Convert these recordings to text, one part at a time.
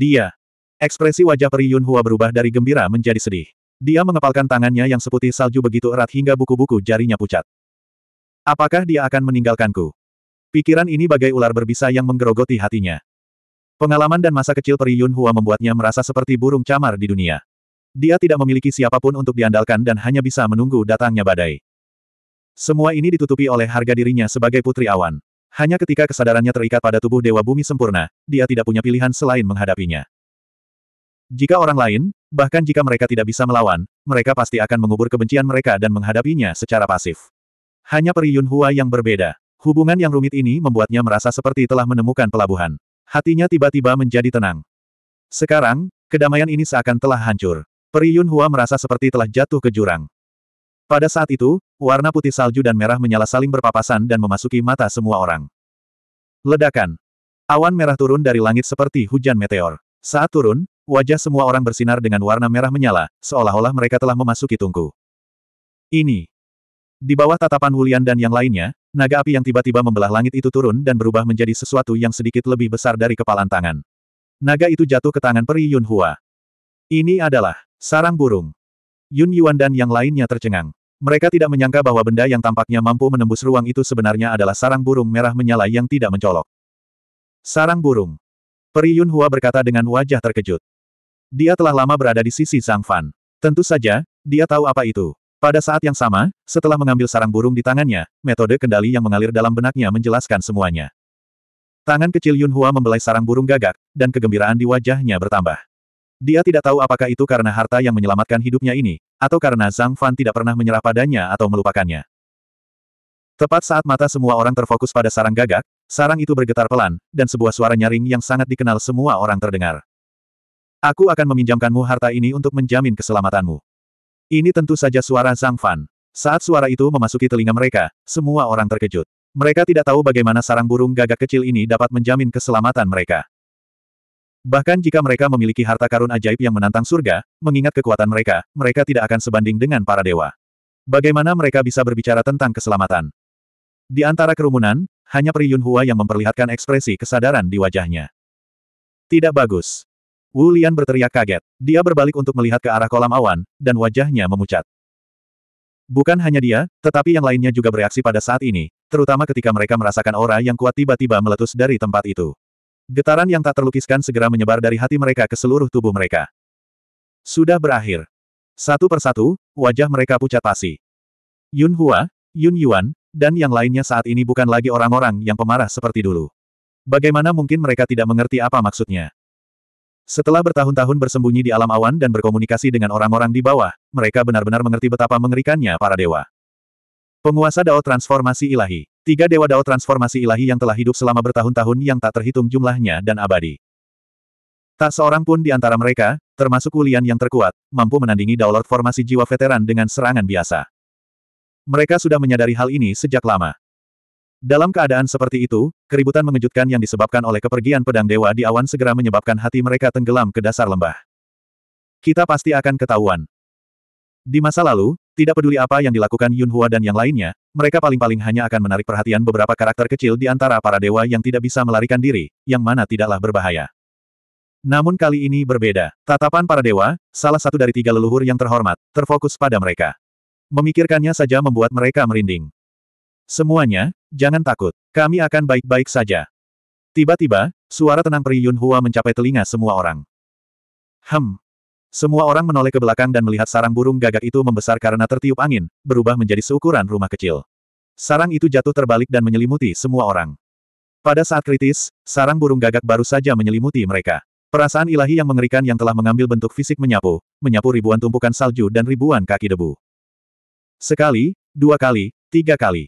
Dia. Ekspresi wajah Peri Yunhua berubah dari gembira menjadi sedih. Dia mengepalkan tangannya yang seputih salju begitu erat hingga buku-buku jarinya pucat. Apakah dia akan meninggalkanku? Pikiran ini bagai ular berbisa yang menggerogoti hatinya. Pengalaman dan masa kecil Peri Yunhua membuatnya merasa seperti burung camar di dunia. Dia tidak memiliki siapapun untuk diandalkan dan hanya bisa menunggu datangnya badai. Semua ini ditutupi oleh harga dirinya sebagai putri awan. Hanya ketika kesadarannya terikat pada tubuh Dewa Bumi Sempurna, dia tidak punya pilihan selain menghadapinya. Jika orang lain, bahkan jika mereka tidak bisa melawan, mereka pasti akan mengubur kebencian mereka dan menghadapinya secara pasif. Hanya Peri Yunhua yang berbeda. Hubungan yang rumit ini membuatnya merasa seperti telah menemukan pelabuhan. Hatinya tiba-tiba menjadi tenang. Sekarang, kedamaian ini seakan telah hancur. Peri Yunhua merasa seperti telah jatuh ke jurang. Pada saat itu, Warna putih salju dan merah menyala saling berpapasan dan memasuki mata semua orang. Ledakan. Awan merah turun dari langit seperti hujan meteor. Saat turun, wajah semua orang bersinar dengan warna merah menyala, seolah-olah mereka telah memasuki tungku. Ini. Di bawah tatapan Wulian dan yang lainnya, naga api yang tiba-tiba membelah langit itu turun dan berubah menjadi sesuatu yang sedikit lebih besar dari kepalan tangan. Naga itu jatuh ke tangan peri Yun Hua. Ini adalah sarang burung. Yun Yuan dan yang lainnya tercengang. Mereka tidak menyangka bahwa benda yang tampaknya mampu menembus ruang itu sebenarnya adalah sarang burung merah menyala yang tidak mencolok. Sarang burung. Peri Yun Hua berkata dengan wajah terkejut. Dia telah lama berada di sisi Zhang Fan. Tentu saja, dia tahu apa itu. Pada saat yang sama, setelah mengambil sarang burung di tangannya, metode kendali yang mengalir dalam benaknya menjelaskan semuanya. Tangan kecil Yun Hua membelai sarang burung gagak, dan kegembiraan di wajahnya bertambah. Dia tidak tahu apakah itu karena harta yang menyelamatkan hidupnya ini, atau karena Zhang Fan tidak pernah menyerah padanya atau melupakannya. Tepat saat mata semua orang terfokus pada sarang gagak, sarang itu bergetar pelan, dan sebuah suara nyaring yang sangat dikenal semua orang terdengar. Aku akan meminjamkanmu harta ini untuk menjamin keselamatanmu. Ini tentu saja suara Zhang Fan. Saat suara itu memasuki telinga mereka, semua orang terkejut. Mereka tidak tahu bagaimana sarang burung gagak kecil ini dapat menjamin keselamatan mereka. Bahkan jika mereka memiliki harta karun ajaib yang menantang surga, mengingat kekuatan mereka, mereka tidak akan sebanding dengan para dewa. Bagaimana mereka bisa berbicara tentang keselamatan? Di antara kerumunan, hanya Pri Yunhua yang memperlihatkan ekspresi kesadaran di wajahnya. Tidak bagus. Wu Lian berteriak kaget. Dia berbalik untuk melihat ke arah kolam awan, dan wajahnya memucat. Bukan hanya dia, tetapi yang lainnya juga bereaksi pada saat ini, terutama ketika mereka merasakan aura yang kuat tiba-tiba meletus dari tempat itu. Getaran yang tak terlukiskan segera menyebar dari hati mereka ke seluruh tubuh mereka. Sudah berakhir. Satu persatu, wajah mereka pucat pasi. Yun Hua, Yun Yuan, dan yang lainnya saat ini bukan lagi orang-orang yang pemarah seperti dulu. Bagaimana mungkin mereka tidak mengerti apa maksudnya? Setelah bertahun-tahun bersembunyi di alam awan dan berkomunikasi dengan orang-orang di bawah, mereka benar-benar mengerti betapa mengerikannya para dewa. Penguasa Dao Transformasi Ilahi Tiga dewa dao transformasi ilahi yang telah hidup selama bertahun-tahun yang tak terhitung jumlahnya dan abadi. Tak seorang pun di antara mereka, termasuk Wulian yang terkuat, mampu menandingi lord formasi jiwa veteran dengan serangan biasa. Mereka sudah menyadari hal ini sejak lama. Dalam keadaan seperti itu, keributan mengejutkan yang disebabkan oleh kepergian pedang dewa di awan segera menyebabkan hati mereka tenggelam ke dasar lembah. Kita pasti akan ketahuan. Di masa lalu, tidak peduli apa yang dilakukan Yun Hua dan yang lainnya, mereka paling-paling hanya akan menarik perhatian beberapa karakter kecil di antara para dewa yang tidak bisa melarikan diri, yang mana tidaklah berbahaya. Namun kali ini berbeda. Tatapan para dewa, salah satu dari tiga leluhur yang terhormat, terfokus pada mereka. Memikirkannya saja membuat mereka merinding. Semuanya, jangan takut. Kami akan baik-baik saja. Tiba-tiba, suara tenang Pri Yun Hua mencapai telinga semua orang. Hem, semua orang menoleh ke belakang dan melihat sarang burung gagak itu membesar karena tertiup angin, berubah menjadi seukuran rumah kecil. Sarang itu jatuh terbalik dan menyelimuti semua orang. Pada saat kritis, sarang burung gagak baru saja menyelimuti mereka. Perasaan ilahi yang mengerikan yang telah mengambil bentuk fisik menyapu, menyapu ribuan tumpukan salju dan ribuan kaki debu. Sekali, dua kali, tiga kali.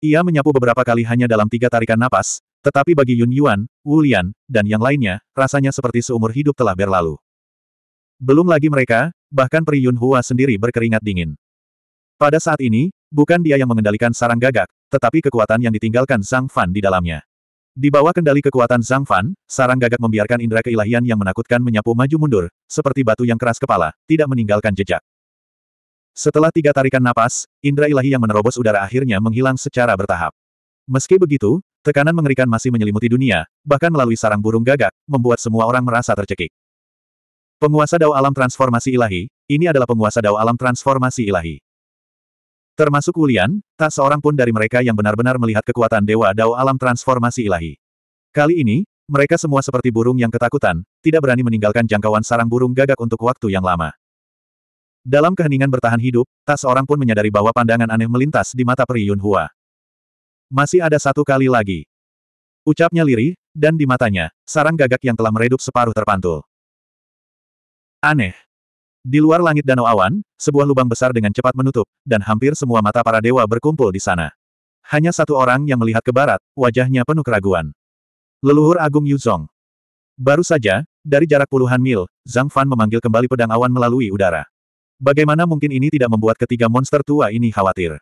Ia menyapu beberapa kali hanya dalam tiga tarikan napas, tetapi bagi Yun Yuan, Wu Lian, dan yang lainnya, rasanya seperti seumur hidup telah berlalu. Belum lagi mereka, bahkan Pri Yun Hua sendiri berkeringat dingin. Pada saat ini, bukan dia yang mengendalikan sarang gagak, tetapi kekuatan yang ditinggalkan Zhang Fan di dalamnya. Di bawah kendali kekuatan Zhang Fan, sarang gagak membiarkan indera keilahian yang menakutkan menyapu maju mundur, seperti batu yang keras kepala, tidak meninggalkan jejak. Setelah tiga tarikan napas, indera ilahi yang menerobos udara akhirnya menghilang secara bertahap. Meski begitu, tekanan mengerikan masih menyelimuti dunia, bahkan melalui sarang burung gagak, membuat semua orang merasa tercekik. Penguasa Dao Alam Transformasi Ilahi, ini adalah penguasa Dao Alam Transformasi Ilahi. Termasuk Wulian, tak seorang pun dari mereka yang benar-benar melihat kekuatan Dewa Dao Alam Transformasi Ilahi. Kali ini, mereka semua seperti burung yang ketakutan, tidak berani meninggalkan jangkauan sarang burung gagak untuk waktu yang lama. Dalam keheningan bertahan hidup, tak seorang pun menyadari bahwa pandangan aneh melintas di mata Peri Yunhua. Masih ada satu kali lagi. Ucapnya lirih, dan di matanya, sarang gagak yang telah meredup separuh terpantul. Aneh. Di luar langit danau awan, sebuah lubang besar dengan cepat menutup, dan hampir semua mata para dewa berkumpul di sana. Hanya satu orang yang melihat ke barat, wajahnya penuh keraguan. Leluhur Agung Yuzong. Baru saja, dari jarak puluhan mil, Zhang Fan memanggil kembali pedang awan melalui udara. Bagaimana mungkin ini tidak membuat ketiga monster tua ini khawatir?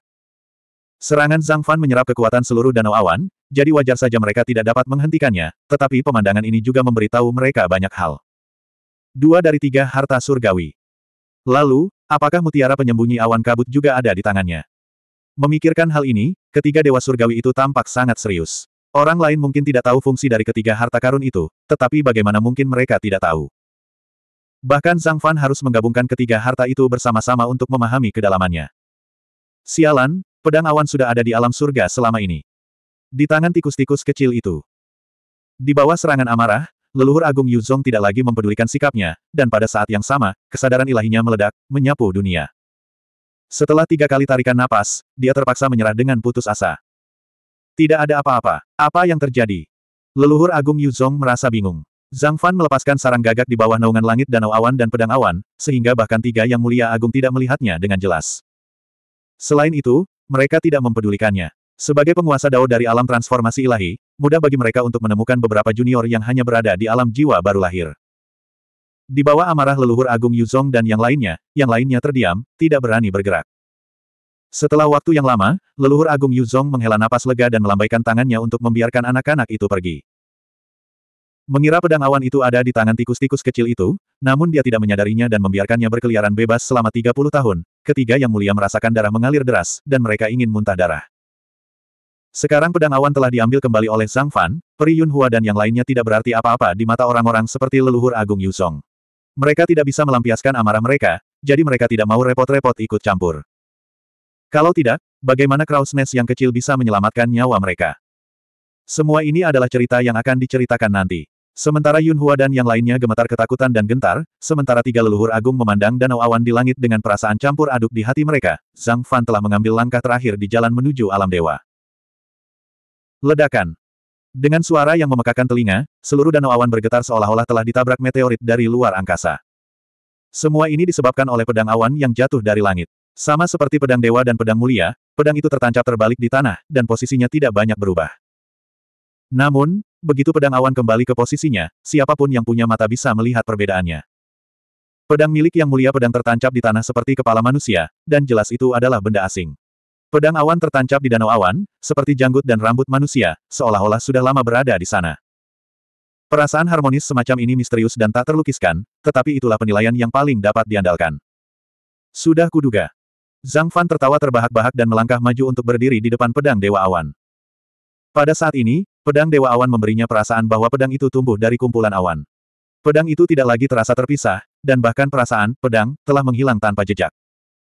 Serangan Zhang Fan menyerap kekuatan seluruh danau awan, jadi wajar saja mereka tidak dapat menghentikannya, tetapi pemandangan ini juga memberitahu mereka banyak hal. Dua dari tiga harta surgawi. Lalu, apakah mutiara penyembunyi awan kabut juga ada di tangannya? Memikirkan hal ini, ketiga dewa surgawi itu tampak sangat serius. Orang lain mungkin tidak tahu fungsi dari ketiga harta karun itu, tetapi bagaimana mungkin mereka tidak tahu. Bahkan Zhang Fan harus menggabungkan ketiga harta itu bersama-sama untuk memahami kedalamannya. Sialan, pedang awan sudah ada di alam surga selama ini. Di tangan tikus-tikus kecil itu. Di bawah serangan amarah, leluhur agung Yuzong tidak lagi mempedulikan sikapnya, dan pada saat yang sama, kesadaran ilahinya meledak, menyapu dunia. Setelah tiga kali tarikan napas, dia terpaksa menyerah dengan putus asa. Tidak ada apa-apa. Apa yang terjadi? Leluhur agung Yuzong merasa bingung. Zhang Fan melepaskan sarang gagak di bawah naungan langit danau awan dan pedang awan, sehingga bahkan tiga yang mulia agung tidak melihatnya dengan jelas. Selain itu, mereka tidak mempedulikannya. Sebagai penguasa dao dari alam transformasi ilahi, mudah bagi mereka untuk menemukan beberapa junior yang hanya berada di alam jiwa baru lahir. Di bawah amarah leluhur agung Yuzong dan yang lainnya, yang lainnya terdiam, tidak berani bergerak. Setelah waktu yang lama, leluhur agung Yuzong menghela napas lega dan melambaikan tangannya untuk membiarkan anak-anak itu pergi. Mengira pedang awan itu ada di tangan tikus-tikus kecil itu, namun dia tidak menyadarinya dan membiarkannya berkeliaran bebas selama 30 tahun. Ketiga yang mulia merasakan darah mengalir deras, dan mereka ingin muntah darah. Sekarang pedang awan telah diambil kembali oleh Zhang Fan, Peri Yunhua dan yang lainnya tidak berarti apa-apa di mata orang-orang seperti leluhur Agung Yuzong. Mereka tidak bisa melampiaskan amarah mereka, jadi mereka tidak mau repot-repot ikut campur. Kalau tidak, bagaimana Kraus Nest yang kecil bisa menyelamatkan nyawa mereka? Semua ini adalah cerita yang akan diceritakan nanti. Sementara Yunhua dan yang lainnya gemetar ketakutan dan gentar, sementara tiga leluhur agung memandang danau awan di langit dengan perasaan campur aduk di hati mereka, Zhang Fan telah mengambil langkah terakhir di jalan menuju alam dewa. Ledakan. Dengan suara yang memekakan telinga, seluruh danau awan bergetar seolah-olah telah ditabrak meteorit dari luar angkasa. Semua ini disebabkan oleh pedang awan yang jatuh dari langit. Sama seperti pedang dewa dan pedang mulia, pedang itu tertancap terbalik di tanah, dan posisinya tidak banyak berubah. Namun, begitu pedang awan kembali ke posisinya, siapapun yang punya mata bisa melihat perbedaannya. Pedang milik yang mulia pedang tertancap di tanah seperti kepala manusia, dan jelas itu adalah benda asing. Pedang awan tertancap di danau awan, seperti janggut dan rambut manusia, seolah-olah sudah lama berada di sana. Perasaan harmonis semacam ini misterius dan tak terlukiskan, tetapi itulah penilaian yang paling dapat diandalkan. Sudah kuduga. Zhang Fan tertawa terbahak-bahak dan melangkah maju untuk berdiri di depan pedang Dewa Awan. Pada saat ini, pedang Dewa Awan memberinya perasaan bahwa pedang itu tumbuh dari kumpulan awan. Pedang itu tidak lagi terasa terpisah, dan bahkan perasaan, pedang, telah menghilang tanpa jejak.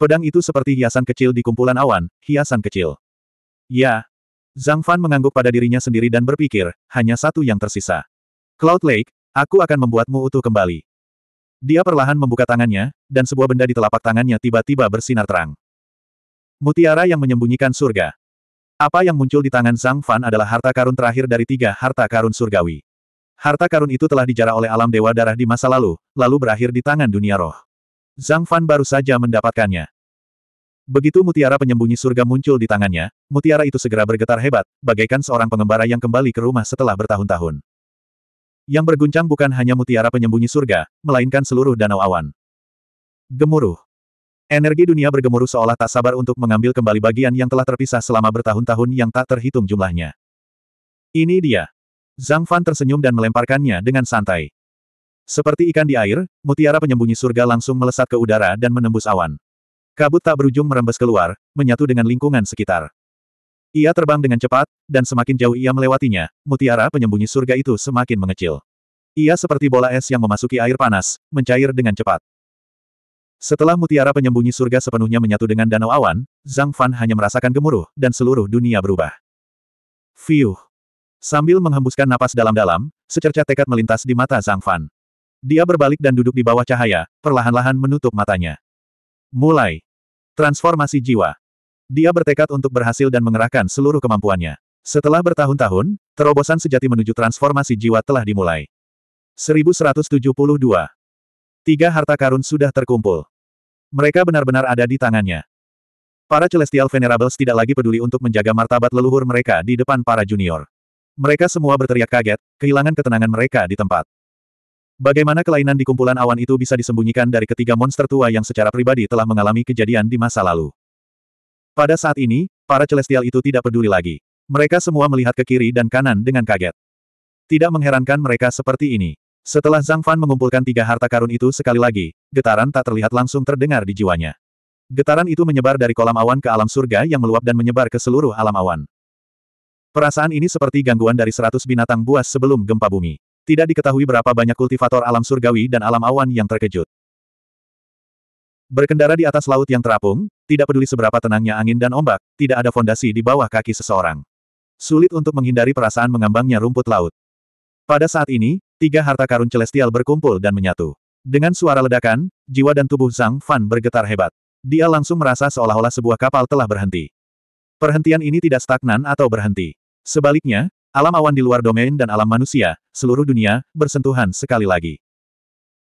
Pedang itu seperti hiasan kecil di kumpulan awan, hiasan kecil. Ya. Zhang Fan mengangguk pada dirinya sendiri dan berpikir, hanya satu yang tersisa. Cloud Lake, aku akan membuatmu utuh kembali. Dia perlahan membuka tangannya, dan sebuah benda di telapak tangannya tiba-tiba bersinar terang. Mutiara yang menyembunyikan surga. Apa yang muncul di tangan Zhang Fan adalah harta karun terakhir dari tiga harta karun surgawi. Harta karun itu telah dijarah oleh alam dewa darah di masa lalu, lalu berakhir di tangan dunia roh. Zhang Fan baru saja mendapatkannya. Begitu mutiara penyembunyi surga muncul di tangannya, mutiara itu segera bergetar hebat, bagaikan seorang pengembara yang kembali ke rumah setelah bertahun-tahun. Yang berguncang bukan hanya mutiara penyembunyi surga, melainkan seluruh danau awan. Gemuruh. Energi dunia bergemuruh seolah tak sabar untuk mengambil kembali bagian yang telah terpisah selama bertahun-tahun yang tak terhitung jumlahnya. Ini dia. Zhang Fan tersenyum dan melemparkannya dengan santai. Seperti ikan di air, mutiara penyembunyi surga langsung melesat ke udara dan menembus awan. Kabut tak berujung merembes keluar, menyatu dengan lingkungan sekitar. Ia terbang dengan cepat, dan semakin jauh ia melewatinya, mutiara penyembunyi surga itu semakin mengecil. Ia seperti bola es yang memasuki air panas, mencair dengan cepat. Setelah mutiara penyembunyi surga sepenuhnya menyatu dengan danau awan, Zhang Fan hanya merasakan gemuruh, dan seluruh dunia berubah. Fiuh! Sambil menghembuskan napas dalam-dalam, secerca tekad melintas di mata Zhang Fan. Dia berbalik dan duduk di bawah cahaya, perlahan-lahan menutup matanya. Mulai. Transformasi jiwa. Dia bertekad untuk berhasil dan mengerahkan seluruh kemampuannya. Setelah bertahun-tahun, terobosan sejati menuju transformasi jiwa telah dimulai. 1172. Tiga harta karun sudah terkumpul. Mereka benar-benar ada di tangannya. Para Celestial Venerables tidak lagi peduli untuk menjaga martabat leluhur mereka di depan para junior. Mereka semua berteriak kaget, kehilangan ketenangan mereka di tempat. Bagaimana kelainan di kumpulan awan itu bisa disembunyikan dari ketiga monster tua yang secara pribadi telah mengalami kejadian di masa lalu? Pada saat ini, para celestial itu tidak peduli lagi. Mereka semua melihat ke kiri dan kanan dengan kaget. Tidak mengherankan mereka seperti ini. Setelah Zhang Fan mengumpulkan tiga harta karun itu sekali lagi, getaran tak terlihat langsung terdengar di jiwanya. Getaran itu menyebar dari kolam awan ke alam surga yang meluap dan menyebar ke seluruh alam awan. Perasaan ini seperti gangguan dari seratus binatang buas sebelum gempa bumi. Tidak diketahui berapa banyak kultivator alam surgawi dan alam awan yang terkejut. Berkendara di atas laut yang terapung, tidak peduli seberapa tenangnya angin dan ombak, tidak ada fondasi di bawah kaki seseorang. Sulit untuk menghindari perasaan mengambangnya rumput laut. Pada saat ini, tiga harta karun celestial berkumpul dan menyatu. Dengan suara ledakan, jiwa dan tubuh Zhang Fan bergetar hebat. Dia langsung merasa seolah-olah sebuah kapal telah berhenti. Perhentian ini tidak stagnan atau berhenti. Sebaliknya, Alam awan di luar domain dan alam manusia, seluruh dunia, bersentuhan sekali lagi.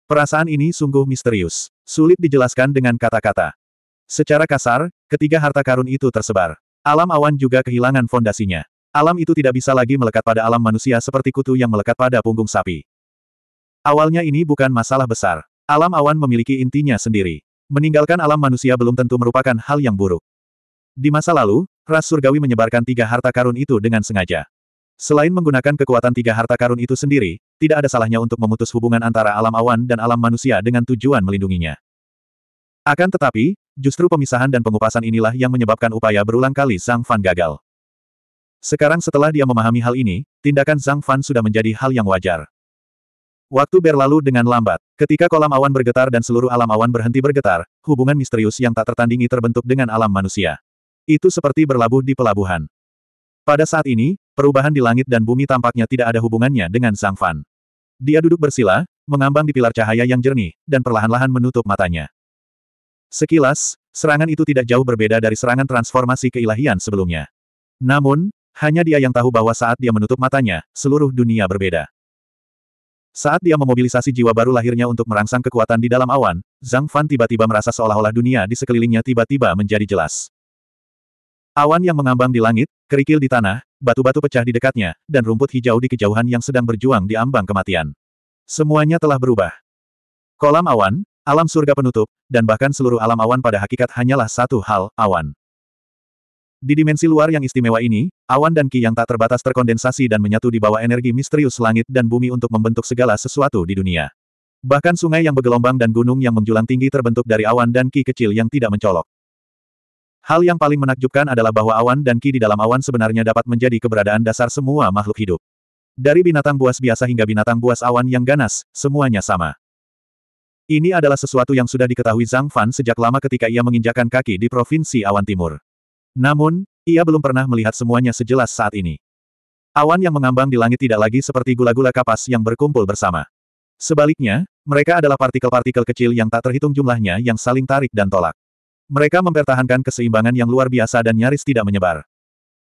Perasaan ini sungguh misterius. Sulit dijelaskan dengan kata-kata. Secara kasar, ketiga harta karun itu tersebar. Alam awan juga kehilangan fondasinya. Alam itu tidak bisa lagi melekat pada alam manusia seperti kutu yang melekat pada punggung sapi. Awalnya ini bukan masalah besar. Alam awan memiliki intinya sendiri. Meninggalkan alam manusia belum tentu merupakan hal yang buruk. Di masa lalu, ras surgawi menyebarkan tiga harta karun itu dengan sengaja. Selain menggunakan kekuatan tiga harta karun itu sendiri, tidak ada salahnya untuk memutus hubungan antara alam awan dan alam manusia dengan tujuan melindunginya. Akan tetapi, justru pemisahan dan pengupasan inilah yang menyebabkan upaya berulang kali Zhang Fan gagal. Sekarang setelah dia memahami hal ini, tindakan Zhang Fan sudah menjadi hal yang wajar. Waktu berlalu dengan lambat. Ketika kolam awan bergetar dan seluruh alam awan berhenti bergetar, hubungan misterius yang tak tertandingi terbentuk dengan alam manusia. Itu seperti berlabuh di pelabuhan. Pada saat ini, Perubahan di langit dan bumi tampaknya tidak ada hubungannya dengan Sang Fan. Dia duduk bersila, mengambang di pilar cahaya yang jernih, dan perlahan-lahan menutup matanya. Sekilas, serangan itu tidak jauh berbeda dari serangan transformasi keilahian sebelumnya. Namun, hanya dia yang tahu bahwa saat dia menutup matanya, seluruh dunia berbeda. Saat dia memobilisasi jiwa baru lahirnya untuk merangsang kekuatan di dalam awan, Zhang Fan tiba-tiba merasa seolah-olah dunia di sekelilingnya tiba-tiba menjadi jelas. Awan yang mengambang di langit, kerikil di tanah, batu-batu pecah di dekatnya, dan rumput hijau di kejauhan yang sedang berjuang di ambang kematian. Semuanya telah berubah. Kolam awan, alam surga penutup, dan bahkan seluruh alam awan pada hakikat hanyalah satu hal, awan. Di dimensi luar yang istimewa ini, awan dan ki yang tak terbatas terkondensasi dan menyatu di bawah energi misterius langit dan bumi untuk membentuk segala sesuatu di dunia. Bahkan sungai yang bergelombang dan gunung yang menjulang tinggi terbentuk dari awan dan ki kecil yang tidak mencolok. Hal yang paling menakjubkan adalah bahwa awan dan ki di dalam awan sebenarnya dapat menjadi keberadaan dasar semua makhluk hidup. Dari binatang buas biasa hingga binatang buas awan yang ganas, semuanya sama. Ini adalah sesuatu yang sudah diketahui Zhang Fan sejak lama ketika ia menginjakan kaki di Provinsi Awan Timur. Namun, ia belum pernah melihat semuanya sejelas saat ini. Awan yang mengambang di langit tidak lagi seperti gula-gula kapas yang berkumpul bersama. Sebaliknya, mereka adalah partikel-partikel kecil yang tak terhitung jumlahnya yang saling tarik dan tolak. Mereka mempertahankan keseimbangan yang luar biasa dan nyaris tidak menyebar.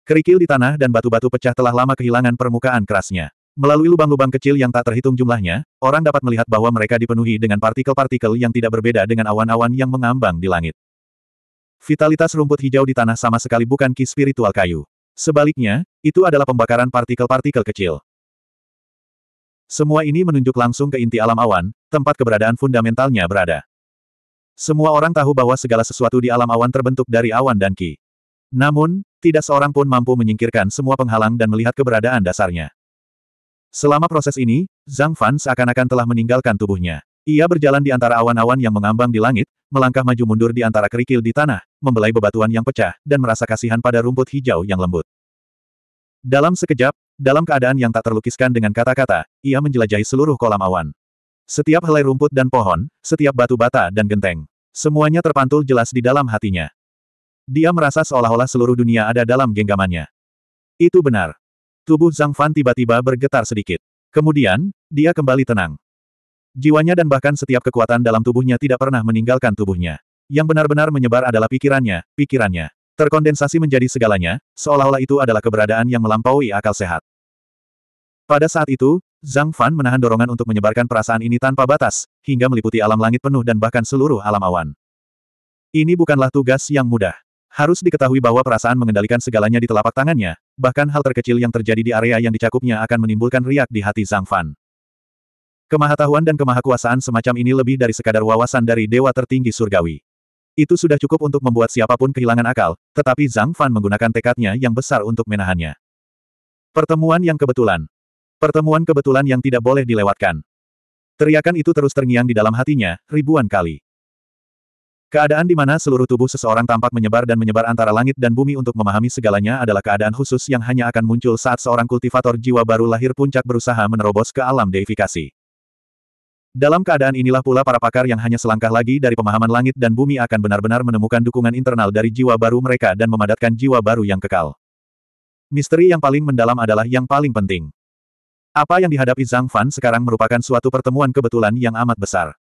Kerikil di tanah dan batu-batu pecah telah lama kehilangan permukaan kerasnya. Melalui lubang-lubang kecil yang tak terhitung jumlahnya, orang dapat melihat bahwa mereka dipenuhi dengan partikel-partikel yang tidak berbeda dengan awan-awan yang mengambang di langit. Vitalitas rumput hijau di tanah sama sekali bukan ki spiritual kayu. Sebaliknya, itu adalah pembakaran partikel-partikel kecil. Semua ini menunjuk langsung ke inti alam awan, tempat keberadaan fundamentalnya berada. Semua orang tahu bahwa segala sesuatu di alam awan terbentuk dari awan dan ki. Namun, tidak seorang pun mampu menyingkirkan semua penghalang dan melihat keberadaan dasarnya. Selama proses ini, Zhang Fan seakan-akan telah meninggalkan tubuhnya. Ia berjalan di antara awan-awan yang mengambang di langit, melangkah maju mundur di antara kerikil di tanah, membelai bebatuan yang pecah, dan merasa kasihan pada rumput hijau yang lembut. Dalam sekejap, dalam keadaan yang tak terlukiskan dengan kata-kata, ia menjelajahi seluruh kolam awan. Setiap helai rumput dan pohon, setiap batu bata dan genteng. Semuanya terpantul jelas di dalam hatinya. Dia merasa seolah-olah seluruh dunia ada dalam genggamannya. Itu benar. Tubuh Zhang Fan tiba-tiba bergetar sedikit. Kemudian, dia kembali tenang. Jiwanya dan bahkan setiap kekuatan dalam tubuhnya tidak pernah meninggalkan tubuhnya. Yang benar-benar menyebar adalah pikirannya, pikirannya. Terkondensasi menjadi segalanya, seolah-olah itu adalah keberadaan yang melampaui akal sehat. Pada saat itu, Zhang Fan menahan dorongan untuk menyebarkan perasaan ini tanpa batas, hingga meliputi alam langit penuh dan bahkan seluruh alam awan. Ini bukanlah tugas yang mudah. Harus diketahui bahwa perasaan mengendalikan segalanya di telapak tangannya, bahkan hal terkecil yang terjadi di area yang dicakupnya akan menimbulkan riak di hati Zhang Fan. Kemahatawan dan kemahakuasaan semacam ini lebih dari sekadar wawasan dari dewa tertinggi surgawi. Itu sudah cukup untuk membuat siapapun kehilangan akal, tetapi Zhang Fan menggunakan tekadnya yang besar untuk menahannya. Pertemuan yang kebetulan, Pertemuan kebetulan yang tidak boleh dilewatkan. Teriakan itu terus terngiang di dalam hatinya, ribuan kali. Keadaan di mana seluruh tubuh seseorang tampak menyebar dan menyebar antara langit dan bumi untuk memahami segalanya adalah keadaan khusus yang hanya akan muncul saat seorang kultivator jiwa baru lahir puncak berusaha menerobos ke alam deifikasi. Dalam keadaan inilah pula para pakar yang hanya selangkah lagi dari pemahaman langit dan bumi akan benar-benar menemukan dukungan internal dari jiwa baru mereka dan memadatkan jiwa baru yang kekal. Misteri yang paling mendalam adalah yang paling penting. Apa yang dihadapi Zhang Fan sekarang merupakan suatu pertemuan kebetulan yang amat besar.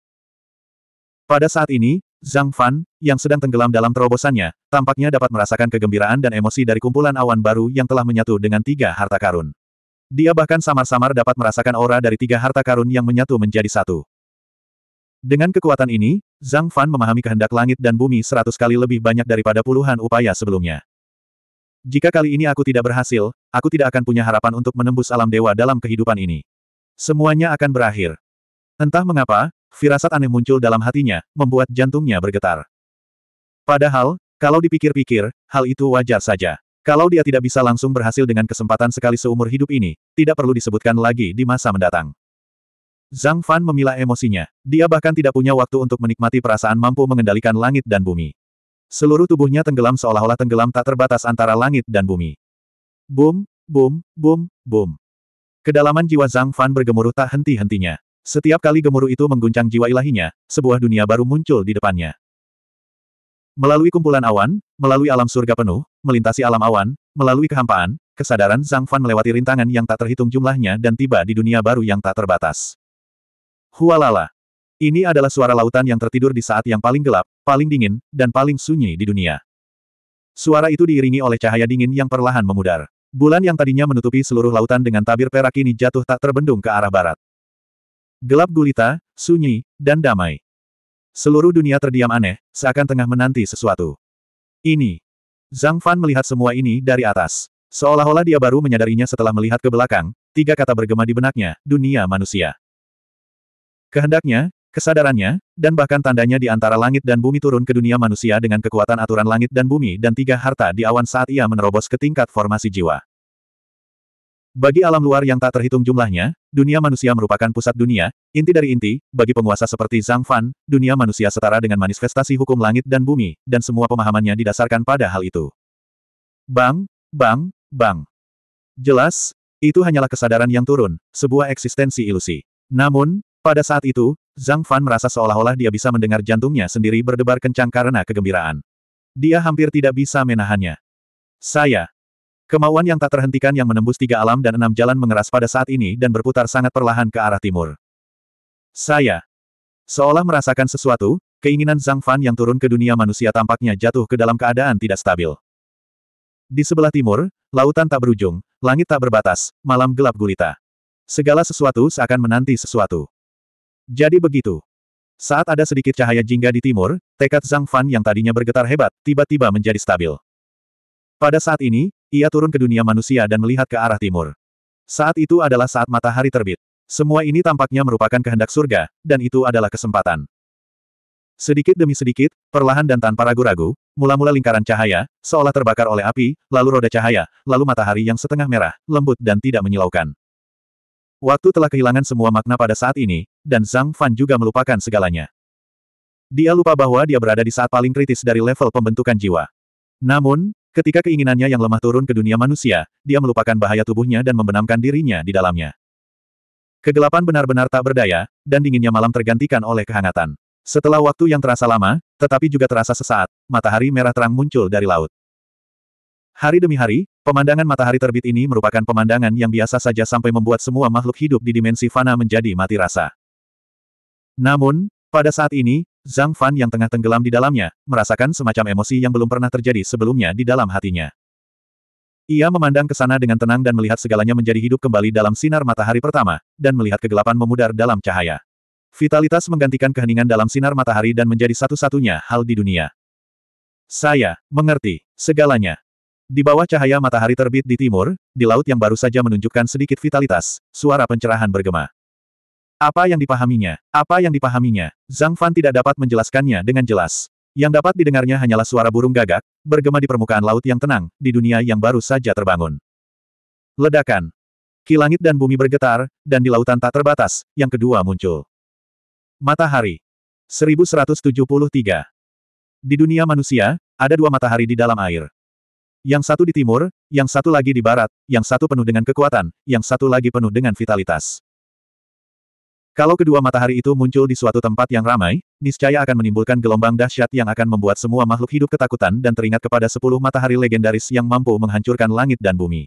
Pada saat ini, Zhang Fan, yang sedang tenggelam dalam terobosannya, tampaknya dapat merasakan kegembiraan dan emosi dari kumpulan awan baru yang telah menyatu dengan tiga harta karun. Dia bahkan samar-samar dapat merasakan aura dari tiga harta karun yang menyatu menjadi satu. Dengan kekuatan ini, Zhang Fan memahami kehendak langit dan bumi seratus kali lebih banyak daripada puluhan upaya sebelumnya. Jika kali ini aku tidak berhasil, aku tidak akan punya harapan untuk menembus alam dewa dalam kehidupan ini. Semuanya akan berakhir. Entah mengapa, firasat aneh muncul dalam hatinya, membuat jantungnya bergetar. Padahal, kalau dipikir-pikir, hal itu wajar saja. Kalau dia tidak bisa langsung berhasil dengan kesempatan sekali seumur hidup ini, tidak perlu disebutkan lagi di masa mendatang. Zhang Fan memilah emosinya. Dia bahkan tidak punya waktu untuk menikmati perasaan mampu mengendalikan langit dan bumi. Seluruh tubuhnya tenggelam seolah-olah tenggelam tak terbatas antara langit dan bumi. Boom, boom, boom, boom. Kedalaman jiwa Zhang Fan bergemuruh tak henti-hentinya. Setiap kali gemuruh itu mengguncang jiwa ilahinya, sebuah dunia baru muncul di depannya. Melalui kumpulan awan, melalui alam surga penuh, melintasi alam awan, melalui kehampaan, kesadaran Zhang Fan melewati rintangan yang tak terhitung jumlahnya dan tiba di dunia baru yang tak terbatas. Hualala. Ini adalah suara lautan yang tertidur di saat yang paling gelap, paling dingin, dan paling sunyi di dunia. Suara itu diiringi oleh cahaya dingin yang perlahan memudar. Bulan yang tadinya menutupi seluruh lautan dengan tabir perak ini jatuh tak terbendung ke arah barat. Gelap gulita, sunyi, dan damai. Seluruh dunia terdiam aneh, seakan tengah menanti sesuatu. Ini. Zhang Fan melihat semua ini dari atas. Seolah-olah dia baru menyadarinya setelah melihat ke belakang, tiga kata bergema di benaknya, dunia manusia. Kehendaknya, Kesadarannya, dan bahkan tandanya di antara langit dan bumi turun ke dunia manusia dengan kekuatan aturan langit dan bumi dan tiga harta di awan saat ia menerobos ke tingkat formasi jiwa. Bagi alam luar yang tak terhitung jumlahnya, dunia manusia merupakan pusat dunia, inti dari inti, bagi penguasa seperti Zhang Fan, dunia manusia setara dengan manifestasi hukum langit dan bumi, dan semua pemahamannya didasarkan pada hal itu. Bang, bang, bang. Jelas, itu hanyalah kesadaran yang turun, sebuah eksistensi ilusi. Namun, pada saat itu, Zhang Fan merasa seolah-olah dia bisa mendengar jantungnya sendiri berdebar kencang karena kegembiraan. Dia hampir tidak bisa menahannya. Saya. Kemauan yang tak terhentikan yang menembus tiga alam dan enam jalan mengeras pada saat ini dan berputar sangat perlahan ke arah timur. Saya. Seolah merasakan sesuatu, keinginan Zhang Fan yang turun ke dunia manusia tampaknya jatuh ke dalam keadaan tidak stabil. Di sebelah timur, lautan tak berujung, langit tak berbatas, malam gelap gulita. Segala sesuatu seakan menanti sesuatu. Jadi begitu. Saat ada sedikit cahaya jingga di timur, tekad Zhang Fan yang tadinya bergetar hebat, tiba-tiba menjadi stabil. Pada saat ini, ia turun ke dunia manusia dan melihat ke arah timur. Saat itu adalah saat matahari terbit. Semua ini tampaknya merupakan kehendak surga, dan itu adalah kesempatan. Sedikit demi sedikit, perlahan dan tanpa ragu-ragu, mula-mula lingkaran cahaya, seolah terbakar oleh api, lalu roda cahaya, lalu matahari yang setengah merah, lembut dan tidak menyilaukan. Waktu telah kehilangan semua makna pada saat ini, dan Zhang Fan juga melupakan segalanya. Dia lupa bahwa dia berada di saat paling kritis dari level pembentukan jiwa. Namun, ketika keinginannya yang lemah turun ke dunia manusia, dia melupakan bahaya tubuhnya dan membenamkan dirinya di dalamnya. Kegelapan benar-benar tak berdaya, dan dinginnya malam tergantikan oleh kehangatan. Setelah waktu yang terasa lama, tetapi juga terasa sesaat, matahari merah terang muncul dari laut. Hari demi hari, Pemandangan matahari terbit ini merupakan pemandangan yang biasa saja sampai membuat semua makhluk hidup di dimensi fana menjadi mati rasa. Namun, pada saat ini, Zhang Fan yang tengah tenggelam di dalamnya, merasakan semacam emosi yang belum pernah terjadi sebelumnya di dalam hatinya. Ia memandang ke sana dengan tenang dan melihat segalanya menjadi hidup kembali dalam sinar matahari pertama, dan melihat kegelapan memudar dalam cahaya. Vitalitas menggantikan keheningan dalam sinar matahari dan menjadi satu-satunya hal di dunia. Saya, mengerti, segalanya. Di bawah cahaya matahari terbit di timur, di laut yang baru saja menunjukkan sedikit vitalitas, suara pencerahan bergema. Apa yang dipahaminya? Apa yang dipahaminya? Zhang Fan tidak dapat menjelaskannya dengan jelas. Yang dapat didengarnya hanyalah suara burung gagak, bergema di permukaan laut yang tenang, di dunia yang baru saja terbangun. Ledakan. Kilangit dan bumi bergetar, dan di lautan tak terbatas, yang kedua muncul. Matahari. 1173. Di dunia manusia, ada dua matahari di dalam air. Yang satu di timur, yang satu lagi di barat, yang satu penuh dengan kekuatan, yang satu lagi penuh dengan vitalitas. Kalau kedua matahari itu muncul di suatu tempat yang ramai, niscaya akan menimbulkan gelombang dahsyat yang akan membuat semua makhluk hidup ketakutan dan teringat kepada sepuluh matahari legendaris yang mampu menghancurkan langit dan bumi.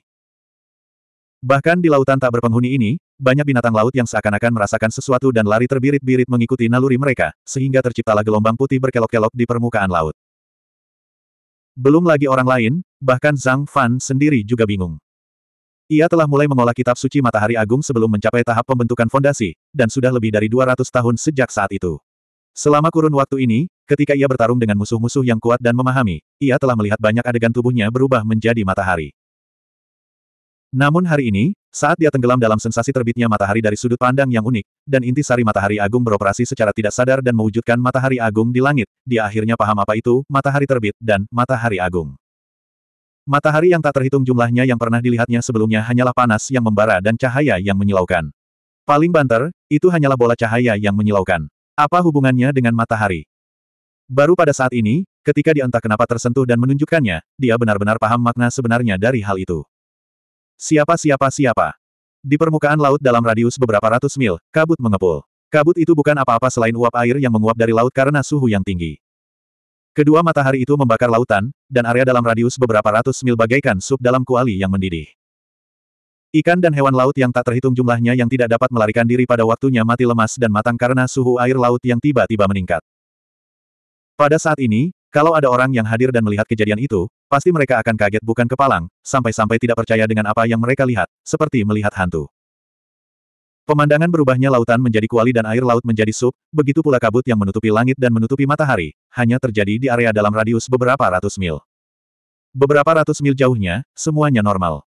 Bahkan di lautan tak berpenghuni ini, banyak binatang laut yang seakan-akan merasakan sesuatu dan lari terbirit-birit mengikuti naluri mereka, sehingga terciptalah gelombang putih berkelok-kelok di permukaan laut. Belum lagi orang lain, bahkan Zhang Fan sendiri juga bingung. Ia telah mulai mengolah kitab suci Matahari Agung sebelum mencapai tahap pembentukan fondasi, dan sudah lebih dari 200 tahun sejak saat itu. Selama kurun waktu ini, ketika ia bertarung dengan musuh-musuh yang kuat dan memahami, ia telah melihat banyak adegan tubuhnya berubah menjadi matahari. Namun hari ini, saat dia tenggelam dalam sensasi terbitnya matahari dari sudut pandang yang unik, dan inti sari matahari agung beroperasi secara tidak sadar dan mewujudkan matahari agung di langit, dia akhirnya paham apa itu, matahari terbit, dan matahari agung. Matahari yang tak terhitung jumlahnya yang pernah dilihatnya sebelumnya hanyalah panas yang membara dan cahaya yang menyilaukan. Paling banter, itu hanyalah bola cahaya yang menyilaukan. Apa hubungannya dengan matahari? Baru pada saat ini, ketika dia entah kenapa tersentuh dan menunjukkannya, dia benar-benar paham makna sebenarnya dari hal itu. Siapa-siapa-siapa. Di permukaan laut dalam radius beberapa ratus mil, kabut mengepul. Kabut itu bukan apa-apa selain uap air yang menguap dari laut karena suhu yang tinggi. Kedua matahari itu membakar lautan, dan area dalam radius beberapa ratus mil bagaikan sup dalam kuali yang mendidih. Ikan dan hewan laut yang tak terhitung jumlahnya yang tidak dapat melarikan diri pada waktunya mati lemas dan matang karena suhu air laut yang tiba-tiba meningkat. Pada saat ini, kalau ada orang yang hadir dan melihat kejadian itu, pasti mereka akan kaget bukan kepalang, sampai-sampai tidak percaya dengan apa yang mereka lihat, seperti melihat hantu. Pemandangan berubahnya lautan menjadi kuali dan air laut menjadi sup, begitu pula kabut yang menutupi langit dan menutupi matahari, hanya terjadi di area dalam radius beberapa ratus mil. Beberapa ratus mil jauhnya, semuanya normal.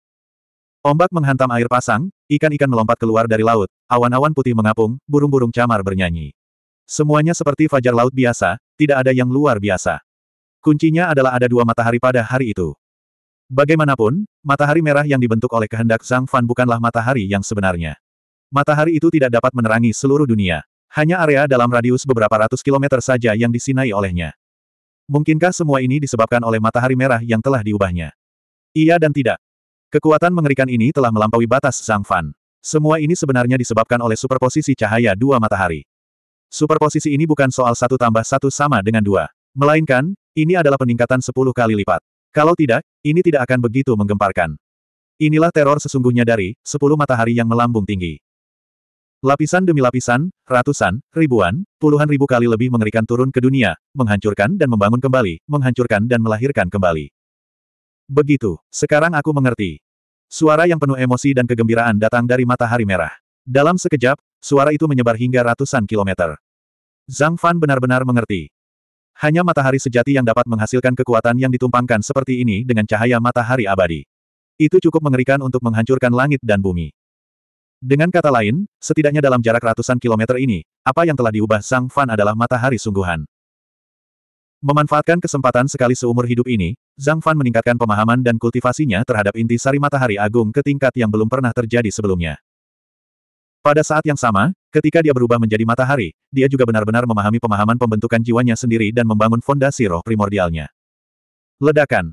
Ombak menghantam air pasang, ikan-ikan melompat keluar dari laut, awan-awan putih mengapung, burung-burung camar bernyanyi. Semuanya seperti fajar laut biasa, tidak ada yang luar biasa. Kuncinya adalah ada dua matahari pada hari itu. Bagaimanapun, matahari merah yang dibentuk oleh kehendak Zhang Fan bukanlah matahari yang sebenarnya. Matahari itu tidak dapat menerangi seluruh dunia. Hanya area dalam radius beberapa ratus kilometer saja yang disinai olehnya. Mungkinkah semua ini disebabkan oleh matahari merah yang telah diubahnya? Iya dan tidak. Kekuatan mengerikan ini telah melampaui batas Zhang Fan. Semua ini sebenarnya disebabkan oleh superposisi cahaya dua matahari. Superposisi ini bukan soal satu tambah satu sama dengan dua. Melainkan, ini adalah peningkatan 10 kali lipat. Kalau tidak, ini tidak akan begitu menggemparkan. Inilah teror sesungguhnya dari 10 matahari yang melambung tinggi. Lapisan demi lapisan, ratusan, ribuan, puluhan ribu kali lebih mengerikan turun ke dunia, menghancurkan dan membangun kembali, menghancurkan dan melahirkan kembali. Begitu, sekarang aku mengerti. Suara yang penuh emosi dan kegembiraan datang dari matahari merah. Dalam sekejap, suara itu menyebar hingga ratusan kilometer. Zhang Fan benar-benar mengerti. Hanya matahari sejati yang dapat menghasilkan kekuatan yang ditumpangkan seperti ini dengan cahaya matahari abadi. Itu cukup mengerikan untuk menghancurkan langit dan bumi. Dengan kata lain, setidaknya dalam jarak ratusan kilometer ini, apa yang telah diubah Sang Fan adalah matahari sungguhan. Memanfaatkan kesempatan sekali seumur hidup ini, Zhang Fan meningkatkan pemahaman dan kultivasinya terhadap inti sari matahari agung ke tingkat yang belum pernah terjadi sebelumnya. Pada saat yang sama, Ketika dia berubah menjadi matahari, dia juga benar-benar memahami pemahaman pembentukan jiwanya sendiri dan membangun fondasi roh primordialnya. Ledakan.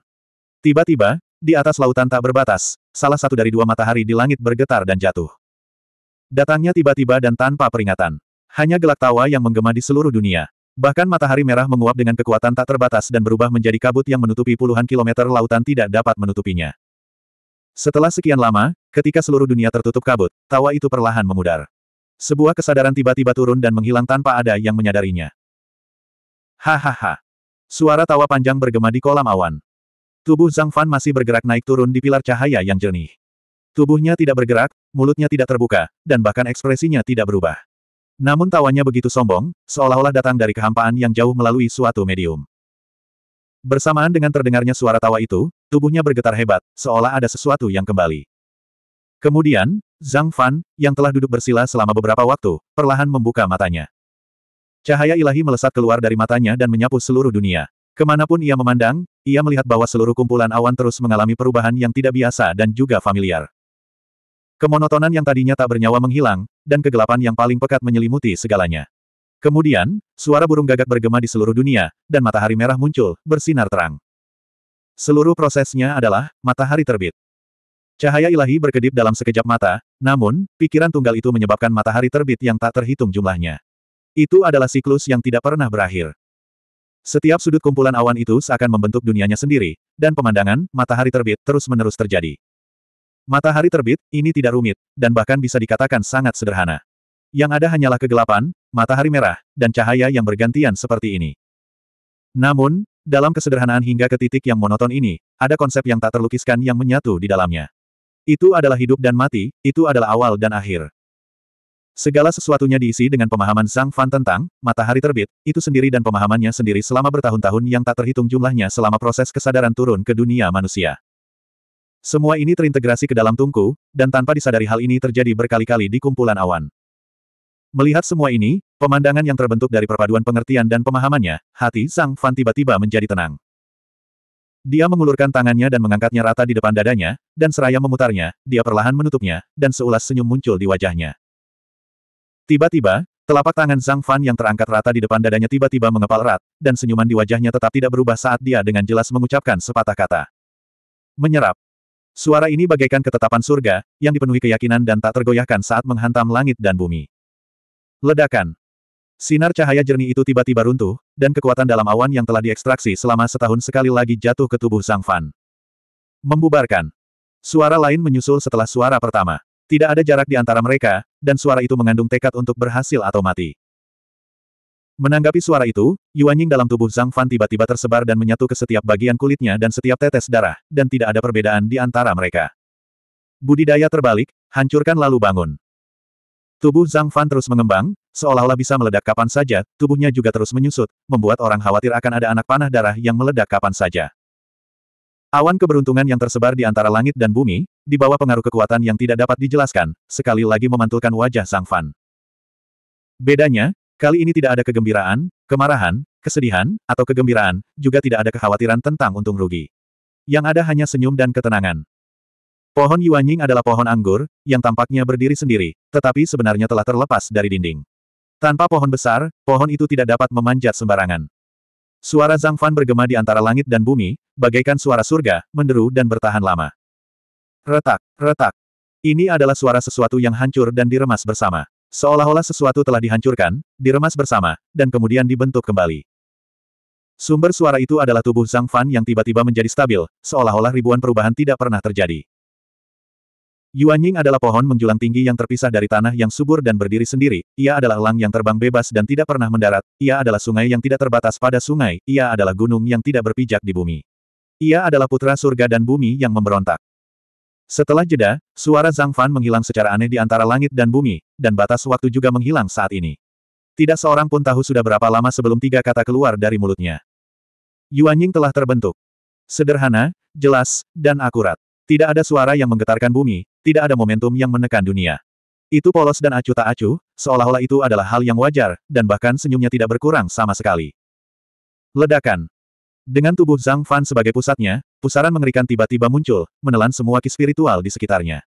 Tiba-tiba, di atas lautan tak berbatas, salah satu dari dua matahari di langit bergetar dan jatuh. Datangnya tiba-tiba dan tanpa peringatan. Hanya gelak tawa yang menggema di seluruh dunia. Bahkan matahari merah menguap dengan kekuatan tak terbatas dan berubah menjadi kabut yang menutupi puluhan kilometer lautan tidak dapat menutupinya. Setelah sekian lama, ketika seluruh dunia tertutup kabut, tawa itu perlahan memudar. Sebuah kesadaran tiba-tiba turun dan menghilang tanpa ada yang menyadarinya. Hahaha. Suara tawa panjang bergema di kolam awan. Tubuh Zhang Fan masih bergerak naik turun di pilar cahaya yang jernih. Tubuhnya tidak bergerak, mulutnya tidak terbuka, dan bahkan ekspresinya tidak berubah. Namun tawanya begitu sombong, seolah-olah datang dari kehampaan yang jauh melalui suatu medium. Bersamaan dengan terdengarnya suara tawa itu, tubuhnya bergetar hebat, seolah ada sesuatu yang kembali. Kemudian, Zhang Fan, yang telah duduk bersila selama beberapa waktu, perlahan membuka matanya. Cahaya ilahi melesat keluar dari matanya dan menyapu seluruh dunia. Kemanapun ia memandang, ia melihat bahwa seluruh kumpulan awan terus mengalami perubahan yang tidak biasa dan juga familiar. Kemonotonan yang tadinya tak bernyawa menghilang, dan kegelapan yang paling pekat menyelimuti segalanya. Kemudian, suara burung gagak bergema di seluruh dunia, dan matahari merah muncul, bersinar terang. Seluruh prosesnya adalah matahari terbit. Cahaya ilahi berkedip dalam sekejap mata, namun, pikiran tunggal itu menyebabkan matahari terbit yang tak terhitung jumlahnya. Itu adalah siklus yang tidak pernah berakhir. Setiap sudut kumpulan awan itu seakan membentuk dunianya sendiri, dan pemandangan, matahari terbit, terus-menerus terjadi. Matahari terbit, ini tidak rumit, dan bahkan bisa dikatakan sangat sederhana. Yang ada hanyalah kegelapan, matahari merah, dan cahaya yang bergantian seperti ini. Namun, dalam kesederhanaan hingga ke titik yang monoton ini, ada konsep yang tak terlukiskan yang menyatu di dalamnya. Itu adalah hidup dan mati, itu adalah awal dan akhir. Segala sesuatunya diisi dengan pemahaman Sang Fan tentang matahari terbit, itu sendiri dan pemahamannya sendiri selama bertahun-tahun yang tak terhitung jumlahnya selama proses kesadaran turun ke dunia manusia. Semua ini terintegrasi ke dalam tungku, dan tanpa disadari hal ini terjadi berkali-kali di kumpulan awan. Melihat semua ini, pemandangan yang terbentuk dari perpaduan pengertian dan pemahamannya, hati Sang Fan tiba-tiba menjadi tenang. Dia mengulurkan tangannya dan mengangkatnya rata di depan dadanya, dan seraya memutarnya, dia perlahan menutupnya, dan seulas senyum muncul di wajahnya. Tiba-tiba, telapak tangan Zhang Fan yang terangkat rata di depan dadanya tiba-tiba mengepal erat, dan senyuman di wajahnya tetap tidak berubah saat dia dengan jelas mengucapkan sepatah kata. Menyerap. Suara ini bagaikan ketetapan surga, yang dipenuhi keyakinan dan tak tergoyahkan saat menghantam langit dan bumi. Ledakan. Sinar cahaya jernih itu tiba-tiba runtuh, dan kekuatan dalam awan yang telah diekstraksi selama setahun sekali lagi jatuh ke tubuh Zhang Fan. Membubarkan. Suara lain menyusul setelah suara pertama. Tidak ada jarak di antara mereka, dan suara itu mengandung tekad untuk berhasil atau mati. Menanggapi suara itu, Yuan Ying dalam tubuh Zhang Fan tiba-tiba tersebar dan menyatu ke setiap bagian kulitnya dan setiap tetes darah, dan tidak ada perbedaan di antara mereka. Budidaya terbalik, hancurkan lalu bangun. Tubuh Zhang Fan terus mengembang, seolah-olah bisa meledak kapan saja, tubuhnya juga terus menyusut, membuat orang khawatir akan ada anak panah darah yang meledak kapan saja. Awan keberuntungan yang tersebar di antara langit dan bumi, di bawah pengaruh kekuatan yang tidak dapat dijelaskan, sekali lagi memantulkan wajah Zhang Fan. Bedanya, kali ini tidak ada kegembiraan, kemarahan, kesedihan, atau kegembiraan, juga tidak ada kekhawatiran tentang untung rugi. Yang ada hanya senyum dan ketenangan. Pohon Yuanying adalah pohon anggur, yang tampaknya berdiri sendiri, tetapi sebenarnya telah terlepas dari dinding. Tanpa pohon besar, pohon itu tidak dapat memanjat sembarangan. Suara Zhang Fan bergema di antara langit dan bumi, bagaikan suara surga, menderu dan bertahan lama. Retak, retak. Ini adalah suara sesuatu yang hancur dan diremas bersama. Seolah-olah sesuatu telah dihancurkan, diremas bersama, dan kemudian dibentuk kembali. Sumber suara itu adalah tubuh Zhang Fan yang tiba-tiba menjadi stabil, seolah-olah ribuan perubahan tidak pernah terjadi. Yuanying adalah pohon menjulang tinggi yang terpisah dari tanah yang subur dan berdiri sendiri, ia adalah elang yang terbang bebas dan tidak pernah mendarat, ia adalah sungai yang tidak terbatas pada sungai, ia adalah gunung yang tidak berpijak di bumi. Ia adalah putra surga dan bumi yang memberontak. Setelah jeda, suara Zhang Fan menghilang secara aneh di antara langit dan bumi, dan batas waktu juga menghilang saat ini. Tidak seorang pun tahu sudah berapa lama sebelum tiga kata keluar dari mulutnya. Yuanying telah terbentuk. Sederhana, jelas, dan akurat. Tidak ada suara yang menggetarkan bumi, tidak ada momentum yang menekan dunia. Itu polos dan acuh tak acuh, seolah-olah itu adalah hal yang wajar, dan bahkan senyumnya tidak berkurang sama sekali. Ledakan. Dengan tubuh Zhang Fan sebagai pusatnya, pusaran mengerikan tiba-tiba muncul, menelan semua ki spiritual di sekitarnya.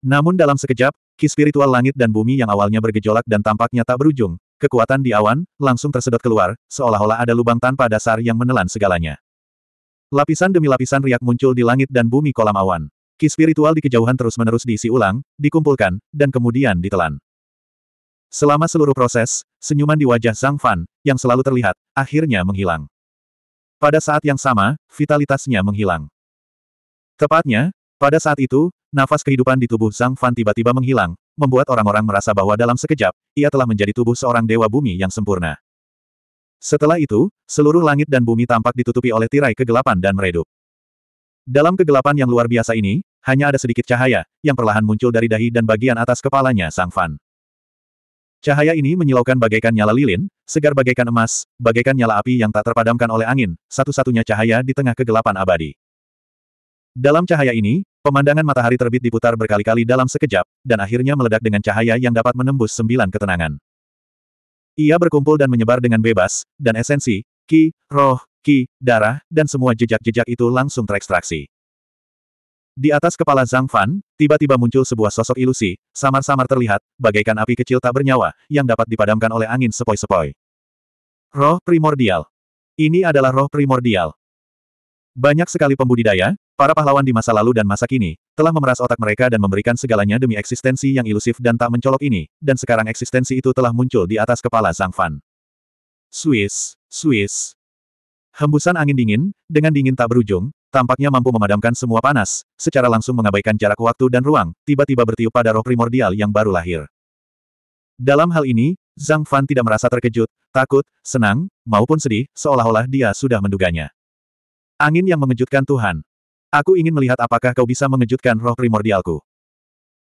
Namun dalam sekejap, ki spiritual langit dan bumi yang awalnya bergejolak dan tampaknya tak berujung, kekuatan di awan, langsung tersedot keluar, seolah-olah ada lubang tanpa dasar yang menelan segalanya. Lapisan demi lapisan riak muncul di langit dan bumi kolam awan. Ki spiritual di kejauhan terus-menerus diisi ulang, dikumpulkan, dan kemudian ditelan. Selama seluruh proses, senyuman di wajah Zhang Fan, yang selalu terlihat, akhirnya menghilang. Pada saat yang sama, vitalitasnya menghilang. Tepatnya, pada saat itu, nafas kehidupan di tubuh Zhang Fan tiba-tiba menghilang, membuat orang-orang merasa bahwa dalam sekejap, ia telah menjadi tubuh seorang dewa bumi yang sempurna. Setelah itu, seluruh langit dan bumi tampak ditutupi oleh tirai kegelapan dan meredup. Dalam kegelapan yang luar biasa ini, hanya ada sedikit cahaya, yang perlahan muncul dari dahi dan bagian atas kepalanya Sang Fan. Cahaya ini menyilaukan bagaikan nyala lilin, segar bagaikan emas, bagaikan nyala api yang tak terpadamkan oleh angin, satu-satunya cahaya di tengah kegelapan abadi. Dalam cahaya ini, pemandangan matahari terbit diputar berkali-kali dalam sekejap, dan akhirnya meledak dengan cahaya yang dapat menembus sembilan ketenangan. Ia berkumpul dan menyebar dengan bebas, dan esensi, ki, roh, ki, darah, dan semua jejak-jejak itu langsung terekstraksi. Di atas kepala Zhang Fan, tiba-tiba muncul sebuah sosok ilusi, samar-samar terlihat, bagaikan api kecil tak bernyawa, yang dapat dipadamkan oleh angin sepoi-sepoi. Roh primordial. Ini adalah roh primordial. Banyak sekali pembudidaya, para pahlawan di masa lalu dan masa kini, telah memeras otak mereka dan memberikan segalanya demi eksistensi yang ilusif dan tak mencolok ini, dan sekarang eksistensi itu telah muncul di atas kepala Zhang Fan. Swiss, Swiss. Hembusan angin dingin, dengan dingin tak berujung, tampaknya mampu memadamkan semua panas, secara langsung mengabaikan jarak waktu dan ruang, tiba-tiba bertiup pada roh primordial yang baru lahir. Dalam hal ini, Zhang Fan tidak merasa terkejut, takut, senang, maupun sedih, seolah-olah dia sudah menduganya. Angin yang mengejutkan Tuhan. Aku ingin melihat apakah kau bisa mengejutkan roh primordialku.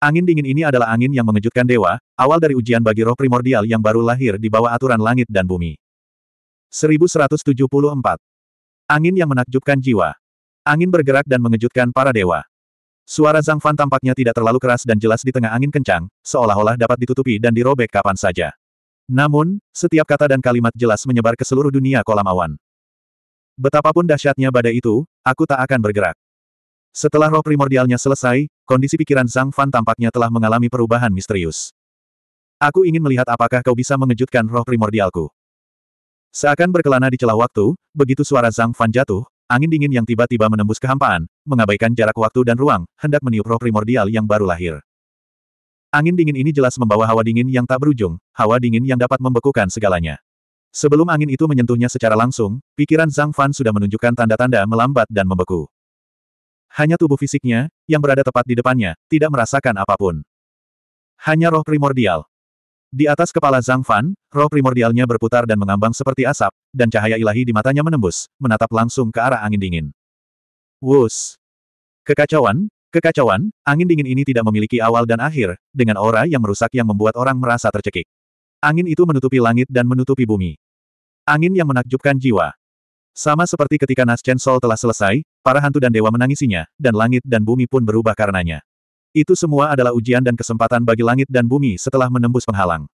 Angin dingin ini adalah angin yang mengejutkan dewa, awal dari ujian bagi roh primordial yang baru lahir di bawah aturan langit dan bumi. 1174. Angin yang menakjubkan jiwa. Angin bergerak dan mengejutkan para dewa. Suara Zhang Fan tampaknya tidak terlalu keras dan jelas di tengah angin kencang, seolah-olah dapat ditutupi dan dirobek kapan saja. Namun, setiap kata dan kalimat jelas menyebar ke seluruh dunia kolam awan. Betapapun dahsyatnya badai itu, aku tak akan bergerak. Setelah roh primordialnya selesai, kondisi pikiran Zhang Fan tampaknya telah mengalami perubahan misterius. Aku ingin melihat apakah kau bisa mengejutkan roh primordialku. Seakan berkelana di celah waktu, begitu suara Zhang Fan jatuh, angin dingin yang tiba-tiba menembus kehampaan, mengabaikan jarak waktu dan ruang, hendak meniup roh primordial yang baru lahir. Angin dingin ini jelas membawa hawa dingin yang tak berujung, hawa dingin yang dapat membekukan segalanya. Sebelum angin itu menyentuhnya secara langsung, pikiran Zhang Fan sudah menunjukkan tanda-tanda melambat dan membeku. Hanya tubuh fisiknya, yang berada tepat di depannya, tidak merasakan apapun. Hanya roh primordial. Di atas kepala Zhang Fan, roh primordialnya berputar dan mengambang seperti asap, dan cahaya ilahi di matanya menembus, menatap langsung ke arah angin dingin. Wus! Kekacauan, kekacauan, angin dingin ini tidak memiliki awal dan akhir, dengan aura yang merusak yang membuat orang merasa tercekik. Angin itu menutupi langit dan menutupi bumi. Angin yang menakjubkan jiwa. Sama seperti ketika Chen Sol telah selesai, para hantu dan dewa menangisinya, dan langit dan bumi pun berubah karenanya. Itu semua adalah ujian dan kesempatan bagi langit dan bumi setelah menembus penghalang.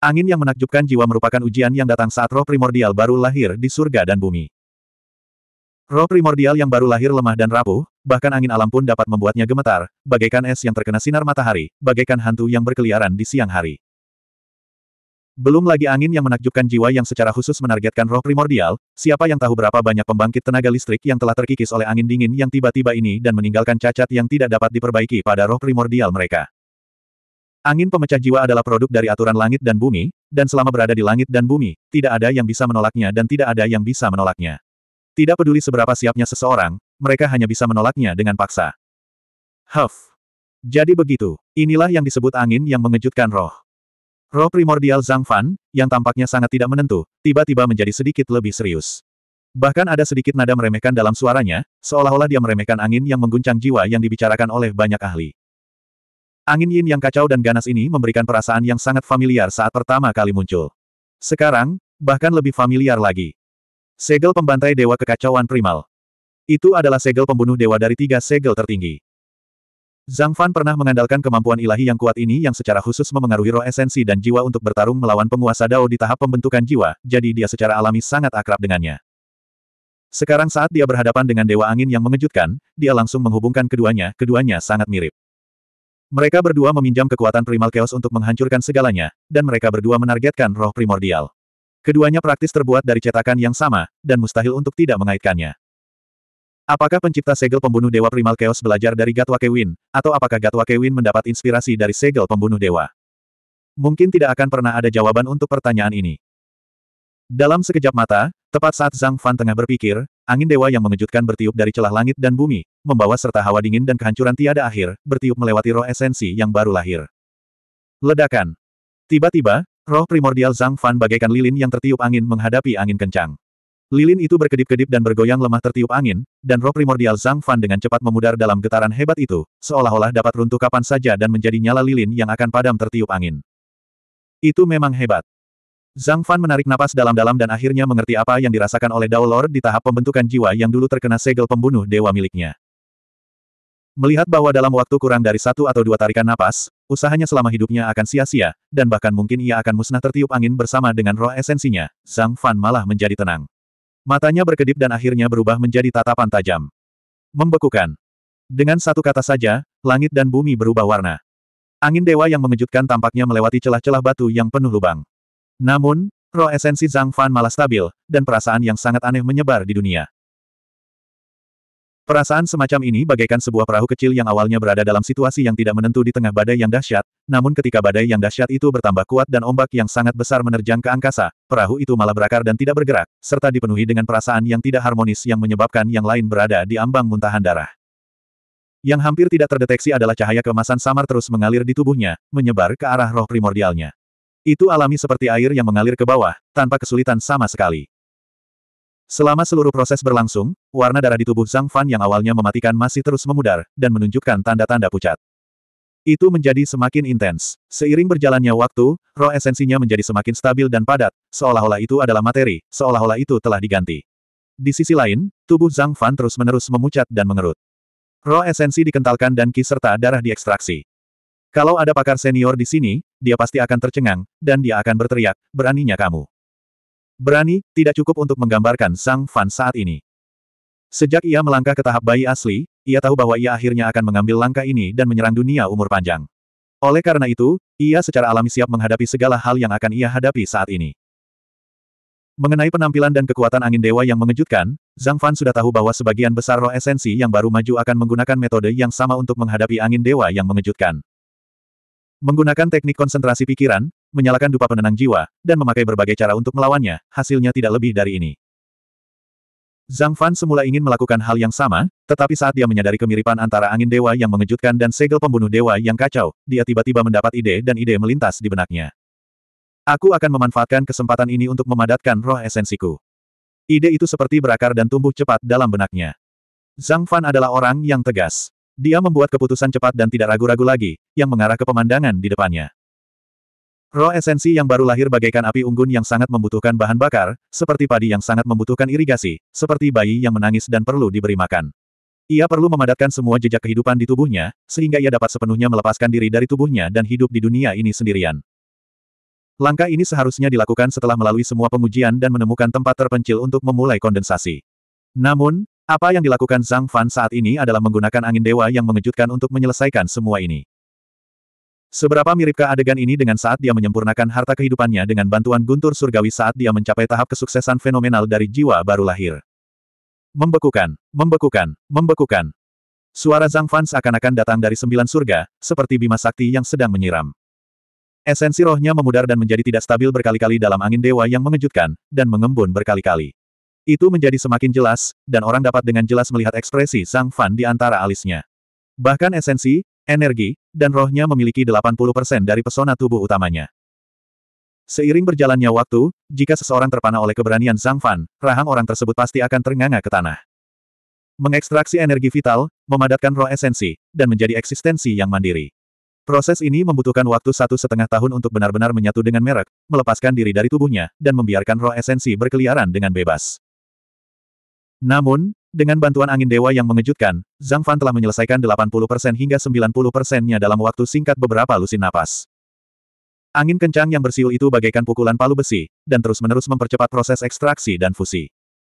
Angin yang menakjubkan jiwa merupakan ujian yang datang saat roh primordial baru lahir di surga dan bumi. Roh primordial yang baru lahir lemah dan rapuh, bahkan angin alam pun dapat membuatnya gemetar, bagaikan es yang terkena sinar matahari, bagaikan hantu yang berkeliaran di siang hari. Belum lagi angin yang menakjubkan jiwa yang secara khusus menargetkan roh primordial, siapa yang tahu berapa banyak pembangkit tenaga listrik yang telah terkikis oleh angin dingin yang tiba-tiba ini dan meninggalkan cacat yang tidak dapat diperbaiki pada roh primordial mereka. Angin pemecah jiwa adalah produk dari aturan langit dan bumi, dan selama berada di langit dan bumi, tidak ada yang bisa menolaknya dan tidak ada yang bisa menolaknya. Tidak peduli seberapa siapnya seseorang, mereka hanya bisa menolaknya dengan paksa. Huff. Jadi begitu, inilah yang disebut angin yang mengejutkan roh. Roh primordial Zhang Fan, yang tampaknya sangat tidak menentu, tiba-tiba menjadi sedikit lebih serius. Bahkan ada sedikit nada meremehkan dalam suaranya, seolah-olah dia meremehkan angin yang mengguncang jiwa yang dibicarakan oleh banyak ahli. Angin yin yang kacau dan ganas ini memberikan perasaan yang sangat familiar saat pertama kali muncul. Sekarang, bahkan lebih familiar lagi. Segel pembantai Dewa Kekacauan Primal. Itu adalah segel pembunuh dewa dari tiga segel tertinggi. Zhang Fan pernah mengandalkan kemampuan ilahi yang kuat ini yang secara khusus memengaruhi roh esensi dan jiwa untuk bertarung melawan penguasa Dao di tahap pembentukan jiwa, jadi dia secara alami sangat akrab dengannya. Sekarang saat dia berhadapan dengan Dewa Angin yang mengejutkan, dia langsung menghubungkan keduanya, keduanya sangat mirip. Mereka berdua meminjam kekuatan primal chaos untuk menghancurkan segalanya, dan mereka berdua menargetkan roh primordial. Keduanya praktis terbuat dari cetakan yang sama, dan mustahil untuk tidak mengaitkannya. Apakah pencipta segel pembunuh dewa Primal Chaos belajar dari Gatwa Kewin, atau apakah Gatwa Kewin mendapat inspirasi dari segel pembunuh dewa? Mungkin tidak akan pernah ada jawaban untuk pertanyaan ini. Dalam sekejap mata, tepat saat Zhang Fan tengah berpikir, angin dewa yang mengejutkan bertiup dari celah langit dan bumi, membawa serta hawa dingin dan kehancuran tiada akhir, bertiup melewati roh esensi yang baru lahir. Ledakan. Tiba-tiba, roh primordial Zhang Fan bagaikan lilin yang tertiup angin menghadapi angin kencang. Lilin itu berkedip-kedip dan bergoyang lemah tertiup angin, dan roh primordial Zhang Fan dengan cepat memudar dalam getaran hebat itu, seolah-olah dapat runtuh kapan saja dan menjadi nyala lilin yang akan padam tertiup angin. Itu memang hebat. Zhang Fan menarik napas dalam-dalam dan akhirnya mengerti apa yang dirasakan oleh Dao Lord di tahap pembentukan jiwa yang dulu terkena segel pembunuh dewa miliknya. Melihat bahwa dalam waktu kurang dari satu atau dua tarikan napas, usahanya selama hidupnya akan sia-sia, dan bahkan mungkin ia akan musnah tertiup angin bersama dengan roh esensinya, Zhang Fan malah menjadi tenang. Matanya berkedip dan akhirnya berubah menjadi tatapan tajam. Membekukan. Dengan satu kata saja, langit dan bumi berubah warna. Angin dewa yang mengejutkan tampaknya melewati celah-celah batu yang penuh lubang. Namun, roh esensi Zhang Fan malah stabil, dan perasaan yang sangat aneh menyebar di dunia. Perasaan semacam ini bagaikan sebuah perahu kecil yang awalnya berada dalam situasi yang tidak menentu di tengah badai yang dahsyat, namun ketika badai yang dahsyat itu bertambah kuat dan ombak yang sangat besar menerjang ke angkasa, perahu itu malah berakar dan tidak bergerak, serta dipenuhi dengan perasaan yang tidak harmonis yang menyebabkan yang lain berada di ambang muntahan darah. Yang hampir tidak terdeteksi adalah cahaya kemasan samar terus mengalir di tubuhnya, menyebar ke arah roh primordialnya. Itu alami seperti air yang mengalir ke bawah, tanpa kesulitan sama sekali. Selama seluruh proses berlangsung, warna darah di tubuh Zhang Fan yang awalnya mematikan masih terus memudar, dan menunjukkan tanda-tanda pucat. Itu menjadi semakin intens. Seiring berjalannya waktu, roh esensinya menjadi semakin stabil dan padat, seolah-olah itu adalah materi, seolah-olah itu telah diganti. Di sisi lain, tubuh Zhang Fan terus-menerus memucat dan mengerut. Roh esensi dikentalkan dan ki serta darah diekstraksi. Kalau ada pakar senior di sini, dia pasti akan tercengang, dan dia akan berteriak, beraninya kamu. Berani, tidak cukup untuk menggambarkan Sang Fan saat ini. Sejak ia melangkah ke tahap bayi asli, ia tahu bahwa ia akhirnya akan mengambil langkah ini dan menyerang dunia umur panjang. Oleh karena itu, ia secara alami siap menghadapi segala hal yang akan ia hadapi saat ini. Mengenai penampilan dan kekuatan angin dewa yang mengejutkan, Zhang Fan sudah tahu bahwa sebagian besar roh esensi yang baru maju akan menggunakan metode yang sama untuk menghadapi angin dewa yang mengejutkan. Menggunakan teknik konsentrasi pikiran, menyalakan dupa penenang jiwa, dan memakai berbagai cara untuk melawannya, hasilnya tidak lebih dari ini. Zhang Fan semula ingin melakukan hal yang sama, tetapi saat dia menyadari kemiripan antara angin dewa yang mengejutkan dan segel pembunuh dewa yang kacau, dia tiba-tiba mendapat ide dan ide melintas di benaknya. Aku akan memanfaatkan kesempatan ini untuk memadatkan roh esensiku. Ide itu seperti berakar dan tumbuh cepat dalam benaknya. Zhang Fan adalah orang yang tegas. Dia membuat keputusan cepat dan tidak ragu-ragu lagi, yang mengarah ke pemandangan di depannya. Roh esensi yang baru lahir bagaikan api unggun yang sangat membutuhkan bahan bakar, seperti padi yang sangat membutuhkan irigasi, seperti bayi yang menangis dan perlu diberi makan. Ia perlu memadatkan semua jejak kehidupan di tubuhnya, sehingga ia dapat sepenuhnya melepaskan diri dari tubuhnya dan hidup di dunia ini sendirian. Langkah ini seharusnya dilakukan setelah melalui semua pengujian dan menemukan tempat terpencil untuk memulai kondensasi. Namun, apa yang dilakukan Zhang Fan saat ini adalah menggunakan angin dewa yang mengejutkan untuk menyelesaikan semua ini. Seberapa miripkah adegan ini dengan saat dia menyempurnakan harta kehidupannya dengan bantuan guntur surgawi saat dia mencapai tahap kesuksesan fenomenal dari jiwa baru lahir? Membekukan, membekukan, membekukan. Suara Zhang Fan seakan-akan datang dari sembilan surga, seperti bima sakti yang sedang menyiram. Esensi rohnya memudar dan menjadi tidak stabil berkali-kali dalam angin dewa yang mengejutkan, dan mengembun berkali-kali. Itu menjadi semakin jelas, dan orang dapat dengan jelas melihat ekspresi Zhang Fan di antara alisnya. Bahkan esensi, energi, dan rohnya memiliki 80% dari pesona tubuh utamanya. Seiring berjalannya waktu, jika seseorang terpana oleh keberanian Zhang Fan, rahang orang tersebut pasti akan ternganga ke tanah. Mengekstraksi energi vital, memadatkan roh esensi, dan menjadi eksistensi yang mandiri. Proses ini membutuhkan waktu satu setengah tahun untuk benar-benar menyatu dengan merek, melepaskan diri dari tubuhnya, dan membiarkan roh esensi berkeliaran dengan bebas. Namun, dengan bantuan angin dewa yang mengejutkan, Zhang Fan telah menyelesaikan 80% hingga 90%-nya dalam waktu singkat beberapa lusin napas. Angin kencang yang bersiul itu bagaikan pukulan palu besi, dan terus-menerus mempercepat proses ekstraksi dan fusi.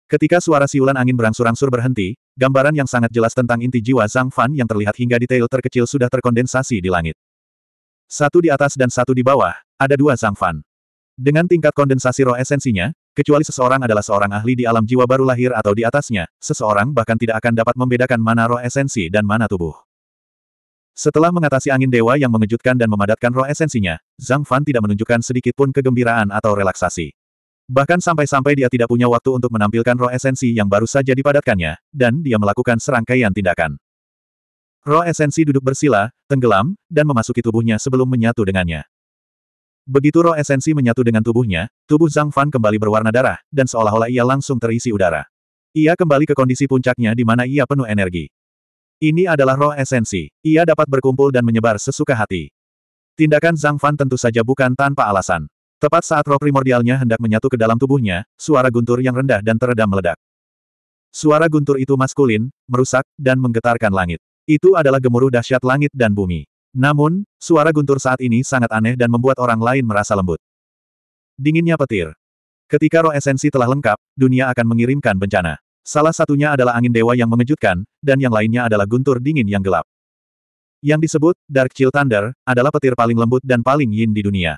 Ketika suara siulan angin berangsur-angsur berhenti, gambaran yang sangat jelas tentang inti jiwa Zhang Fan yang terlihat hingga detail terkecil sudah terkondensasi di langit. Satu di atas dan satu di bawah, ada dua Zhang Fan. Dengan tingkat kondensasi roh esensinya, Kecuali seseorang adalah seorang ahli di alam jiwa baru lahir atau di atasnya, seseorang bahkan tidak akan dapat membedakan mana roh esensi dan mana tubuh. Setelah mengatasi angin dewa yang mengejutkan dan memadatkan roh esensinya, Zhang Fan tidak menunjukkan sedikit pun kegembiraan atau relaksasi. Bahkan sampai-sampai dia tidak punya waktu untuk menampilkan roh esensi yang baru saja dipadatkannya, dan dia melakukan serangkaian tindakan. Roh esensi duduk bersila, tenggelam, dan memasuki tubuhnya sebelum menyatu dengannya. Begitu roh esensi menyatu dengan tubuhnya, tubuh Zhang Fan kembali berwarna darah, dan seolah-olah ia langsung terisi udara. Ia kembali ke kondisi puncaknya di mana ia penuh energi. Ini adalah roh esensi. Ia dapat berkumpul dan menyebar sesuka hati. Tindakan Zhang Fan tentu saja bukan tanpa alasan. Tepat saat roh primordialnya hendak menyatu ke dalam tubuhnya, suara guntur yang rendah dan teredam meledak. Suara guntur itu maskulin, merusak, dan menggetarkan langit. Itu adalah gemuruh dahsyat langit dan bumi. Namun, suara guntur saat ini sangat aneh dan membuat orang lain merasa lembut. Dinginnya petir. Ketika roh esensi telah lengkap, dunia akan mengirimkan bencana. Salah satunya adalah angin dewa yang mengejutkan, dan yang lainnya adalah guntur dingin yang gelap. Yang disebut Dark Chill Thunder adalah petir paling lembut dan paling yin di dunia.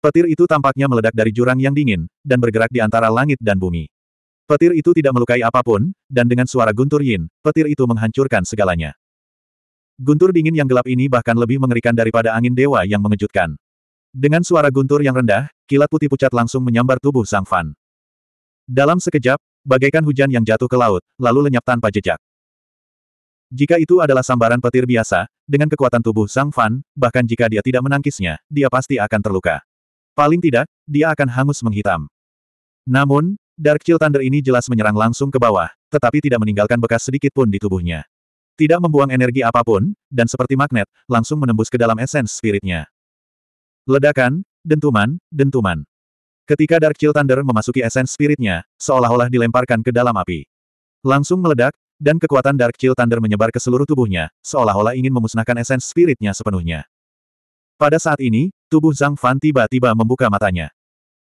Petir itu tampaknya meledak dari jurang yang dingin, dan bergerak di antara langit dan bumi. Petir itu tidak melukai apapun, dan dengan suara guntur yin, petir itu menghancurkan segalanya. Guntur dingin yang gelap ini bahkan lebih mengerikan daripada angin dewa yang mengejutkan. Dengan suara guntur yang rendah, kilat putih pucat langsung menyambar tubuh Sang Fan. Dalam sekejap, bagaikan hujan yang jatuh ke laut, lalu lenyap tanpa jejak. Jika itu adalah sambaran petir biasa, dengan kekuatan tubuh Sang Fan, bahkan jika dia tidak menangkisnya, dia pasti akan terluka. Paling tidak, dia akan hangus menghitam. Namun, Dark Chill Thunder ini jelas menyerang langsung ke bawah, tetapi tidak meninggalkan bekas sedikit pun di tubuhnya. Tidak membuang energi apapun, dan seperti magnet, langsung menembus ke dalam esens spiritnya. Ledakan, dentuman, dentuman. Ketika Dark Chill Thunder memasuki esens spiritnya, seolah-olah dilemparkan ke dalam api. Langsung meledak, dan kekuatan Dark Chill Thunder menyebar ke seluruh tubuhnya, seolah-olah ingin memusnahkan esens spiritnya sepenuhnya. Pada saat ini, tubuh Zhang Fan tiba-tiba membuka matanya.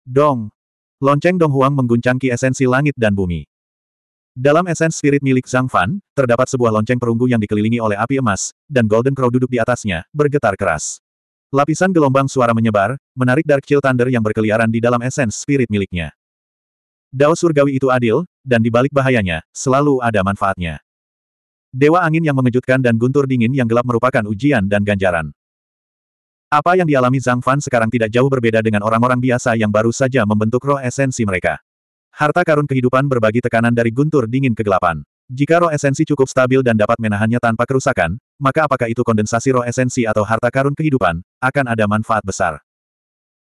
Dong! Lonceng Dong Huang mengguncang esensi langit dan bumi. Dalam esens spirit milik Zhang Fan, terdapat sebuah lonceng perunggu yang dikelilingi oleh api emas, dan Golden Crow duduk di atasnya, bergetar keras. Lapisan gelombang suara menyebar, menarik Dark Chill Thunder yang berkeliaran di dalam esens spirit miliknya. Dao surgawi itu adil, dan di balik bahayanya, selalu ada manfaatnya. Dewa angin yang mengejutkan dan guntur dingin yang gelap merupakan ujian dan ganjaran. Apa yang dialami Zhang Fan sekarang tidak jauh berbeda dengan orang-orang biasa yang baru saja membentuk roh esensi mereka. Harta karun kehidupan berbagi tekanan dari guntur dingin kegelapan. Jika roh esensi cukup stabil dan dapat menahannya tanpa kerusakan, maka apakah itu kondensasi roh esensi atau harta karun kehidupan, akan ada manfaat besar.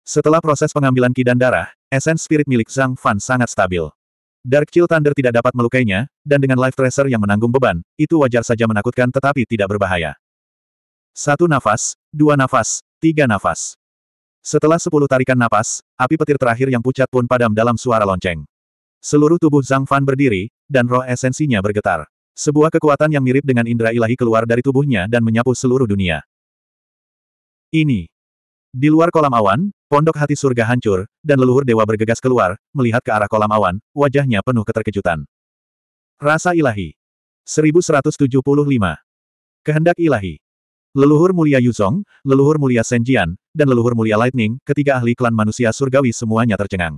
Setelah proses pengambilan ki darah, esens spirit milik Zhang Fan sangat stabil. Dark Chill Thunder tidak dapat melukainya, dan dengan Life Tracer yang menanggung beban, itu wajar saja menakutkan tetapi tidak berbahaya. Satu nafas, dua nafas, tiga nafas. Setelah sepuluh tarikan napas, api petir terakhir yang pucat pun padam dalam suara lonceng. Seluruh tubuh Zhang Fan berdiri, dan roh esensinya bergetar. Sebuah kekuatan yang mirip dengan indera ilahi keluar dari tubuhnya dan menyapu seluruh dunia. Ini. Di luar kolam awan, pondok hati surga hancur, dan leluhur dewa bergegas keluar, melihat ke arah kolam awan, wajahnya penuh keterkejutan. Rasa ilahi. 1175. Kehendak ilahi. Leluhur mulia Yuzong, leluhur mulia Senjian, dan leluhur mulia Lightning, ketiga ahli klan manusia surgawi semuanya tercengang.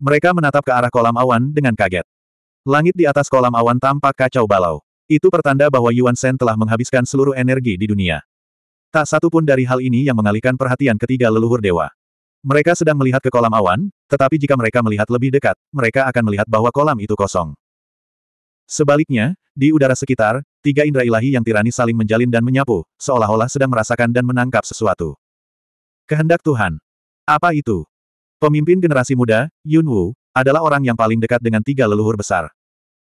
Mereka menatap ke arah kolam awan dengan kaget. Langit di atas kolam awan tampak kacau balau. Itu pertanda bahwa Yuan Shen telah menghabiskan seluruh energi di dunia. Tak satu pun dari hal ini yang mengalihkan perhatian ketiga leluhur dewa. Mereka sedang melihat ke kolam awan, tetapi jika mereka melihat lebih dekat, mereka akan melihat bahwa kolam itu kosong. Sebaliknya, di udara sekitar, Tiga indera ilahi yang tirani saling menjalin dan menyapu, seolah-olah sedang merasakan dan menangkap sesuatu. Kehendak Tuhan. Apa itu? Pemimpin generasi muda, Yun Wu, adalah orang yang paling dekat dengan tiga leluhur besar.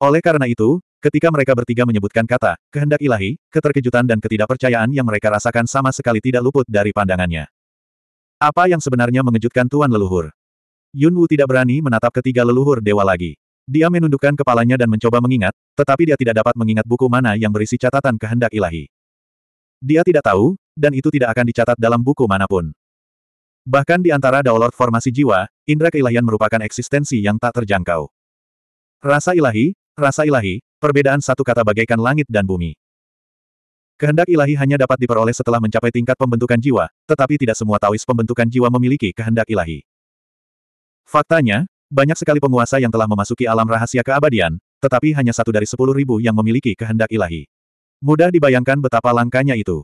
Oleh karena itu, ketika mereka bertiga menyebutkan kata, kehendak ilahi, keterkejutan dan ketidakpercayaan yang mereka rasakan sama sekali tidak luput dari pandangannya. Apa yang sebenarnya mengejutkan Tuan Leluhur? Yun Wu tidak berani menatap ketiga leluhur dewa lagi. Dia menundukkan kepalanya dan mencoba mengingat, tetapi dia tidak dapat mengingat buku mana yang berisi catatan kehendak ilahi. Dia tidak tahu, dan itu tidak akan dicatat dalam buku manapun. Bahkan di antara download formasi jiwa, indera keilahian merupakan eksistensi yang tak terjangkau. Rasa ilahi, rasa ilahi, perbedaan satu kata bagaikan langit dan bumi. Kehendak ilahi hanya dapat diperoleh setelah mencapai tingkat pembentukan jiwa, tetapi tidak semua tawis pembentukan jiwa memiliki kehendak ilahi. Faktanya, banyak sekali penguasa yang telah memasuki alam rahasia keabadian, tetapi hanya satu dari sepuluh ribu yang memiliki kehendak ilahi. Mudah dibayangkan betapa langkanya itu.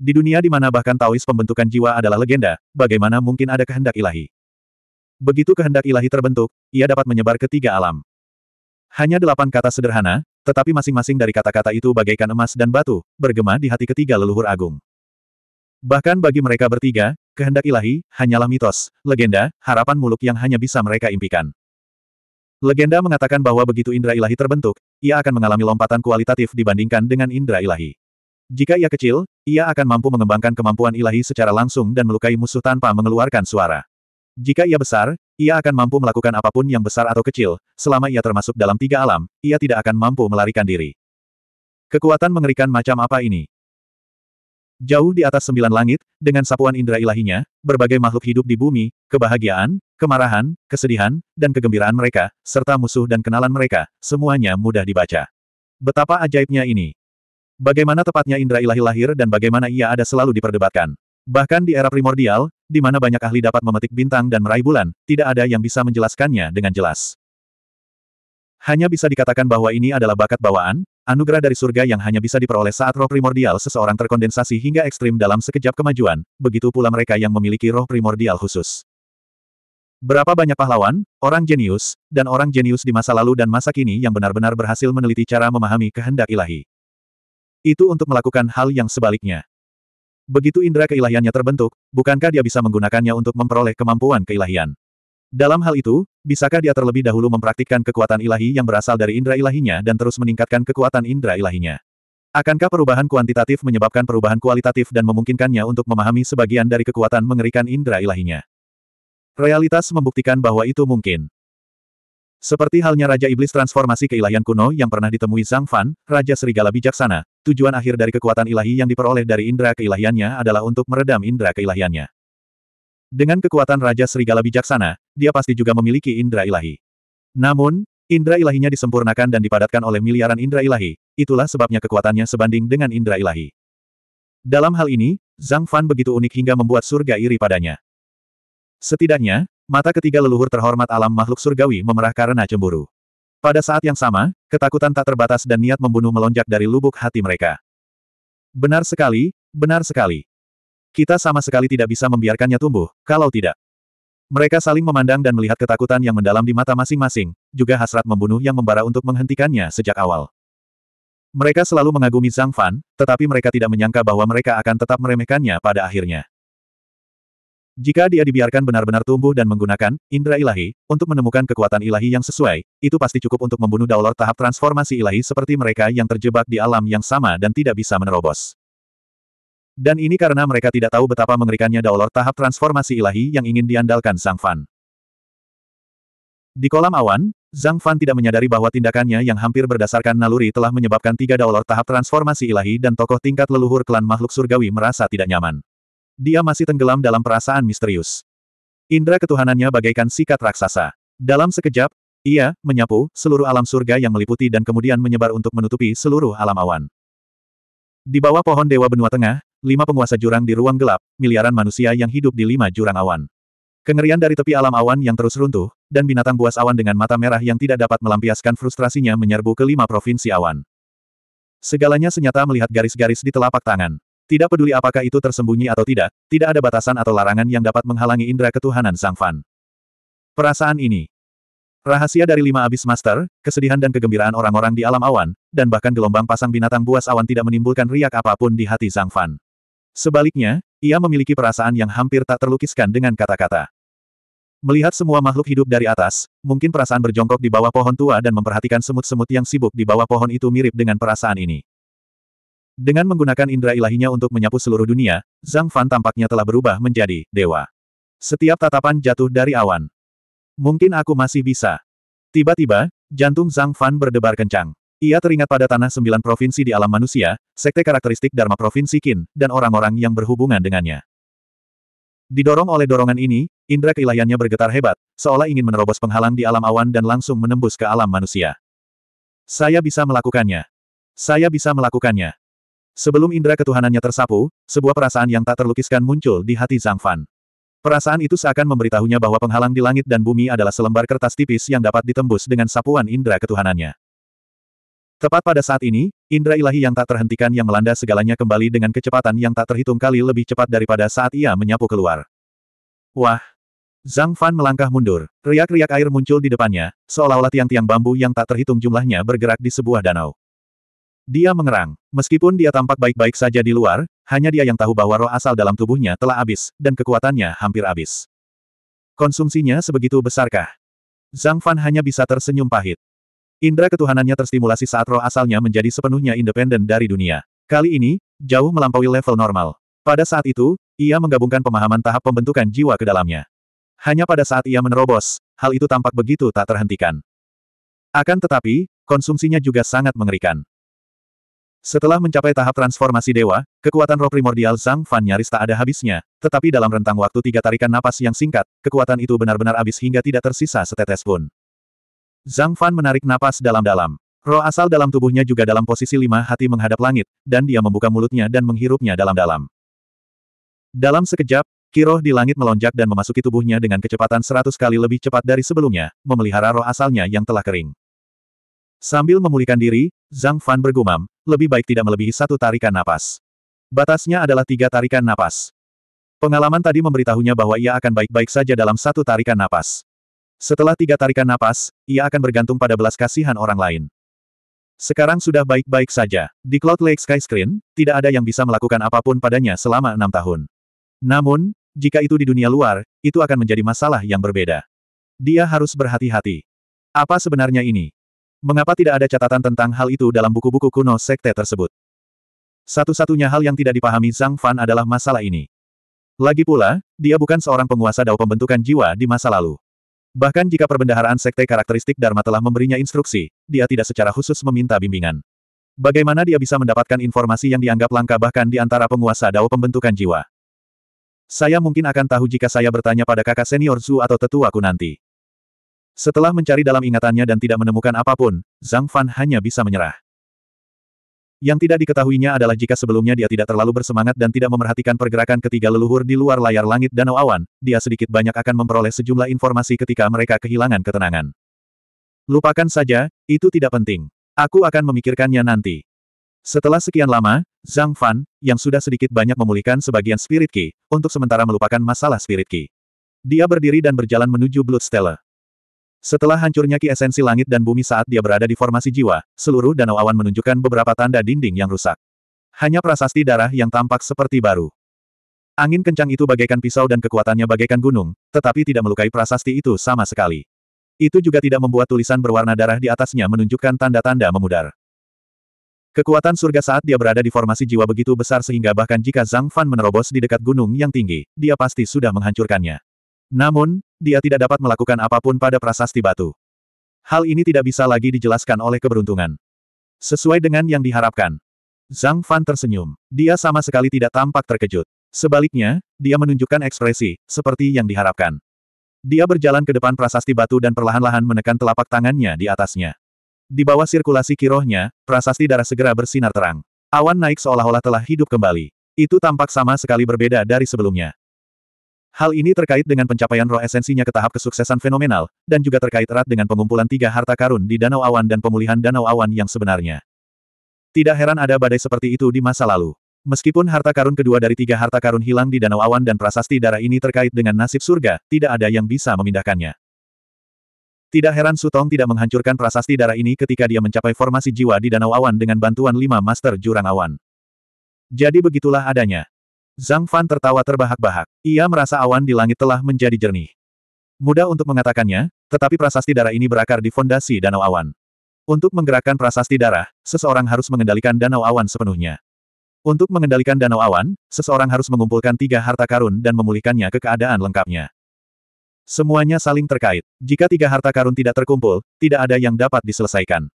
Di dunia di mana bahkan Taois pembentukan jiwa adalah legenda, bagaimana mungkin ada kehendak ilahi? Begitu kehendak ilahi terbentuk, ia dapat menyebar ke tiga alam. Hanya delapan kata sederhana, tetapi masing-masing dari kata-kata itu bagaikan emas dan batu, bergema di hati ketiga leluhur agung. Bahkan bagi mereka bertiga, kehendak ilahi, hanyalah mitos, legenda, harapan muluk yang hanya bisa mereka impikan. Legenda mengatakan bahwa begitu indera ilahi terbentuk, ia akan mengalami lompatan kualitatif dibandingkan dengan indera ilahi. Jika ia kecil, ia akan mampu mengembangkan kemampuan ilahi secara langsung dan melukai musuh tanpa mengeluarkan suara. Jika ia besar, ia akan mampu melakukan apapun yang besar atau kecil, selama ia termasuk dalam tiga alam, ia tidak akan mampu melarikan diri. Kekuatan mengerikan macam apa ini? Jauh di atas sembilan langit, dengan sapuan indera ilahinya, berbagai makhluk hidup di bumi, kebahagiaan, kemarahan, kesedihan, dan kegembiraan mereka, serta musuh dan kenalan mereka, semuanya mudah dibaca. Betapa ajaibnya ini. Bagaimana tepatnya indera ilahi lahir dan bagaimana ia ada selalu diperdebatkan. Bahkan di era primordial, di mana banyak ahli dapat memetik bintang dan meraih bulan, tidak ada yang bisa menjelaskannya dengan jelas. Hanya bisa dikatakan bahwa ini adalah bakat bawaan, Anugerah dari surga yang hanya bisa diperoleh saat roh primordial seseorang terkondensasi hingga ekstrim dalam sekejap kemajuan, begitu pula mereka yang memiliki roh primordial khusus. Berapa banyak pahlawan, orang jenius, dan orang jenius di masa lalu dan masa kini yang benar-benar berhasil meneliti cara memahami kehendak ilahi. Itu untuk melakukan hal yang sebaliknya. Begitu indera keilahiannya terbentuk, bukankah dia bisa menggunakannya untuk memperoleh kemampuan keilahian? Dalam hal itu, bisakah dia terlebih dahulu mempraktikkan kekuatan ilahi yang berasal dari indera ilahinya dan terus meningkatkan kekuatan indera ilahinya? Akankah perubahan kuantitatif menyebabkan perubahan kualitatif dan memungkinkannya untuk memahami sebagian dari kekuatan mengerikan indera ilahinya? Realitas membuktikan bahwa itu mungkin. Seperti halnya Raja Iblis transformasi keilahian kuno yang pernah ditemui Zhang Fan, Raja Serigala Bijaksana, tujuan akhir dari kekuatan ilahi yang diperoleh dari indera keilahiannya adalah untuk meredam indera keilahiannya. Dengan kekuatan Raja Serigala Bijaksana, dia pasti juga memiliki indera ilahi. Namun, indera ilahinya disempurnakan dan dipadatkan oleh miliaran indera ilahi, itulah sebabnya kekuatannya sebanding dengan indera ilahi. Dalam hal ini, Zhang Fan begitu unik hingga membuat surga iri padanya. Setidaknya, mata ketiga leluhur terhormat alam makhluk surgawi memerah karena cemburu. Pada saat yang sama, ketakutan tak terbatas dan niat membunuh melonjak dari lubuk hati mereka. Benar sekali, benar sekali. Kita sama sekali tidak bisa membiarkannya tumbuh, kalau tidak. Mereka saling memandang dan melihat ketakutan yang mendalam di mata masing-masing, juga hasrat membunuh yang membara untuk menghentikannya sejak awal. Mereka selalu mengagumi Zhang Fan, tetapi mereka tidak menyangka bahwa mereka akan tetap meremehkannya pada akhirnya. Jika dia dibiarkan benar-benar tumbuh dan menggunakan indera ilahi untuk menemukan kekuatan ilahi yang sesuai, itu pasti cukup untuk membunuh daulor tahap transformasi ilahi seperti mereka yang terjebak di alam yang sama dan tidak bisa menerobos. Dan ini karena mereka tidak tahu betapa mengerikannya daulor tahap transformasi ilahi yang ingin diandalkan Zhang Fan. Di kolam awan, Zhang Fan tidak menyadari bahwa tindakannya yang hampir berdasarkan naluri telah menyebabkan tiga daulor tahap transformasi ilahi dan tokoh tingkat leluhur klan makhluk surgawi merasa tidak nyaman. Dia masih tenggelam dalam perasaan misterius. Indra ketuhanannya bagaikan sikat raksasa. Dalam sekejap, ia menyapu seluruh alam surga yang meliputi dan kemudian menyebar untuk menutupi seluruh alam awan. Di bawah pohon Dewa Benua Tengah, lima penguasa jurang di ruang gelap, miliaran manusia yang hidup di lima jurang awan. Kengerian dari tepi alam awan yang terus runtuh, dan binatang buas awan dengan mata merah yang tidak dapat melampiaskan frustrasinya menyerbu ke lima provinsi awan. Segalanya senyata melihat garis-garis di telapak tangan. Tidak peduli apakah itu tersembunyi atau tidak, tidak ada batasan atau larangan yang dapat menghalangi indera ketuhanan Sang Fan. Perasaan ini. Rahasia dari lima abis master, kesedihan dan kegembiraan orang-orang di alam awan, dan bahkan gelombang pasang binatang buas awan tidak menimbulkan riak apapun di hati Sang Fan. Sebaliknya, ia memiliki perasaan yang hampir tak terlukiskan dengan kata-kata. Melihat semua makhluk hidup dari atas, mungkin perasaan berjongkok di bawah pohon tua dan memperhatikan semut-semut yang sibuk di bawah pohon itu mirip dengan perasaan ini. Dengan menggunakan indera ilahinya untuk menyapu seluruh dunia, Zhang Fan tampaknya telah berubah menjadi dewa. Setiap tatapan jatuh dari awan. Mungkin aku masih bisa. Tiba-tiba, jantung Zhang Fan berdebar kencang. Ia teringat pada tanah sembilan provinsi di alam manusia, sekte karakteristik Dharma Provinsi Qin, dan orang-orang yang berhubungan dengannya. Didorong oleh dorongan ini, indera keilayannya bergetar hebat, seolah ingin menerobos penghalang di alam awan dan langsung menembus ke alam manusia. Saya bisa melakukannya. Saya bisa melakukannya. Sebelum indera ketuhanannya tersapu, sebuah perasaan yang tak terlukiskan muncul di hati Zhang Fan. Perasaan itu seakan memberitahunya bahwa penghalang di langit dan bumi adalah selembar kertas tipis yang dapat ditembus dengan sapuan indera ketuhanannya. Tepat pada saat ini, indra ilahi yang tak terhentikan yang melanda segalanya kembali dengan kecepatan yang tak terhitung kali lebih cepat daripada saat ia menyapu keluar. Wah! Zhang Fan melangkah mundur. Riak-riak air muncul di depannya, seolah-olah tiang-tiang bambu yang tak terhitung jumlahnya bergerak di sebuah danau. Dia mengerang. Meskipun dia tampak baik-baik saja di luar, hanya dia yang tahu bahwa roh asal dalam tubuhnya telah habis, dan kekuatannya hampir habis. Konsumsinya sebegitu besarkah? Zhang Fan hanya bisa tersenyum pahit. Indra ketuhanannya terstimulasi saat roh asalnya menjadi sepenuhnya independen dari dunia. Kali ini, jauh melampaui level normal. Pada saat itu, ia menggabungkan pemahaman tahap pembentukan jiwa ke dalamnya. Hanya pada saat ia menerobos, hal itu tampak begitu tak terhentikan. Akan tetapi, konsumsinya juga sangat mengerikan. Setelah mencapai tahap transformasi dewa, kekuatan roh primordial Zhang Fan nyaris tak ada habisnya, tetapi dalam rentang waktu tiga tarikan napas yang singkat, kekuatan itu benar-benar habis hingga tidak tersisa setetes pun. Zhang Fan menarik napas dalam-dalam. Roh asal dalam tubuhnya juga dalam posisi lima hati menghadap langit, dan dia membuka mulutnya dan menghirupnya dalam-dalam. Dalam sekejap, kiroh di langit melonjak dan memasuki tubuhnya dengan kecepatan seratus kali lebih cepat dari sebelumnya, memelihara roh asalnya yang telah kering. Sambil memulihkan diri, Zhang Fan bergumam, lebih baik tidak melebihi satu tarikan napas. Batasnya adalah tiga tarikan napas. Pengalaman tadi memberitahunya bahwa ia akan baik-baik saja dalam satu tarikan napas. Setelah tiga tarikan napas, ia akan bergantung pada belas kasihan orang lain. Sekarang sudah baik-baik saja. Di Cloud Lake Sky Screen, tidak ada yang bisa melakukan apapun padanya selama enam tahun. Namun, jika itu di dunia luar, itu akan menjadi masalah yang berbeda. Dia harus berhati-hati. Apa sebenarnya ini? Mengapa tidak ada catatan tentang hal itu dalam buku-buku kuno sekte tersebut? Satu-satunya hal yang tidak dipahami Zhang Fan adalah masalah ini. Lagi pula, dia bukan seorang penguasa dao pembentukan jiwa di masa lalu. Bahkan jika perbendaharaan sekte karakteristik Dharma telah memberinya instruksi, dia tidak secara khusus meminta bimbingan. Bagaimana dia bisa mendapatkan informasi yang dianggap langka bahkan di antara penguasa dao pembentukan jiwa? Saya mungkin akan tahu jika saya bertanya pada kakak senior Zhu atau tetuaku nanti. Setelah mencari dalam ingatannya dan tidak menemukan apapun, Zhang Fan hanya bisa menyerah. Yang tidak diketahuinya adalah jika sebelumnya dia tidak terlalu bersemangat dan tidak memerhatikan pergerakan ketiga leluhur di luar layar langit danau awan, dia sedikit banyak akan memperoleh sejumlah informasi ketika mereka kehilangan ketenangan. Lupakan saja, itu tidak penting. Aku akan memikirkannya nanti. Setelah sekian lama, Zhang Fan, yang sudah sedikit banyak memulihkan sebagian spirit Key, untuk sementara melupakan masalah spirit Key. Dia berdiri dan berjalan menuju Blood Stellar. Setelah hancurnya ki esensi langit dan bumi saat dia berada di formasi jiwa, seluruh danau awan menunjukkan beberapa tanda dinding yang rusak. Hanya prasasti darah yang tampak seperti baru. Angin kencang itu bagaikan pisau dan kekuatannya bagaikan gunung, tetapi tidak melukai prasasti itu sama sekali. Itu juga tidak membuat tulisan berwarna darah di atasnya menunjukkan tanda-tanda memudar. Kekuatan surga saat dia berada di formasi jiwa begitu besar sehingga bahkan jika Zhang Fan menerobos di dekat gunung yang tinggi, dia pasti sudah menghancurkannya. Namun, dia tidak dapat melakukan apapun pada prasasti batu. Hal ini tidak bisa lagi dijelaskan oleh keberuntungan. Sesuai dengan yang diharapkan. Zhang Fan tersenyum. Dia sama sekali tidak tampak terkejut. Sebaliknya, dia menunjukkan ekspresi, seperti yang diharapkan. Dia berjalan ke depan prasasti batu dan perlahan-lahan menekan telapak tangannya di atasnya. Di bawah sirkulasi kirohnya, prasasti darah segera bersinar terang. Awan naik seolah-olah telah hidup kembali. Itu tampak sama sekali berbeda dari sebelumnya. Hal ini terkait dengan pencapaian roh esensinya ke tahap kesuksesan fenomenal, dan juga terkait erat dengan pengumpulan tiga harta karun di Danau Awan dan pemulihan Danau Awan yang sebenarnya. Tidak heran ada badai seperti itu di masa lalu. Meskipun harta karun kedua dari tiga harta karun hilang di Danau Awan dan prasasti darah ini terkait dengan nasib surga, tidak ada yang bisa memindahkannya. Tidak heran Sutong tidak menghancurkan prasasti darah ini ketika dia mencapai formasi jiwa di Danau Awan dengan bantuan lima Master Jurang Awan. Jadi begitulah adanya. Zhang Fan tertawa terbahak-bahak. Ia merasa awan di langit telah menjadi jernih. Mudah untuk mengatakannya, tetapi prasasti darah ini berakar di fondasi danau awan. Untuk menggerakkan prasasti darah, seseorang harus mengendalikan danau awan sepenuhnya. Untuk mengendalikan danau awan, seseorang harus mengumpulkan tiga harta karun dan memulihkannya ke keadaan lengkapnya. Semuanya saling terkait. Jika tiga harta karun tidak terkumpul, tidak ada yang dapat diselesaikan.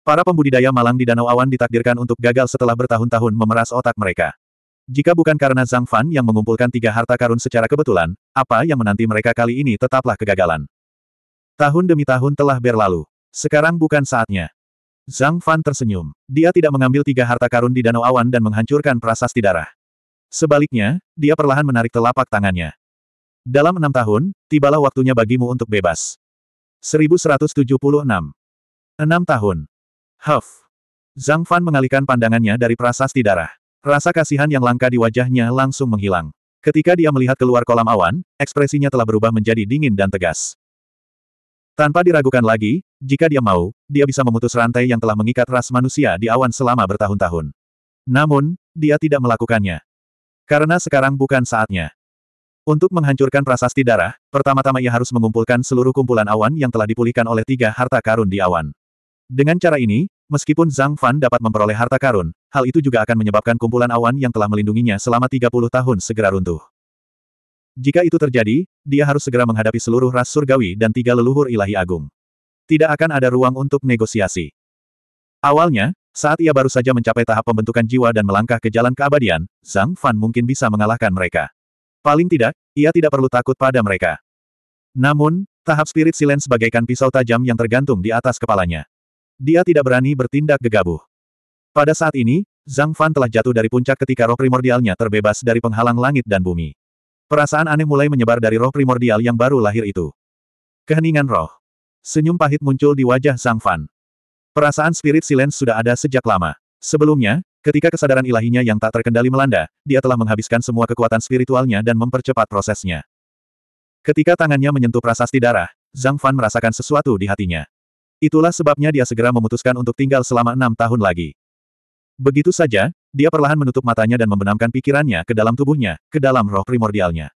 Para pembudidaya malang di Danau Awan ditakdirkan untuk gagal setelah bertahun-tahun memeras otak mereka. Jika bukan karena Zhang Fan yang mengumpulkan tiga harta karun secara kebetulan, apa yang menanti mereka kali ini tetaplah kegagalan. Tahun demi tahun telah berlalu. Sekarang bukan saatnya. Zhang Fan tersenyum. Dia tidak mengambil tiga harta karun di Danau Awan dan menghancurkan prasasti darah. Sebaliknya, dia perlahan menarik telapak tangannya. Dalam enam tahun, tibalah waktunya bagimu untuk bebas. 1176. Enam tahun. Huff. Zhang Fan mengalihkan pandangannya dari prasasti darah. Rasa kasihan yang langka di wajahnya langsung menghilang. Ketika dia melihat keluar kolam awan, ekspresinya telah berubah menjadi dingin dan tegas. Tanpa diragukan lagi, jika dia mau, dia bisa memutus rantai yang telah mengikat ras manusia di awan selama bertahun-tahun. Namun, dia tidak melakukannya. Karena sekarang bukan saatnya. Untuk menghancurkan prasasti darah, pertama-tama ia harus mengumpulkan seluruh kumpulan awan yang telah dipulihkan oleh tiga harta karun di awan. Dengan cara ini, Meskipun Zhang Fan dapat memperoleh harta karun, hal itu juga akan menyebabkan kumpulan awan yang telah melindunginya selama 30 tahun segera runtuh. Jika itu terjadi, dia harus segera menghadapi seluruh ras surgawi dan tiga leluhur ilahi agung. Tidak akan ada ruang untuk negosiasi. Awalnya, saat ia baru saja mencapai tahap pembentukan jiwa dan melangkah ke jalan keabadian, Zhang Fan mungkin bisa mengalahkan mereka. Paling tidak, ia tidak perlu takut pada mereka. Namun, tahap spirit silence bagaikan pisau tajam yang tergantung di atas kepalanya. Dia tidak berani bertindak gegabah. Pada saat ini, Zhang Fan telah jatuh dari puncak ketika roh primordialnya terbebas dari penghalang langit dan bumi. Perasaan aneh mulai menyebar dari roh primordial yang baru lahir itu. Keheningan roh. Senyum pahit muncul di wajah Zhang Fan. Perasaan spirit silence sudah ada sejak lama. Sebelumnya, ketika kesadaran ilahinya yang tak terkendali melanda, dia telah menghabiskan semua kekuatan spiritualnya dan mempercepat prosesnya. Ketika tangannya menyentuh prasasti darah, Zhang Fan merasakan sesuatu di hatinya. Itulah sebabnya dia segera memutuskan untuk tinggal selama enam tahun lagi. Begitu saja, dia perlahan menutup matanya dan membenamkan pikirannya ke dalam tubuhnya, ke dalam roh primordialnya.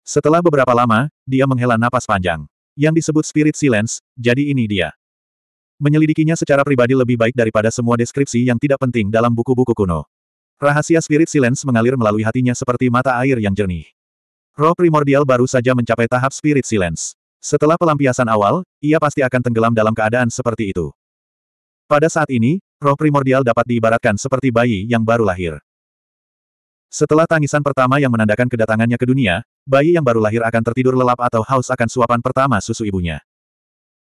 Setelah beberapa lama, dia menghela napas panjang. Yang disebut spirit silence, jadi ini dia. Menyelidikinya secara pribadi lebih baik daripada semua deskripsi yang tidak penting dalam buku-buku kuno. Rahasia spirit silence mengalir melalui hatinya seperti mata air yang jernih. Roh primordial baru saja mencapai tahap spirit silence. Setelah pelampiasan awal, ia pasti akan tenggelam dalam keadaan seperti itu. Pada saat ini, roh primordial dapat diibaratkan seperti bayi yang baru lahir. Setelah tangisan pertama yang menandakan kedatangannya ke dunia, bayi yang baru lahir akan tertidur lelap atau haus akan suapan pertama susu ibunya.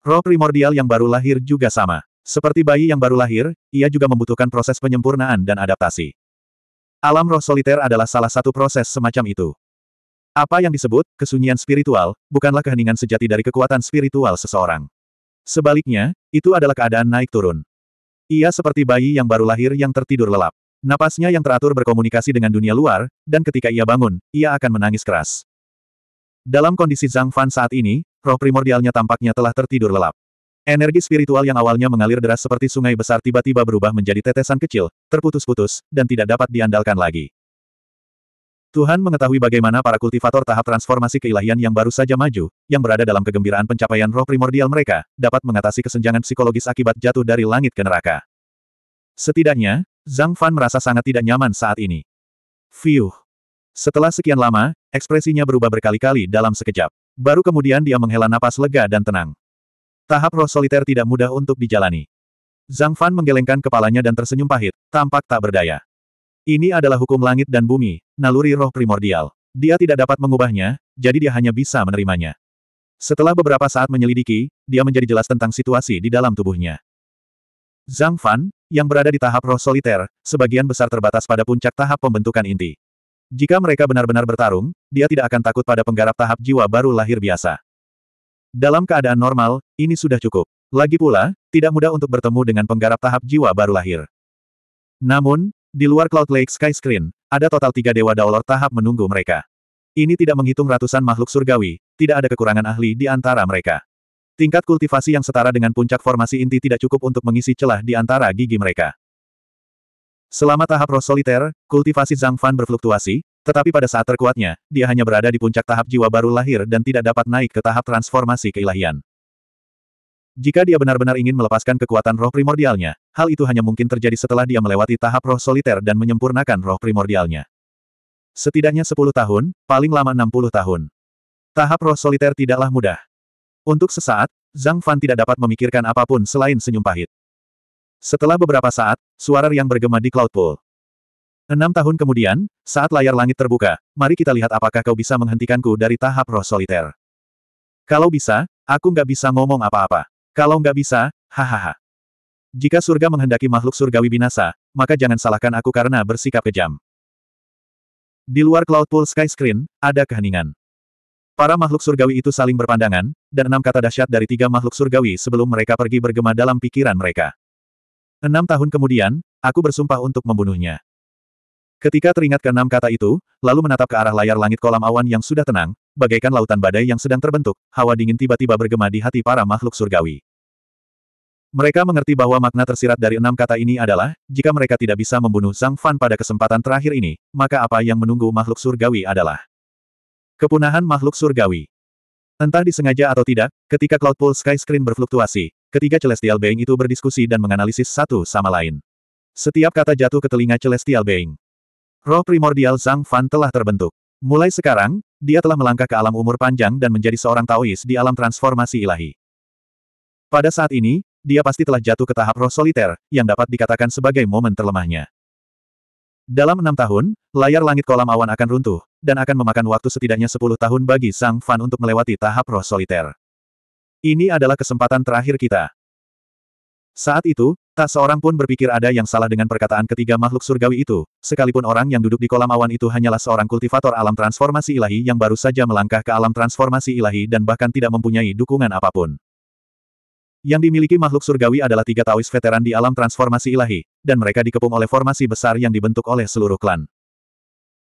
Roh primordial yang baru lahir juga sama. Seperti bayi yang baru lahir, ia juga membutuhkan proses penyempurnaan dan adaptasi. Alam roh soliter adalah salah satu proses semacam itu. Apa yang disebut kesunyian spiritual bukanlah keheningan sejati dari kekuatan spiritual seseorang. Sebaliknya, itu adalah keadaan naik turun. Ia seperti bayi yang baru lahir yang tertidur lelap. Napasnya yang teratur berkomunikasi dengan dunia luar, dan ketika ia bangun, ia akan menangis keras. Dalam kondisi Zhang Fan saat ini, roh primordialnya tampaknya telah tertidur lelap. Energi spiritual yang awalnya mengalir deras seperti sungai besar tiba-tiba berubah menjadi tetesan kecil, terputus-putus, dan tidak dapat diandalkan lagi. Tuhan mengetahui bagaimana para kultivator tahap transformasi keilahian yang baru saja maju, yang berada dalam kegembiraan pencapaian roh primordial mereka, dapat mengatasi kesenjangan psikologis akibat jatuh dari langit ke neraka. Setidaknya, Zhang Fan merasa sangat tidak nyaman saat ini. Fiuh. Setelah sekian lama, ekspresinya berubah berkali-kali dalam sekejap. Baru kemudian dia menghela napas lega dan tenang. Tahap roh soliter tidak mudah untuk dijalani. Zhang Fan menggelengkan kepalanya dan tersenyum pahit, tampak tak berdaya. Ini adalah hukum langit dan bumi, naluri roh primordial. Dia tidak dapat mengubahnya, jadi dia hanya bisa menerimanya. Setelah beberapa saat menyelidiki, dia menjadi jelas tentang situasi di dalam tubuhnya. Zhang Fan, yang berada di tahap roh soliter, sebagian besar terbatas pada puncak tahap pembentukan inti. Jika mereka benar-benar bertarung, dia tidak akan takut pada penggarap tahap jiwa baru lahir biasa. Dalam keadaan normal, ini sudah cukup. Lagi pula, tidak mudah untuk bertemu dengan penggarap tahap jiwa baru lahir. Namun, di luar Cloud Lake Sky Screen, ada total tiga Dewa Daolor tahap menunggu mereka. Ini tidak menghitung ratusan makhluk surgawi, tidak ada kekurangan ahli di antara mereka. Tingkat kultivasi yang setara dengan puncak formasi inti tidak cukup untuk mengisi celah di antara gigi mereka. Selama tahap roh soliter, kultivasi Zhang Fan berfluktuasi, tetapi pada saat terkuatnya, dia hanya berada di puncak tahap jiwa baru lahir dan tidak dapat naik ke tahap transformasi keilahian. Jika dia benar-benar ingin melepaskan kekuatan roh primordialnya, hal itu hanya mungkin terjadi setelah dia melewati tahap roh soliter dan menyempurnakan roh primordialnya. Setidaknya 10 tahun, paling lama 60 tahun. Tahap roh soliter tidaklah mudah. Untuk sesaat, Zhang Fan tidak dapat memikirkan apapun selain senyum pahit. Setelah beberapa saat, suara yang bergema di Cloud Pool. Enam tahun kemudian, saat layar langit terbuka, mari kita lihat apakah kau bisa menghentikanku dari tahap roh soliter. Kalau bisa, aku nggak bisa ngomong apa-apa. Kalau nggak bisa, hahaha. Jika surga menghendaki makhluk surgawi binasa, maka jangan salahkan aku karena bersikap kejam. Di luar Cloud Pool Sky ada keheningan. Para makhluk surgawi itu saling berpandangan, dan enam kata dahsyat dari tiga makhluk surgawi sebelum mereka pergi bergema dalam pikiran mereka. Enam tahun kemudian, aku bersumpah untuk membunuhnya. Ketika teringat enam kata itu, lalu menatap ke arah layar langit kolam awan yang sudah tenang, bagaikan lautan badai yang sedang terbentuk, hawa dingin tiba-tiba bergema di hati para makhluk surgawi. Mereka mengerti bahwa makna tersirat dari enam kata ini adalah, jika mereka tidak bisa membunuh Zhang Fan pada kesempatan terakhir ini, maka apa yang menunggu makhluk surgawi adalah kepunahan makhluk surgawi. Entah disengaja atau tidak, ketika Cloud Pool Sky Screen berfluktuasi, ketiga Celestial Being itu berdiskusi dan menganalisis satu sama lain. Setiap kata jatuh ke telinga Celestial Being. Roh primordial Zhang Fan telah terbentuk. Mulai sekarang, dia telah melangkah ke alam umur panjang dan menjadi seorang Taois di alam transformasi ilahi. Pada saat ini, dia pasti telah jatuh ke tahap roh soliter, yang dapat dikatakan sebagai momen terlemahnya. Dalam enam tahun, layar langit kolam awan akan runtuh, dan akan memakan waktu setidaknya sepuluh tahun bagi Sang Fan untuk melewati tahap roh soliter. Ini adalah kesempatan terakhir kita. Saat itu, tak seorang pun berpikir ada yang salah dengan perkataan ketiga makhluk surgawi itu, sekalipun orang yang duduk di kolam awan itu hanyalah seorang kultivator alam transformasi ilahi yang baru saja melangkah ke alam transformasi ilahi dan bahkan tidak mempunyai dukungan apapun. Yang dimiliki makhluk surgawi adalah tiga tawis veteran di alam transformasi ilahi, dan mereka dikepung oleh formasi besar yang dibentuk oleh seluruh klan.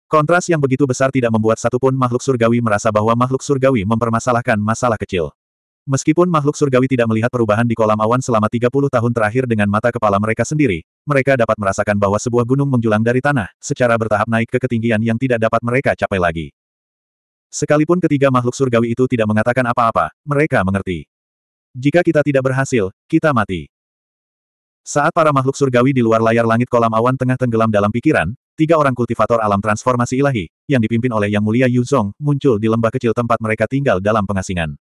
Kontras yang begitu besar tidak membuat satupun makhluk surgawi merasa bahwa makhluk surgawi mempermasalahkan masalah kecil. Meskipun makhluk surgawi tidak melihat perubahan di kolam awan selama 30 tahun terakhir dengan mata kepala mereka sendiri, mereka dapat merasakan bahwa sebuah gunung menjulang dari tanah, secara bertahap naik ke ketinggian yang tidak dapat mereka capai lagi. Sekalipun ketiga makhluk surgawi itu tidak mengatakan apa-apa, mereka mengerti. Jika kita tidak berhasil, kita mati. Saat para makhluk surgawi di luar layar langit kolam awan tengah tenggelam dalam pikiran, tiga orang kultivator alam transformasi ilahi, yang dipimpin oleh Yang Mulia Yu Zong, muncul di lembah kecil tempat mereka tinggal dalam pengasingan.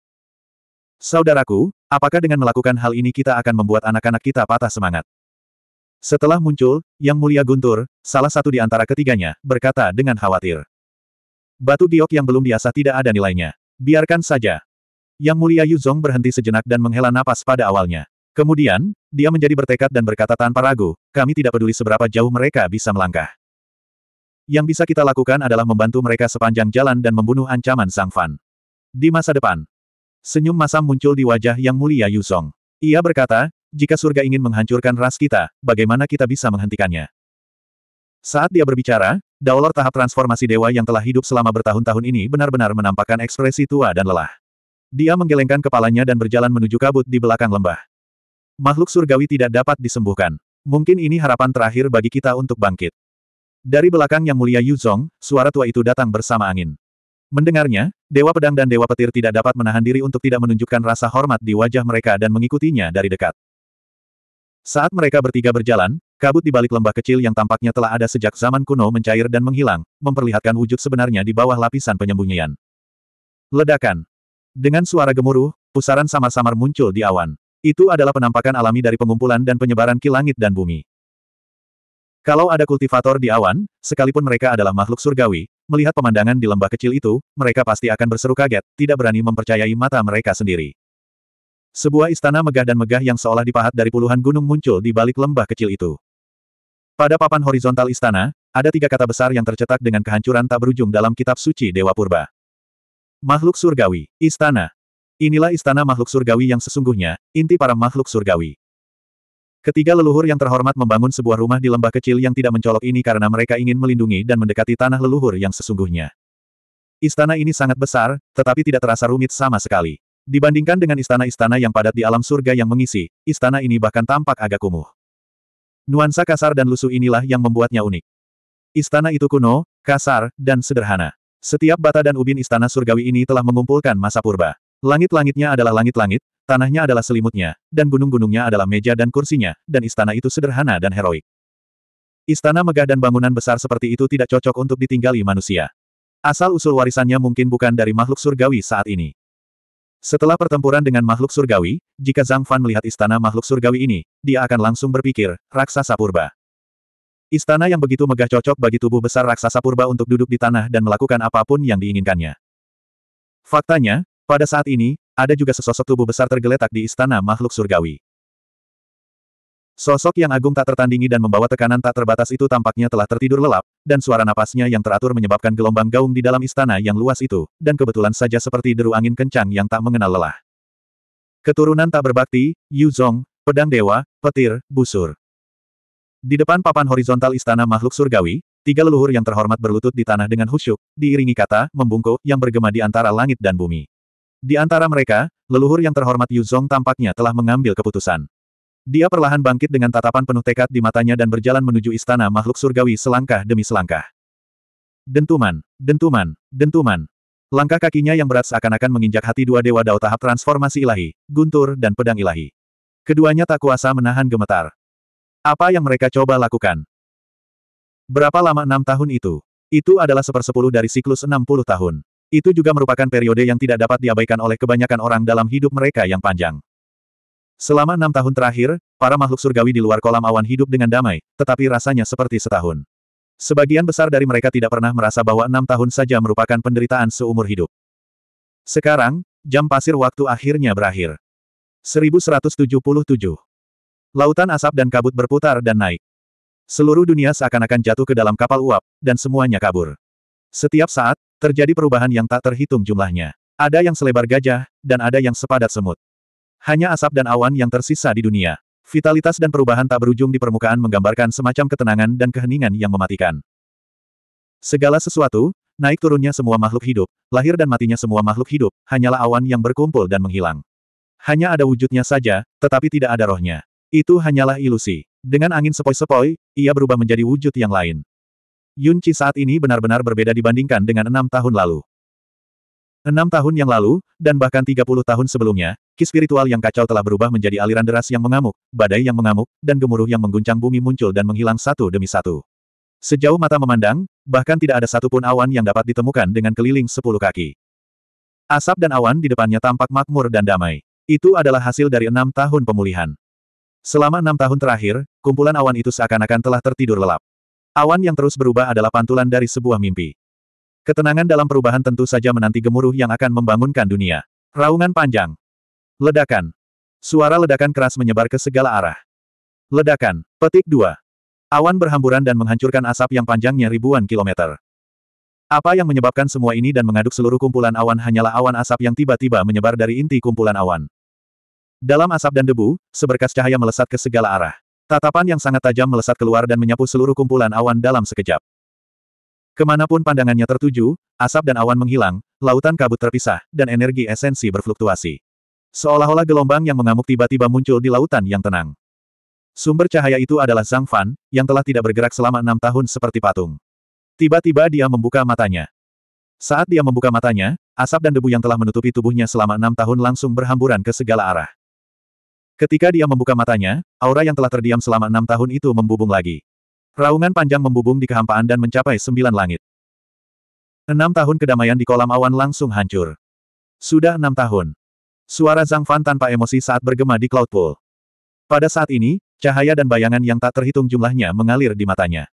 Saudaraku, apakah dengan melakukan hal ini kita akan membuat anak-anak kita patah semangat? Setelah muncul, Yang Mulia Guntur, salah satu di antara ketiganya, berkata dengan khawatir. Batu giok yang belum diasah tidak ada nilainya. Biarkan saja, yang mulia Yu Zong berhenti sejenak dan menghela napas pada awalnya. Kemudian, dia menjadi bertekad dan berkata tanpa ragu, kami tidak peduli seberapa jauh mereka bisa melangkah. Yang bisa kita lakukan adalah membantu mereka sepanjang jalan dan membunuh ancaman Sang Fan. Di masa depan, senyum masam muncul di wajah Yang Mulia Yu Zong. Ia berkata, jika surga ingin menghancurkan ras kita, bagaimana kita bisa menghentikannya? Saat dia berbicara, daulor tahap transformasi dewa yang telah hidup selama bertahun-tahun ini benar-benar menampakkan ekspresi tua dan lelah. Dia menggelengkan kepalanya dan berjalan menuju kabut di belakang lembah. Makhluk surgawi tidak dapat disembuhkan. Mungkin ini harapan terakhir bagi kita untuk bangkit. Dari belakang yang mulia Yu Zong, suara tua itu datang bersama angin. Mendengarnya, Dewa Pedang dan Dewa Petir tidak dapat menahan diri untuk tidak menunjukkan rasa hormat di wajah mereka dan mengikutinya dari dekat. Saat mereka bertiga berjalan, kabut di balik lembah kecil yang tampaknya telah ada sejak zaman kuno mencair dan menghilang, memperlihatkan wujud sebenarnya di bawah lapisan penyembunyian. Ledakan. Dengan suara gemuruh, pusaran samar-samar muncul di awan. Itu adalah penampakan alami dari pengumpulan dan penyebaran ki langit dan bumi. Kalau ada kultivator di awan, sekalipun mereka adalah makhluk surgawi, melihat pemandangan di lembah kecil itu, mereka pasti akan berseru kaget, tidak berani mempercayai mata mereka sendiri. Sebuah istana megah dan megah yang seolah dipahat dari puluhan gunung muncul di balik lembah kecil itu. Pada papan horizontal istana, ada tiga kata besar yang tercetak dengan kehancuran tak berujung dalam kitab suci Dewa Purba. Makhluk surgawi, istana. Inilah istana makhluk surgawi yang sesungguhnya, inti para makhluk surgawi. Ketiga leluhur yang terhormat membangun sebuah rumah di lembah kecil yang tidak mencolok ini karena mereka ingin melindungi dan mendekati tanah leluhur yang sesungguhnya. Istana ini sangat besar, tetapi tidak terasa rumit sama sekali. Dibandingkan dengan istana-istana yang padat di alam surga yang mengisi, istana ini bahkan tampak agak kumuh. Nuansa kasar dan lusuh inilah yang membuatnya unik. Istana itu kuno, kasar, dan sederhana. Setiap bata dan ubin istana surgawi ini telah mengumpulkan masa purba. Langit-langitnya adalah langit-langit, tanahnya adalah selimutnya, dan gunung-gunungnya adalah meja dan kursinya, dan istana itu sederhana dan heroik. Istana megah dan bangunan besar seperti itu tidak cocok untuk ditinggali manusia. Asal-usul warisannya mungkin bukan dari makhluk surgawi saat ini. Setelah pertempuran dengan makhluk surgawi, jika Zhang Fan melihat istana makhluk surgawi ini, dia akan langsung berpikir, raksasa purba. Istana yang begitu megah cocok bagi tubuh besar raksasa purba untuk duduk di tanah dan melakukan apapun yang diinginkannya. Faktanya, pada saat ini, ada juga sesosok tubuh besar tergeletak di istana makhluk surgawi. Sosok yang agung tak tertandingi dan membawa tekanan tak terbatas itu tampaknya telah tertidur lelap, dan suara napasnya yang teratur menyebabkan gelombang gaung di dalam istana yang luas itu, dan kebetulan saja seperti deru angin kencang yang tak mengenal lelah. Keturunan tak berbakti, Yu Zong, pedang dewa, petir, busur. Di depan papan horizontal istana makhluk surgawi, tiga leluhur yang terhormat berlutut di tanah dengan khusyuk, diiringi kata, membungkuk, yang bergema di antara langit dan bumi. Di antara mereka, leluhur yang terhormat Yuzong tampaknya telah mengambil keputusan. Dia perlahan bangkit dengan tatapan penuh tekad di matanya dan berjalan menuju istana makhluk surgawi selangkah demi selangkah. Dentuman, dentuman, dentuman. Langkah kakinya yang berat seakan-akan menginjak hati dua dewa dao tahap transformasi ilahi, guntur dan pedang ilahi. Keduanya tak kuasa menahan gemetar. Apa yang mereka coba lakukan? Berapa lama enam tahun itu? Itu adalah sepersepuluh dari siklus enam puluh tahun. Itu juga merupakan periode yang tidak dapat diabaikan oleh kebanyakan orang dalam hidup mereka yang panjang. Selama enam tahun terakhir, para makhluk surgawi di luar kolam awan hidup dengan damai, tetapi rasanya seperti setahun. Sebagian besar dari mereka tidak pernah merasa bahwa enam tahun saja merupakan penderitaan seumur hidup. Sekarang, jam pasir waktu akhirnya berakhir. 1177 Lautan asap dan kabut berputar dan naik. Seluruh dunia seakan-akan jatuh ke dalam kapal uap, dan semuanya kabur. Setiap saat, terjadi perubahan yang tak terhitung jumlahnya. Ada yang selebar gajah, dan ada yang sepadat semut. Hanya asap dan awan yang tersisa di dunia. Vitalitas dan perubahan tak berujung di permukaan menggambarkan semacam ketenangan dan keheningan yang mematikan. Segala sesuatu, naik turunnya semua makhluk hidup, lahir dan matinya semua makhluk hidup, hanyalah awan yang berkumpul dan menghilang. Hanya ada wujudnya saja, tetapi tidak ada rohnya. Itu hanyalah ilusi. Dengan angin sepoi-sepoi, ia berubah menjadi wujud yang lain. Yun Qi saat ini benar-benar berbeda dibandingkan dengan enam tahun lalu. Enam tahun yang lalu, dan bahkan tiga puluh tahun sebelumnya, ki spiritual yang kacau telah berubah menjadi aliran deras yang mengamuk, badai yang mengamuk, dan gemuruh yang mengguncang bumi muncul dan menghilang satu demi satu. Sejauh mata memandang, bahkan tidak ada satupun awan yang dapat ditemukan dengan keliling sepuluh kaki. Asap dan awan di depannya tampak makmur dan damai. Itu adalah hasil dari enam tahun pemulihan. Selama enam tahun terakhir, kumpulan awan itu seakan-akan telah tertidur lelap. Awan yang terus berubah adalah pantulan dari sebuah mimpi. Ketenangan dalam perubahan tentu saja menanti gemuruh yang akan membangunkan dunia. Raungan panjang. Ledakan. Suara ledakan keras menyebar ke segala arah. Ledakan. Petik 2. Awan berhamburan dan menghancurkan asap yang panjangnya ribuan kilometer. Apa yang menyebabkan semua ini dan mengaduk seluruh kumpulan awan hanyalah awan asap yang tiba-tiba menyebar dari inti kumpulan awan. Dalam asap dan debu, seberkas cahaya melesat ke segala arah. Tatapan yang sangat tajam melesat keluar dan menyapu seluruh kumpulan awan dalam sekejap. Kemanapun pandangannya tertuju, asap dan awan menghilang, lautan kabut terpisah, dan energi esensi berfluktuasi. Seolah-olah gelombang yang mengamuk tiba-tiba muncul di lautan yang tenang. Sumber cahaya itu adalah Zhang Fan, yang telah tidak bergerak selama enam tahun seperti patung. Tiba-tiba dia membuka matanya. Saat dia membuka matanya, asap dan debu yang telah menutupi tubuhnya selama enam tahun langsung berhamburan ke segala arah. Ketika dia membuka matanya, aura yang telah terdiam selama enam tahun itu membubung lagi. Raungan panjang membubung di kehampaan dan mencapai sembilan langit. Enam tahun kedamaian di kolam awan langsung hancur. Sudah enam tahun. Suara Zhang Fan tanpa emosi saat bergema di Cloud Pool. Pada saat ini, cahaya dan bayangan yang tak terhitung jumlahnya mengalir di matanya.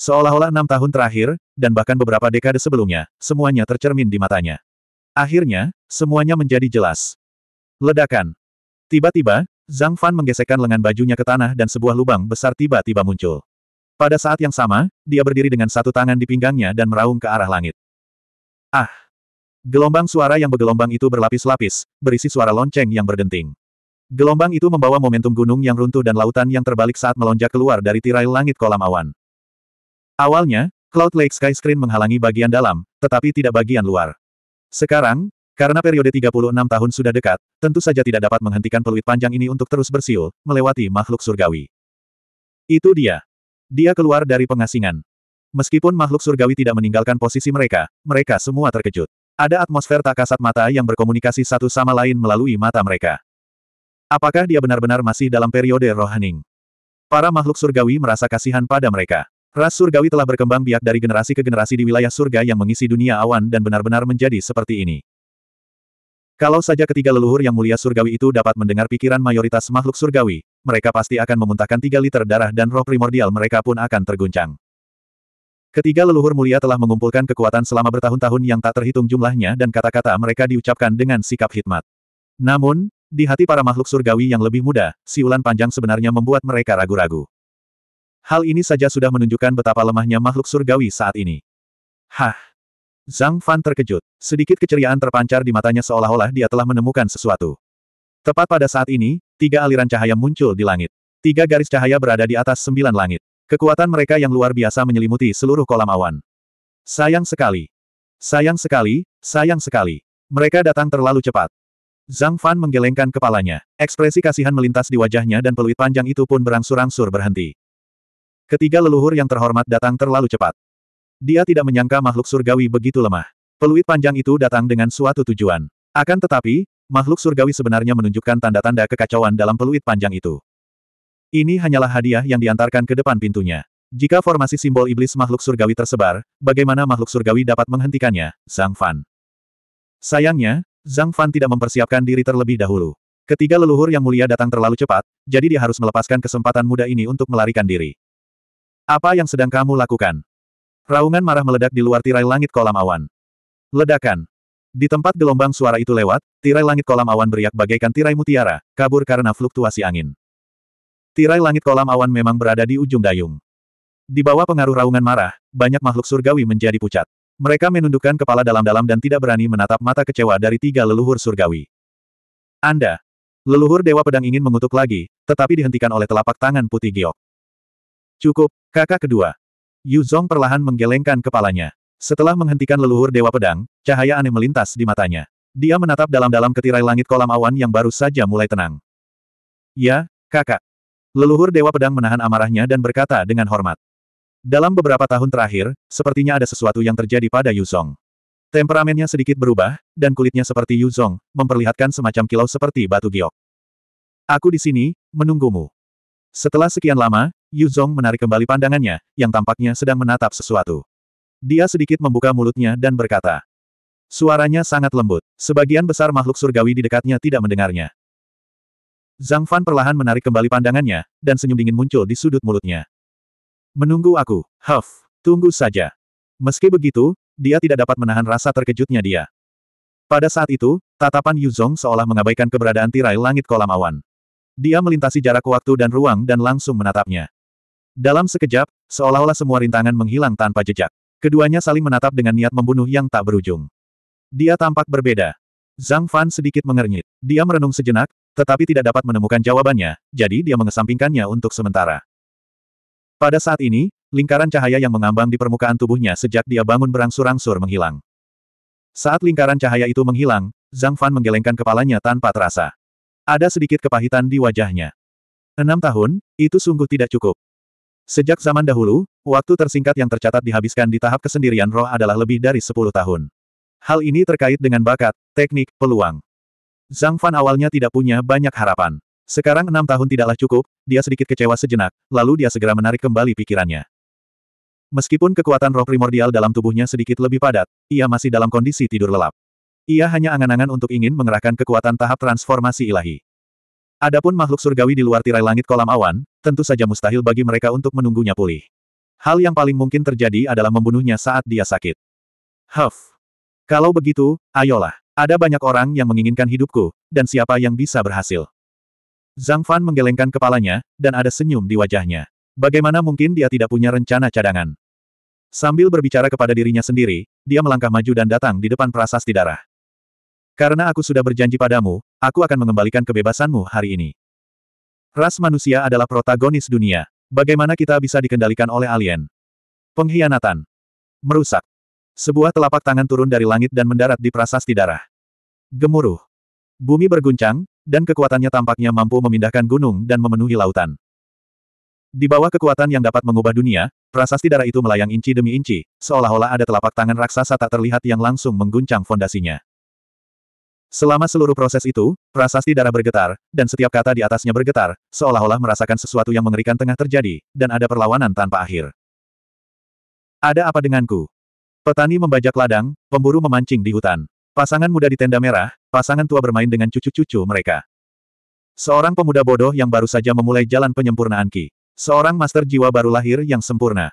Seolah-olah enam tahun terakhir, dan bahkan beberapa dekade sebelumnya, semuanya tercermin di matanya. Akhirnya, semuanya menjadi jelas. Ledakan. Tiba-tiba, Zhang Fan menggesekkan lengan bajunya ke tanah dan sebuah lubang besar tiba-tiba muncul. Pada saat yang sama, dia berdiri dengan satu tangan di pinggangnya dan meraung ke arah langit. Ah! Gelombang suara yang bergelombang itu berlapis-lapis, berisi suara lonceng yang berdenting. Gelombang itu membawa momentum gunung yang runtuh dan lautan yang terbalik saat melonjak keluar dari tirai langit kolam awan. Awalnya, Cloud Lake Sky Screen menghalangi bagian dalam, tetapi tidak bagian luar. Sekarang, karena periode 36 tahun sudah dekat, tentu saja tidak dapat menghentikan peluit panjang ini untuk terus bersiul, melewati makhluk surgawi. Itu dia. Dia keluar dari pengasingan. Meskipun makhluk surgawi tidak meninggalkan posisi mereka, mereka semua terkejut. Ada atmosfer tak kasat mata yang berkomunikasi satu sama lain melalui mata mereka. Apakah dia benar-benar masih dalam periode rohaning? Para makhluk surgawi merasa kasihan pada mereka. Ras surgawi telah berkembang biak dari generasi ke generasi di wilayah surga yang mengisi dunia awan dan benar-benar menjadi seperti ini. Kalau saja ketiga leluhur yang mulia surgawi itu dapat mendengar pikiran mayoritas makhluk surgawi, mereka pasti akan memuntahkan tiga liter darah dan roh primordial mereka pun akan terguncang. Ketiga leluhur mulia telah mengumpulkan kekuatan selama bertahun-tahun yang tak terhitung jumlahnya dan kata-kata mereka diucapkan dengan sikap hikmat. Namun, di hati para makhluk surgawi yang lebih muda, siulan panjang sebenarnya membuat mereka ragu-ragu. Hal ini saja sudah menunjukkan betapa lemahnya makhluk surgawi saat ini. Hah! Zhang Fan terkejut. Sedikit keceriaan terpancar di matanya seolah-olah dia telah menemukan sesuatu. Tepat pada saat ini, tiga aliran cahaya muncul di langit. Tiga garis cahaya berada di atas sembilan langit. Kekuatan mereka yang luar biasa menyelimuti seluruh kolam awan. Sayang sekali. Sayang sekali, sayang sekali. Mereka datang terlalu cepat. Zhang Fan menggelengkan kepalanya. Ekspresi kasihan melintas di wajahnya dan peluit panjang itu pun berangsur-angsur berhenti. Ketiga leluhur yang terhormat datang terlalu cepat. Dia tidak menyangka makhluk surgawi begitu lemah. Peluit panjang itu datang dengan suatu tujuan. Akan tetapi, makhluk surgawi sebenarnya menunjukkan tanda-tanda kekacauan dalam peluit panjang itu. Ini hanyalah hadiah yang diantarkan ke depan pintunya. Jika formasi simbol iblis makhluk surgawi tersebar, bagaimana makhluk surgawi dapat menghentikannya, Zhang Fan? Sayangnya, Zhang Fan tidak mempersiapkan diri terlebih dahulu. Ketiga leluhur yang mulia datang terlalu cepat, jadi dia harus melepaskan kesempatan muda ini untuk melarikan diri. Apa yang sedang kamu lakukan? Raungan marah meledak di luar tirai langit kolam awan. Ledakan. Di tempat gelombang suara itu lewat, tirai langit kolam awan beriak bagaikan tirai mutiara, kabur karena fluktuasi angin. Tirai langit kolam awan memang berada di ujung dayung. Di bawah pengaruh raungan marah, banyak makhluk surgawi menjadi pucat. Mereka menundukkan kepala dalam-dalam dan tidak berani menatap mata kecewa dari tiga leluhur surgawi. Anda. Leluhur Dewa Pedang ingin mengutuk lagi, tetapi dihentikan oleh telapak tangan putih giok. Cukup, kakak kedua. Yu Zhong perlahan menggelengkan kepalanya. Setelah menghentikan leluhur Dewa Pedang, cahaya aneh melintas di matanya. Dia menatap dalam-dalam ketirai langit kolam awan yang baru saja mulai tenang. Ya, kakak. Leluhur Dewa Pedang menahan amarahnya dan berkata dengan hormat. Dalam beberapa tahun terakhir, sepertinya ada sesuatu yang terjadi pada Yuzong. Temperamennya sedikit berubah, dan kulitnya seperti Yuzong, memperlihatkan semacam kilau seperti batu giok. Aku di sini, menunggumu. Setelah sekian lama, Yu Zhong menarik kembali pandangannya, yang tampaknya sedang menatap sesuatu. Dia sedikit membuka mulutnya dan berkata. Suaranya sangat lembut. Sebagian besar makhluk surgawi di dekatnya tidak mendengarnya. Zhang Fan perlahan menarik kembali pandangannya, dan senyum dingin muncul di sudut mulutnya. Menunggu aku, Huff, tunggu saja. Meski begitu, dia tidak dapat menahan rasa terkejutnya dia. Pada saat itu, tatapan Yuzong seolah mengabaikan keberadaan tirai langit kolam awan. Dia melintasi jarak waktu dan ruang dan langsung menatapnya. Dalam sekejap, seolah-olah semua rintangan menghilang tanpa jejak. Keduanya saling menatap dengan niat membunuh yang tak berujung. Dia tampak berbeda. Zhang Fan sedikit mengernyit. Dia merenung sejenak, tetapi tidak dapat menemukan jawabannya, jadi dia mengesampingkannya untuk sementara. Pada saat ini, lingkaran cahaya yang mengambang di permukaan tubuhnya sejak dia bangun berangsur-angsur menghilang. Saat lingkaran cahaya itu menghilang, Zhang Fan menggelengkan kepalanya tanpa terasa. Ada sedikit kepahitan di wajahnya. Enam tahun, itu sungguh tidak cukup. Sejak zaman dahulu, waktu tersingkat yang tercatat dihabiskan di tahap kesendirian roh adalah lebih dari 10 tahun. Hal ini terkait dengan bakat, teknik, peluang. Zhang Fan awalnya tidak punya banyak harapan. Sekarang enam tahun tidaklah cukup, dia sedikit kecewa sejenak, lalu dia segera menarik kembali pikirannya. Meskipun kekuatan roh primordial dalam tubuhnya sedikit lebih padat, ia masih dalam kondisi tidur lelap. Ia hanya angan-angan untuk ingin mengerahkan kekuatan tahap transformasi ilahi. Adapun makhluk surgawi di luar tirai langit kolam awan, tentu saja mustahil bagi mereka untuk menunggunya pulih. Hal yang paling mungkin terjadi adalah membunuhnya saat dia sakit. Huff. Kalau begitu, ayolah. Ada banyak orang yang menginginkan hidupku, dan siapa yang bisa berhasil? Zhang Fan menggelengkan kepalanya, dan ada senyum di wajahnya. Bagaimana mungkin dia tidak punya rencana cadangan? Sambil berbicara kepada dirinya sendiri, dia melangkah maju dan datang di depan prasasti darah. Karena aku sudah berjanji padamu, aku akan mengembalikan kebebasanmu hari ini. Ras manusia adalah protagonis dunia. Bagaimana kita bisa dikendalikan oleh alien? Pengkhianatan. Merusak. Sebuah telapak tangan turun dari langit dan mendarat di prasasti darah. Gemuruh. Bumi berguncang, dan kekuatannya tampaknya mampu memindahkan gunung dan memenuhi lautan. Di bawah kekuatan yang dapat mengubah dunia, prasasti darah itu melayang inci demi inci, seolah-olah ada telapak tangan raksasa tak terlihat yang langsung mengguncang fondasinya. Selama seluruh proses itu, prasasti darah bergetar, dan setiap kata di atasnya bergetar, seolah-olah merasakan sesuatu yang mengerikan tengah terjadi, dan ada perlawanan tanpa akhir. Ada apa denganku? Petani membajak ladang, pemburu memancing di hutan. Pasangan muda di tenda merah, pasangan tua bermain dengan cucu-cucu mereka. Seorang pemuda bodoh yang baru saja memulai jalan penyempurnaan Ki. Seorang master jiwa baru lahir yang sempurna.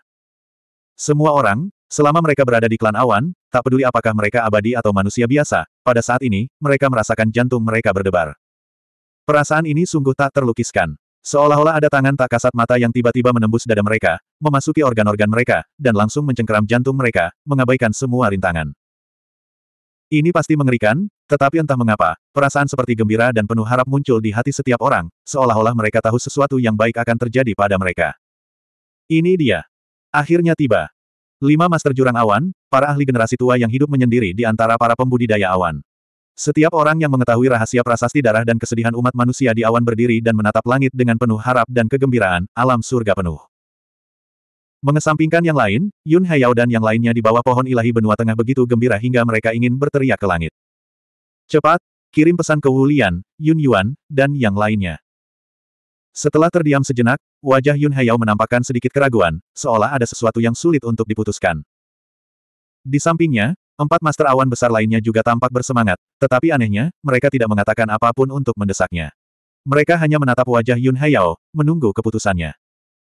Semua orang, Selama mereka berada di klan awan, tak peduli apakah mereka abadi atau manusia biasa, pada saat ini, mereka merasakan jantung mereka berdebar. Perasaan ini sungguh tak terlukiskan. Seolah-olah ada tangan tak kasat mata yang tiba-tiba menembus dada mereka, memasuki organ-organ mereka, dan langsung mencengkeram jantung mereka, mengabaikan semua rintangan. Ini pasti mengerikan, tetapi entah mengapa, perasaan seperti gembira dan penuh harap muncul di hati setiap orang, seolah-olah mereka tahu sesuatu yang baik akan terjadi pada mereka. Ini dia. Akhirnya tiba. Lima master jurang awan, para ahli generasi tua yang hidup menyendiri di antara para pembudidaya awan. Setiap orang yang mengetahui rahasia prasasti darah dan kesedihan umat manusia di awan berdiri dan menatap langit dengan penuh harap dan kegembiraan, alam surga penuh. Mengesampingkan yang lain, Yun Hayao dan yang lainnya di bawah pohon ilahi benua tengah begitu gembira hingga mereka ingin berteriak ke langit. Cepat, kirim pesan ke Wulian, Yun Yuan, dan yang lainnya. Setelah terdiam sejenak, wajah Yun Hayao menampakkan sedikit keraguan, seolah ada sesuatu yang sulit untuk diputuskan. Di sampingnya, empat master awan besar lainnya juga tampak bersemangat, tetapi anehnya, mereka tidak mengatakan apapun untuk mendesaknya. Mereka hanya menatap wajah Yun Hayao, menunggu keputusannya.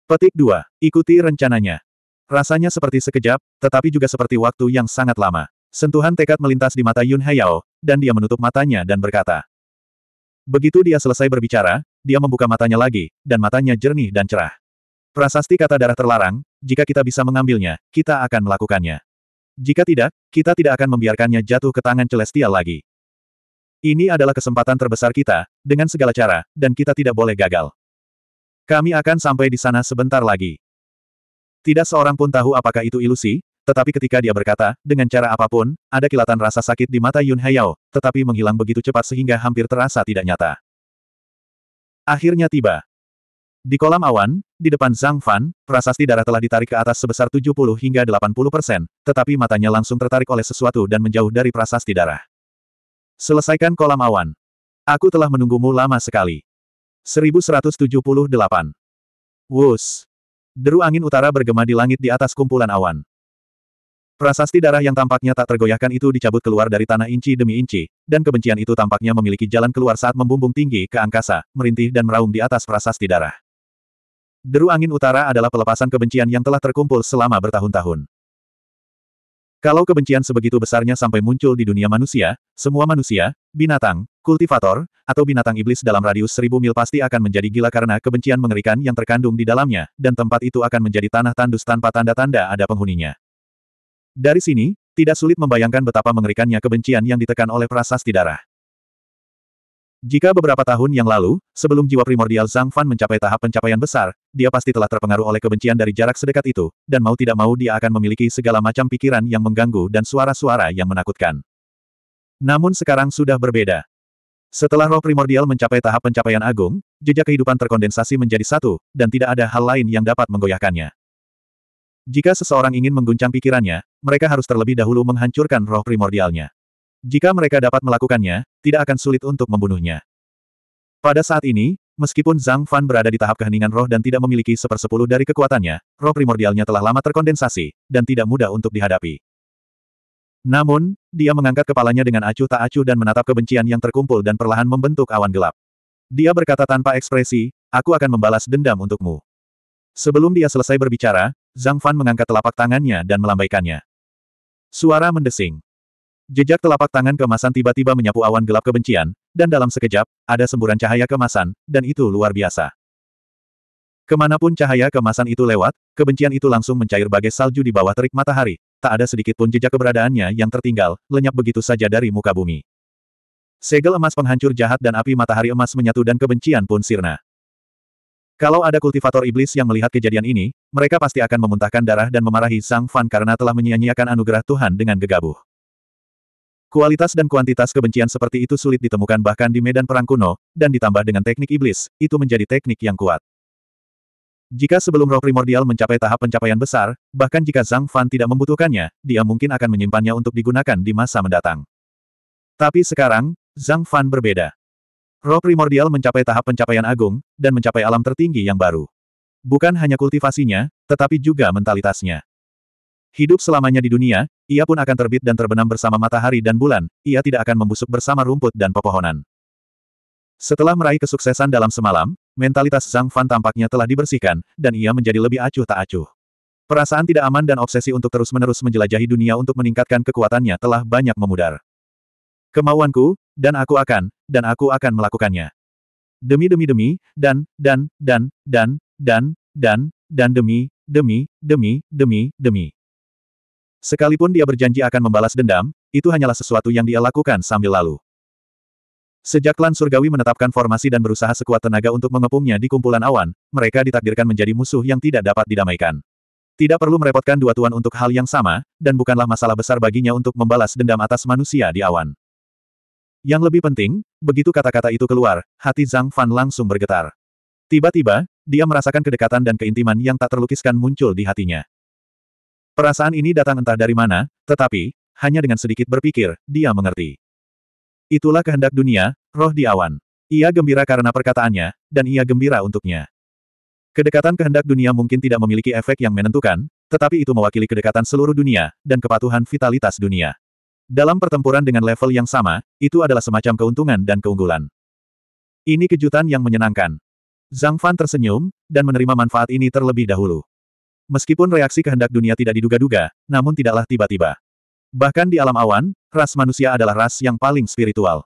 Petik 2. Ikuti rencananya. Rasanya seperti sekejap, tetapi juga seperti waktu yang sangat lama. Sentuhan tekad melintas di mata Yun Hayao, dan dia menutup matanya dan berkata. Begitu dia selesai berbicara, dia membuka matanya lagi, dan matanya jernih dan cerah. Prasasti kata darah terlarang, jika kita bisa mengambilnya, kita akan melakukannya. Jika tidak, kita tidak akan membiarkannya jatuh ke tangan Celestial lagi. Ini adalah kesempatan terbesar kita, dengan segala cara, dan kita tidak boleh gagal. Kami akan sampai di sana sebentar lagi. Tidak seorang pun tahu apakah itu ilusi, tetapi ketika dia berkata, dengan cara apapun, ada kilatan rasa sakit di mata Yun Hayao, tetapi menghilang begitu cepat sehingga hampir terasa tidak nyata. Akhirnya tiba. Di kolam awan, di depan Zhang Fan, prasasti darah telah ditarik ke atas sebesar 70 hingga 80 persen, tetapi matanya langsung tertarik oleh sesuatu dan menjauh dari prasasti darah. Selesaikan kolam awan. Aku telah menunggumu lama sekali. 1178. Wus. Deru angin utara bergema di langit di atas kumpulan awan. Prasasti darah yang tampaknya tak tergoyahkan itu dicabut keluar dari tanah inci demi inci, dan kebencian itu tampaknya memiliki jalan keluar saat membumbung tinggi ke angkasa, merintih dan meraung di atas prasasti darah. Deru angin utara adalah pelepasan kebencian yang telah terkumpul selama bertahun-tahun. Kalau kebencian sebegitu besarnya sampai muncul di dunia manusia, semua manusia, binatang, kultivator, atau binatang iblis dalam radius seribu mil pasti akan menjadi gila karena kebencian mengerikan yang terkandung di dalamnya, dan tempat itu akan menjadi tanah tandus tanpa tanda-tanda ada penghuninya. Dari sini, tidak sulit membayangkan betapa mengerikannya kebencian yang ditekan oleh prasasti darah. Jika beberapa tahun yang lalu, sebelum jiwa primordial Zhang Fan mencapai tahap pencapaian besar, dia pasti telah terpengaruh oleh kebencian dari jarak sedekat itu, dan mau tidak mau dia akan memiliki segala macam pikiran yang mengganggu dan suara-suara yang menakutkan. Namun sekarang sudah berbeda. Setelah roh primordial mencapai tahap pencapaian agung, jejak kehidupan terkondensasi menjadi satu, dan tidak ada hal lain yang dapat menggoyahkannya. Jika seseorang ingin mengguncang pikirannya, mereka harus terlebih dahulu menghancurkan roh primordialnya. Jika mereka dapat melakukannya, tidak akan sulit untuk membunuhnya. Pada saat ini, meskipun Zhang Fan berada di tahap keheningan roh dan tidak memiliki sepersepuluh dari kekuatannya, roh primordialnya telah lama terkondensasi, dan tidak mudah untuk dihadapi. Namun, dia mengangkat kepalanya dengan acuh tak acuh dan menatap kebencian yang terkumpul dan perlahan membentuk awan gelap. Dia berkata tanpa ekspresi, aku akan membalas dendam untukmu. Sebelum dia selesai berbicara, Zhang Fan mengangkat telapak tangannya dan melambaikannya. Suara mendesing. Jejak telapak tangan kemasan tiba-tiba menyapu awan gelap kebencian, dan dalam sekejap, ada semburan cahaya kemasan, dan itu luar biasa. Kemanapun cahaya kemasan itu lewat, kebencian itu langsung mencair bagai salju di bawah terik matahari, tak ada sedikit pun jejak keberadaannya yang tertinggal, lenyap begitu saja dari muka bumi. Segel emas penghancur jahat dan api matahari emas menyatu dan kebencian pun sirna. Kalau ada kultivator iblis yang melihat kejadian ini, mereka pasti akan memuntahkan darah dan memarahi Sang Fan karena telah menyia-nyiakan anugerah Tuhan dengan gegabah. Kualitas dan kuantitas kebencian seperti itu sulit ditemukan bahkan di medan perang kuno, dan ditambah dengan teknik iblis, itu menjadi teknik yang kuat. Jika sebelum roh primordial mencapai tahap pencapaian besar, bahkan jika Zhang Fan tidak membutuhkannya, dia mungkin akan menyimpannya untuk digunakan di masa mendatang. Tapi sekarang, Zhang Fan berbeda. Roh primordial mencapai tahap pencapaian agung, dan mencapai alam tertinggi yang baru. Bukan hanya kultivasinya, tetapi juga mentalitasnya. Hidup selamanya di dunia, ia pun akan terbit dan terbenam bersama matahari dan bulan, ia tidak akan membusuk bersama rumput dan pepohonan. Setelah meraih kesuksesan dalam semalam, mentalitas Zhang Fan tampaknya telah dibersihkan, dan ia menjadi lebih acuh tak acuh. Perasaan tidak aman dan obsesi untuk terus-menerus menjelajahi dunia untuk meningkatkan kekuatannya telah banyak memudar. Kemauanku, dan aku akan, dan aku akan melakukannya. Demi demi demi, dan, dan, dan, dan, dan, dan, dan demi, demi, demi, demi, demi. Sekalipun dia berjanji akan membalas dendam, itu hanyalah sesuatu yang dia lakukan sambil lalu. Sejak klan surgawi menetapkan formasi dan berusaha sekuat tenaga untuk mengepungnya di kumpulan awan, mereka ditakdirkan menjadi musuh yang tidak dapat didamaikan. Tidak perlu merepotkan dua tuan untuk hal yang sama, dan bukanlah masalah besar baginya untuk membalas dendam atas manusia di awan. Yang lebih penting, begitu kata-kata itu keluar, hati Zhang Fan langsung bergetar. Tiba-tiba, dia merasakan kedekatan dan keintiman yang tak terlukiskan muncul di hatinya. Perasaan ini datang entah dari mana, tetapi, hanya dengan sedikit berpikir, dia mengerti. Itulah kehendak dunia, roh di awan. Ia gembira karena perkataannya, dan ia gembira untuknya. Kedekatan kehendak dunia mungkin tidak memiliki efek yang menentukan, tetapi itu mewakili kedekatan seluruh dunia, dan kepatuhan vitalitas dunia. Dalam pertempuran dengan level yang sama, itu adalah semacam keuntungan dan keunggulan. Ini kejutan yang menyenangkan. Zhang Fan tersenyum, dan menerima manfaat ini terlebih dahulu. Meskipun reaksi kehendak dunia tidak diduga-duga, namun tidaklah tiba-tiba. Bahkan di alam awan, ras manusia adalah ras yang paling spiritual.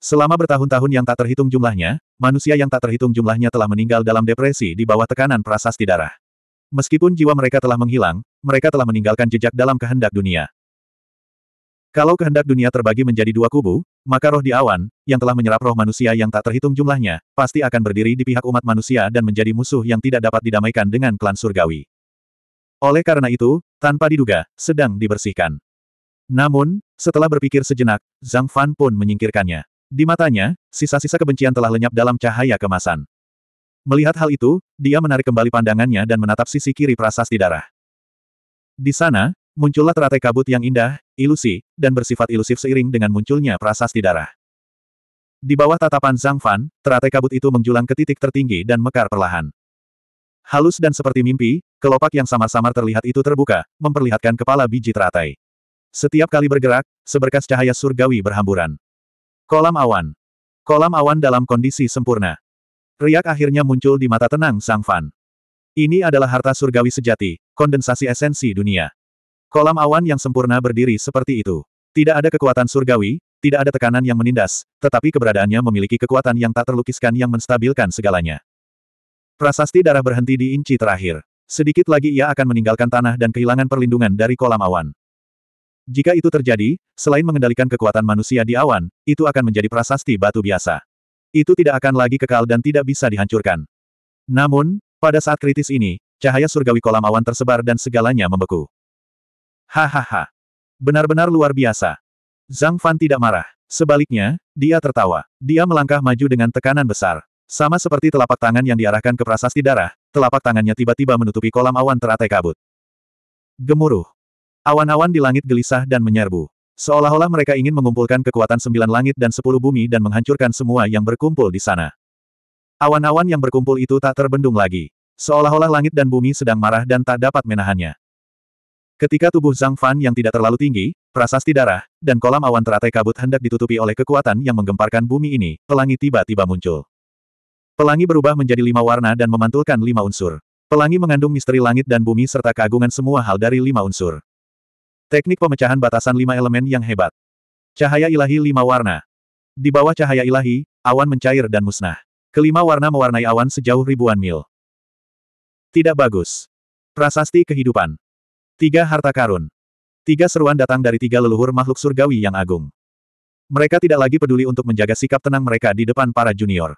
Selama bertahun-tahun yang tak terhitung jumlahnya, manusia yang tak terhitung jumlahnya telah meninggal dalam depresi di bawah tekanan prasasti darah. Meskipun jiwa mereka telah menghilang, mereka telah meninggalkan jejak dalam kehendak dunia. Kalau kehendak dunia terbagi menjadi dua kubu, maka roh di awan, yang telah menyerap roh manusia yang tak terhitung jumlahnya, pasti akan berdiri di pihak umat manusia dan menjadi musuh yang tidak dapat didamaikan dengan klan surgawi. Oleh karena itu, tanpa diduga, sedang dibersihkan. Namun, setelah berpikir sejenak, Zhang Fan pun menyingkirkannya. Di matanya, sisa-sisa kebencian telah lenyap dalam cahaya kemasan. Melihat hal itu, dia menarik kembali pandangannya dan menatap sisi kiri prasasti darah. Di sana, Muncullah teratai kabut yang indah, ilusi, dan bersifat ilusif seiring dengan munculnya prasasti darah. Di bawah tatapan Zhang Fan, teratai kabut itu menjulang ke titik tertinggi dan mekar perlahan. Halus dan seperti mimpi, kelopak yang samar-samar terlihat itu terbuka, memperlihatkan kepala biji teratai. Setiap kali bergerak, seberkas cahaya surgawi berhamburan. Kolam awan. Kolam awan dalam kondisi sempurna. Riak akhirnya muncul di mata tenang Sang Fan. Ini adalah harta surgawi sejati, kondensasi esensi dunia. Kolam awan yang sempurna berdiri seperti itu. Tidak ada kekuatan surgawi, tidak ada tekanan yang menindas, tetapi keberadaannya memiliki kekuatan yang tak terlukiskan yang menstabilkan segalanya. Prasasti darah berhenti di inci terakhir. Sedikit lagi ia akan meninggalkan tanah dan kehilangan perlindungan dari kolam awan. Jika itu terjadi, selain mengendalikan kekuatan manusia di awan, itu akan menjadi prasasti batu biasa. Itu tidak akan lagi kekal dan tidak bisa dihancurkan. Namun, pada saat kritis ini, cahaya surgawi kolam awan tersebar dan segalanya membeku. Hahaha. Benar-benar luar biasa. Zhang Fan tidak marah. Sebaliknya, dia tertawa. Dia melangkah maju dengan tekanan besar. Sama seperti telapak tangan yang diarahkan ke prasasti darah, telapak tangannya tiba-tiba menutupi kolam awan teratai kabut. Gemuruh. Awan-awan di langit gelisah dan menyerbu. Seolah-olah mereka ingin mengumpulkan kekuatan sembilan langit dan sepuluh bumi dan menghancurkan semua yang berkumpul di sana. Awan-awan yang berkumpul itu tak terbendung lagi. Seolah-olah langit dan bumi sedang marah dan tak dapat menahannya. Ketika tubuh Zhang Fan yang tidak terlalu tinggi, prasasti darah, dan kolam awan teratai kabut hendak ditutupi oleh kekuatan yang menggemparkan bumi ini, pelangi tiba-tiba muncul. Pelangi berubah menjadi lima warna dan memantulkan lima unsur. Pelangi mengandung misteri langit dan bumi serta keagungan semua hal dari lima unsur. Teknik pemecahan batasan lima elemen yang hebat. Cahaya ilahi lima warna. Di bawah cahaya ilahi, awan mencair dan musnah. Kelima warna mewarnai awan sejauh ribuan mil. Tidak bagus. Prasasti kehidupan. Tiga harta karun. Tiga seruan datang dari tiga leluhur makhluk surgawi yang agung. Mereka tidak lagi peduli untuk menjaga sikap tenang mereka di depan para junior.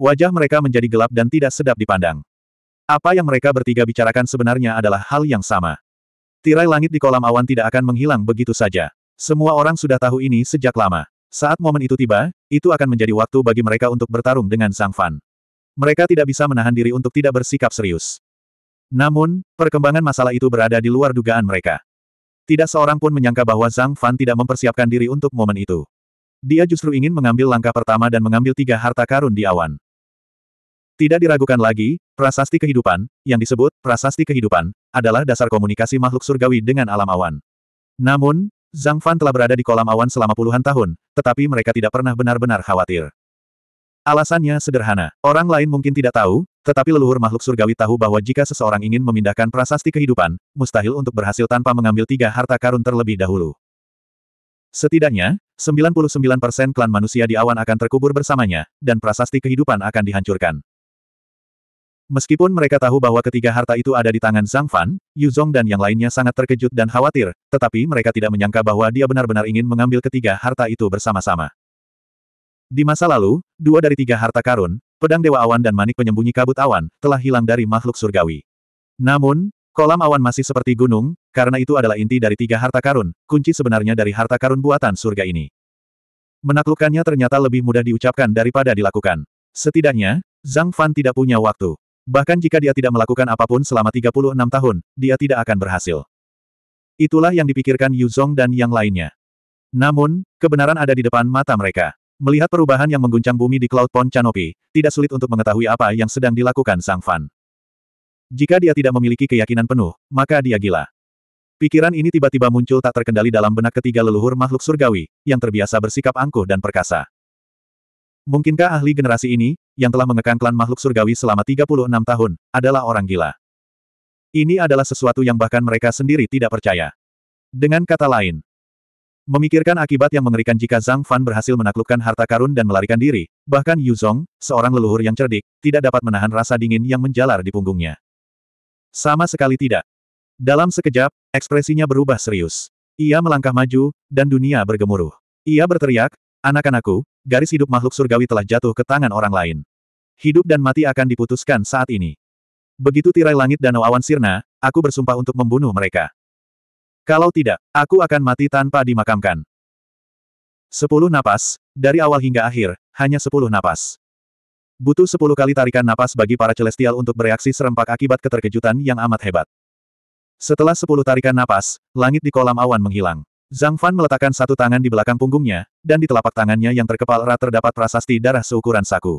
Wajah mereka menjadi gelap dan tidak sedap dipandang. Apa yang mereka bertiga bicarakan sebenarnya adalah hal yang sama. Tirai langit di kolam awan tidak akan menghilang begitu saja. Semua orang sudah tahu ini sejak lama. Saat momen itu tiba, itu akan menjadi waktu bagi mereka untuk bertarung dengan Sang Fan. Mereka tidak bisa menahan diri untuk tidak bersikap serius. Namun, perkembangan masalah itu berada di luar dugaan mereka. Tidak seorang pun menyangka bahwa Zhang Fan tidak mempersiapkan diri untuk momen itu. Dia justru ingin mengambil langkah pertama dan mengambil tiga harta karun di awan. Tidak diragukan lagi, prasasti kehidupan, yang disebut prasasti kehidupan, adalah dasar komunikasi makhluk surgawi dengan alam awan. Namun, Zhang Fan telah berada di kolam awan selama puluhan tahun, tetapi mereka tidak pernah benar-benar khawatir. Alasannya sederhana. Orang lain mungkin tidak tahu, tetapi leluhur makhluk surgawi tahu bahwa jika seseorang ingin memindahkan prasasti kehidupan, mustahil untuk berhasil tanpa mengambil tiga harta karun terlebih dahulu. Setidaknya, 99% klan manusia di awan akan terkubur bersamanya, dan prasasti kehidupan akan dihancurkan. Meskipun mereka tahu bahwa ketiga harta itu ada di tangan Zhang Fan, Yu Zhong dan yang lainnya sangat terkejut dan khawatir, tetapi mereka tidak menyangka bahwa dia benar-benar ingin mengambil ketiga harta itu bersama-sama. Di masa lalu, dua dari tiga harta karun, pedang Dewa Awan dan manik penyembunyi kabut awan, telah hilang dari makhluk surgawi. Namun, kolam awan masih seperti gunung, karena itu adalah inti dari tiga harta karun, kunci sebenarnya dari harta karun buatan surga ini. Menaklukkannya ternyata lebih mudah diucapkan daripada dilakukan. Setidaknya, Zhang Fan tidak punya waktu. Bahkan jika dia tidak melakukan apapun selama 36 tahun, dia tidak akan berhasil. Itulah yang dipikirkan Yu Zong dan yang lainnya. Namun, kebenaran ada di depan mata mereka. Melihat perubahan yang mengguncang bumi di Cloud Pond Canopy, tidak sulit untuk mengetahui apa yang sedang dilakukan Sang Fan. Jika dia tidak memiliki keyakinan penuh, maka dia gila. Pikiran ini tiba-tiba muncul tak terkendali dalam benak ketiga leluhur makhluk surgawi, yang terbiasa bersikap angkuh dan perkasa. Mungkinkah ahli generasi ini, yang telah mengekang klan makhluk surgawi selama 36 tahun, adalah orang gila? Ini adalah sesuatu yang bahkan mereka sendiri tidak percaya. Dengan kata lain, Memikirkan akibat yang mengerikan jika Zhang Fan berhasil menaklukkan harta karun dan melarikan diri, bahkan Yu Zhong, seorang leluhur yang cerdik, tidak dapat menahan rasa dingin yang menjalar di punggungnya. Sama sekali tidak. Dalam sekejap, ekspresinya berubah serius. Ia melangkah maju, dan dunia bergemuruh. Ia berteriak, anak-anakku, garis hidup makhluk surgawi telah jatuh ke tangan orang lain. Hidup dan mati akan diputuskan saat ini. Begitu tirai langit danau awan sirna, aku bersumpah untuk membunuh mereka. Kalau tidak, aku akan mati tanpa dimakamkan. Sepuluh napas, dari awal hingga akhir, hanya sepuluh napas. Butuh sepuluh kali tarikan napas bagi para celestial untuk bereaksi serempak akibat keterkejutan yang amat hebat. Setelah sepuluh tarikan napas, langit di kolam awan menghilang. Zhang Fan meletakkan satu tangan di belakang punggungnya, dan di telapak tangannya yang terkepal erat terdapat prasasti darah seukuran saku.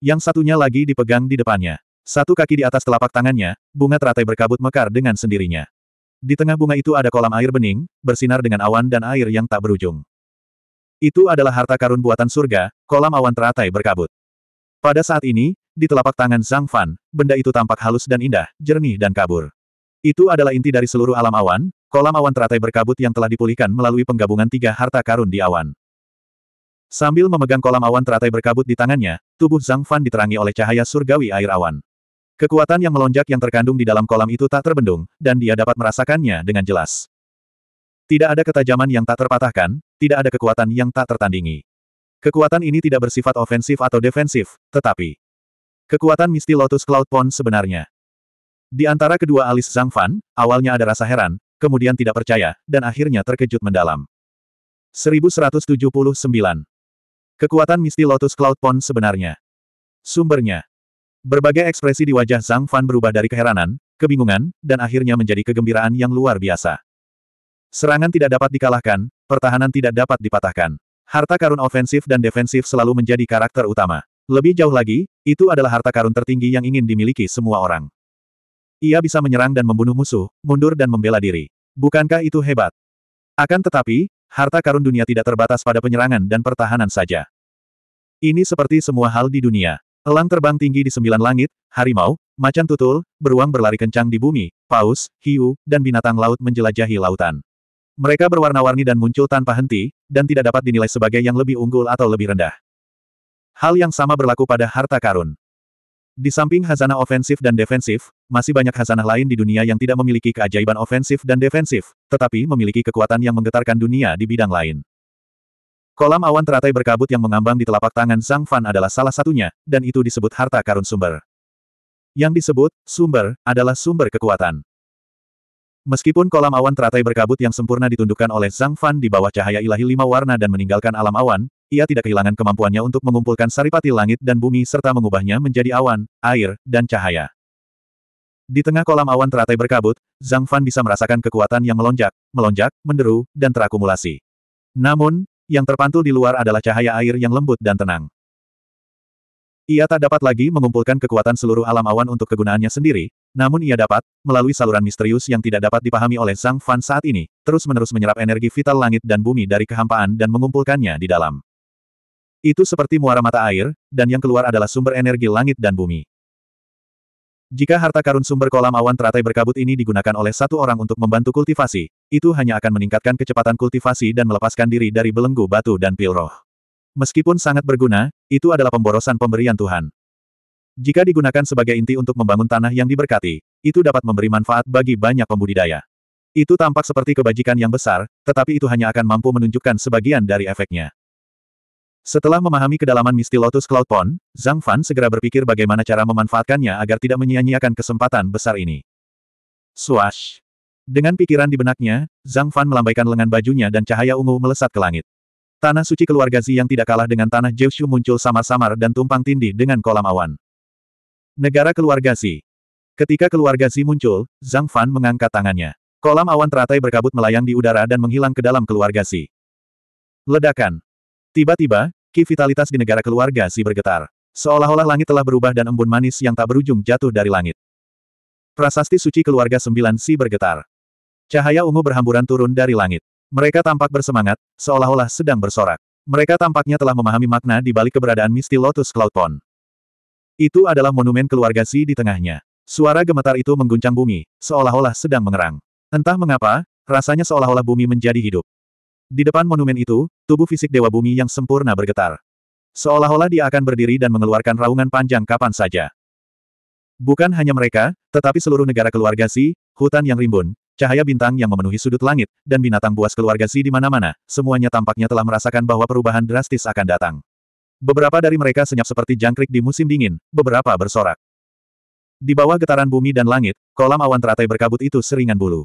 Yang satunya lagi dipegang di depannya. Satu kaki di atas telapak tangannya, bunga teratai berkabut mekar dengan sendirinya. Di tengah bunga itu ada kolam air bening, bersinar dengan awan dan air yang tak berujung. Itu adalah harta karun buatan surga, kolam awan teratai berkabut. Pada saat ini, di telapak tangan Zhang Fan, benda itu tampak halus dan indah, jernih dan kabur. Itu adalah inti dari seluruh alam awan, kolam awan teratai berkabut yang telah dipulihkan melalui penggabungan tiga harta karun di awan. Sambil memegang kolam awan teratai berkabut di tangannya, tubuh Zhang Fan diterangi oleh cahaya surgawi air awan. Kekuatan yang melonjak yang terkandung di dalam kolam itu tak terbendung, dan dia dapat merasakannya dengan jelas. Tidak ada ketajaman yang tak terpatahkan, tidak ada kekuatan yang tak tertandingi. Kekuatan ini tidak bersifat ofensif atau defensif, tetapi kekuatan Misti Lotus Cloud Pond sebenarnya. Di antara kedua alis Zhang Fan, awalnya ada rasa heran, kemudian tidak percaya, dan akhirnya terkejut mendalam. 1179. Kekuatan Misti Lotus Cloud Pond sebenarnya. Sumbernya. Berbagai ekspresi di wajah Zhang Fan berubah dari keheranan, kebingungan, dan akhirnya menjadi kegembiraan yang luar biasa. Serangan tidak dapat dikalahkan, pertahanan tidak dapat dipatahkan. Harta karun ofensif dan defensif selalu menjadi karakter utama. Lebih jauh lagi, itu adalah harta karun tertinggi yang ingin dimiliki semua orang. Ia bisa menyerang dan membunuh musuh, mundur dan membela diri. Bukankah itu hebat? Akan tetapi, harta karun dunia tidak terbatas pada penyerangan dan pertahanan saja. Ini seperti semua hal di dunia. Elang terbang tinggi di sembilan langit, harimau, macan tutul, beruang berlari kencang di bumi, paus, hiu, dan binatang laut menjelajahi lautan. Mereka berwarna-warni dan muncul tanpa henti, dan tidak dapat dinilai sebagai yang lebih unggul atau lebih rendah. Hal yang sama berlaku pada harta karun. Di samping hazana ofensif dan defensif, masih banyak hazana lain di dunia yang tidak memiliki keajaiban ofensif dan defensif, tetapi memiliki kekuatan yang menggetarkan dunia di bidang lain. Kolam awan teratai berkabut yang mengambang di telapak tangan Zhang Fan adalah salah satunya, dan itu disebut harta karun sumber. Yang disebut, sumber, adalah sumber kekuatan. Meskipun kolam awan teratai berkabut yang sempurna ditundukkan oleh Zhang Fan di bawah cahaya ilahi lima warna dan meninggalkan alam awan, ia tidak kehilangan kemampuannya untuk mengumpulkan saripati langit dan bumi serta mengubahnya menjadi awan, air, dan cahaya. Di tengah kolam awan teratai berkabut, Zhang Fan bisa merasakan kekuatan yang melonjak, melonjak, menderu, dan terakumulasi. Namun, yang terpantul di luar adalah cahaya air yang lembut dan tenang. Ia tak dapat lagi mengumpulkan kekuatan seluruh alam awan untuk kegunaannya sendiri, namun ia dapat, melalui saluran misterius yang tidak dapat dipahami oleh Sang Fan saat ini, terus-menerus menyerap energi vital langit dan bumi dari kehampaan dan mengumpulkannya di dalam. Itu seperti muara mata air, dan yang keluar adalah sumber energi langit dan bumi. Jika harta karun sumber kolam awan teratai berkabut ini digunakan oleh satu orang untuk membantu kultivasi, itu hanya akan meningkatkan kecepatan kultivasi dan melepaskan diri dari belenggu batu dan pil roh. Meskipun sangat berguna, itu adalah pemborosan pemberian Tuhan. Jika digunakan sebagai inti untuk membangun tanah yang diberkati, itu dapat memberi manfaat bagi banyak pembudidaya. Itu tampak seperti kebajikan yang besar, tetapi itu hanya akan mampu menunjukkan sebagian dari efeknya. Setelah memahami kedalaman misti Lotus Cloud Pond, Zhang Fan segera berpikir bagaimana cara memanfaatkannya agar tidak menyia-nyiakan kesempatan besar ini. Swash! Dengan pikiran di benaknya, Zhang Fan melambaikan lengan bajunya dan cahaya ungu melesat ke langit. Tanah suci keluarga Zi yang tidak kalah dengan tanah Jiushu muncul samar-samar dan tumpang tindih dengan kolam awan. Negara keluarga Zi. Ketika keluarga Zi muncul, Zhang Fan mengangkat tangannya. Kolam awan teratai berkabut melayang di udara dan menghilang ke dalam keluarga Zi. Ledakan. Tiba-tiba, ki vitalitas di negara keluarga si bergetar. Seolah-olah langit telah berubah dan embun manis yang tak berujung jatuh dari langit. Prasasti suci keluarga sembilan si bergetar. Cahaya ungu berhamburan turun dari langit. Mereka tampak bersemangat, seolah-olah sedang bersorak. Mereka tampaknya telah memahami makna di balik keberadaan misti Lotus Cloud Pond. Itu adalah monumen keluarga Si di tengahnya. Suara gemetar itu mengguncang bumi, seolah-olah sedang mengerang. Entah mengapa, rasanya seolah-olah bumi menjadi hidup. Di depan monumen itu, tubuh fisik Dewa Bumi yang sempurna bergetar. Seolah-olah dia akan berdiri dan mengeluarkan raungan panjang kapan saja. Bukan hanya mereka, tetapi seluruh negara keluarga Si, hutan yang rimbun, cahaya bintang yang memenuhi sudut langit, dan binatang buas keluarga Si di mana-mana, semuanya tampaknya telah merasakan bahwa perubahan drastis akan datang. Beberapa dari mereka senyap seperti jangkrik di musim dingin, beberapa bersorak. Di bawah getaran bumi dan langit, kolam awan teratai berkabut itu seringan bulu.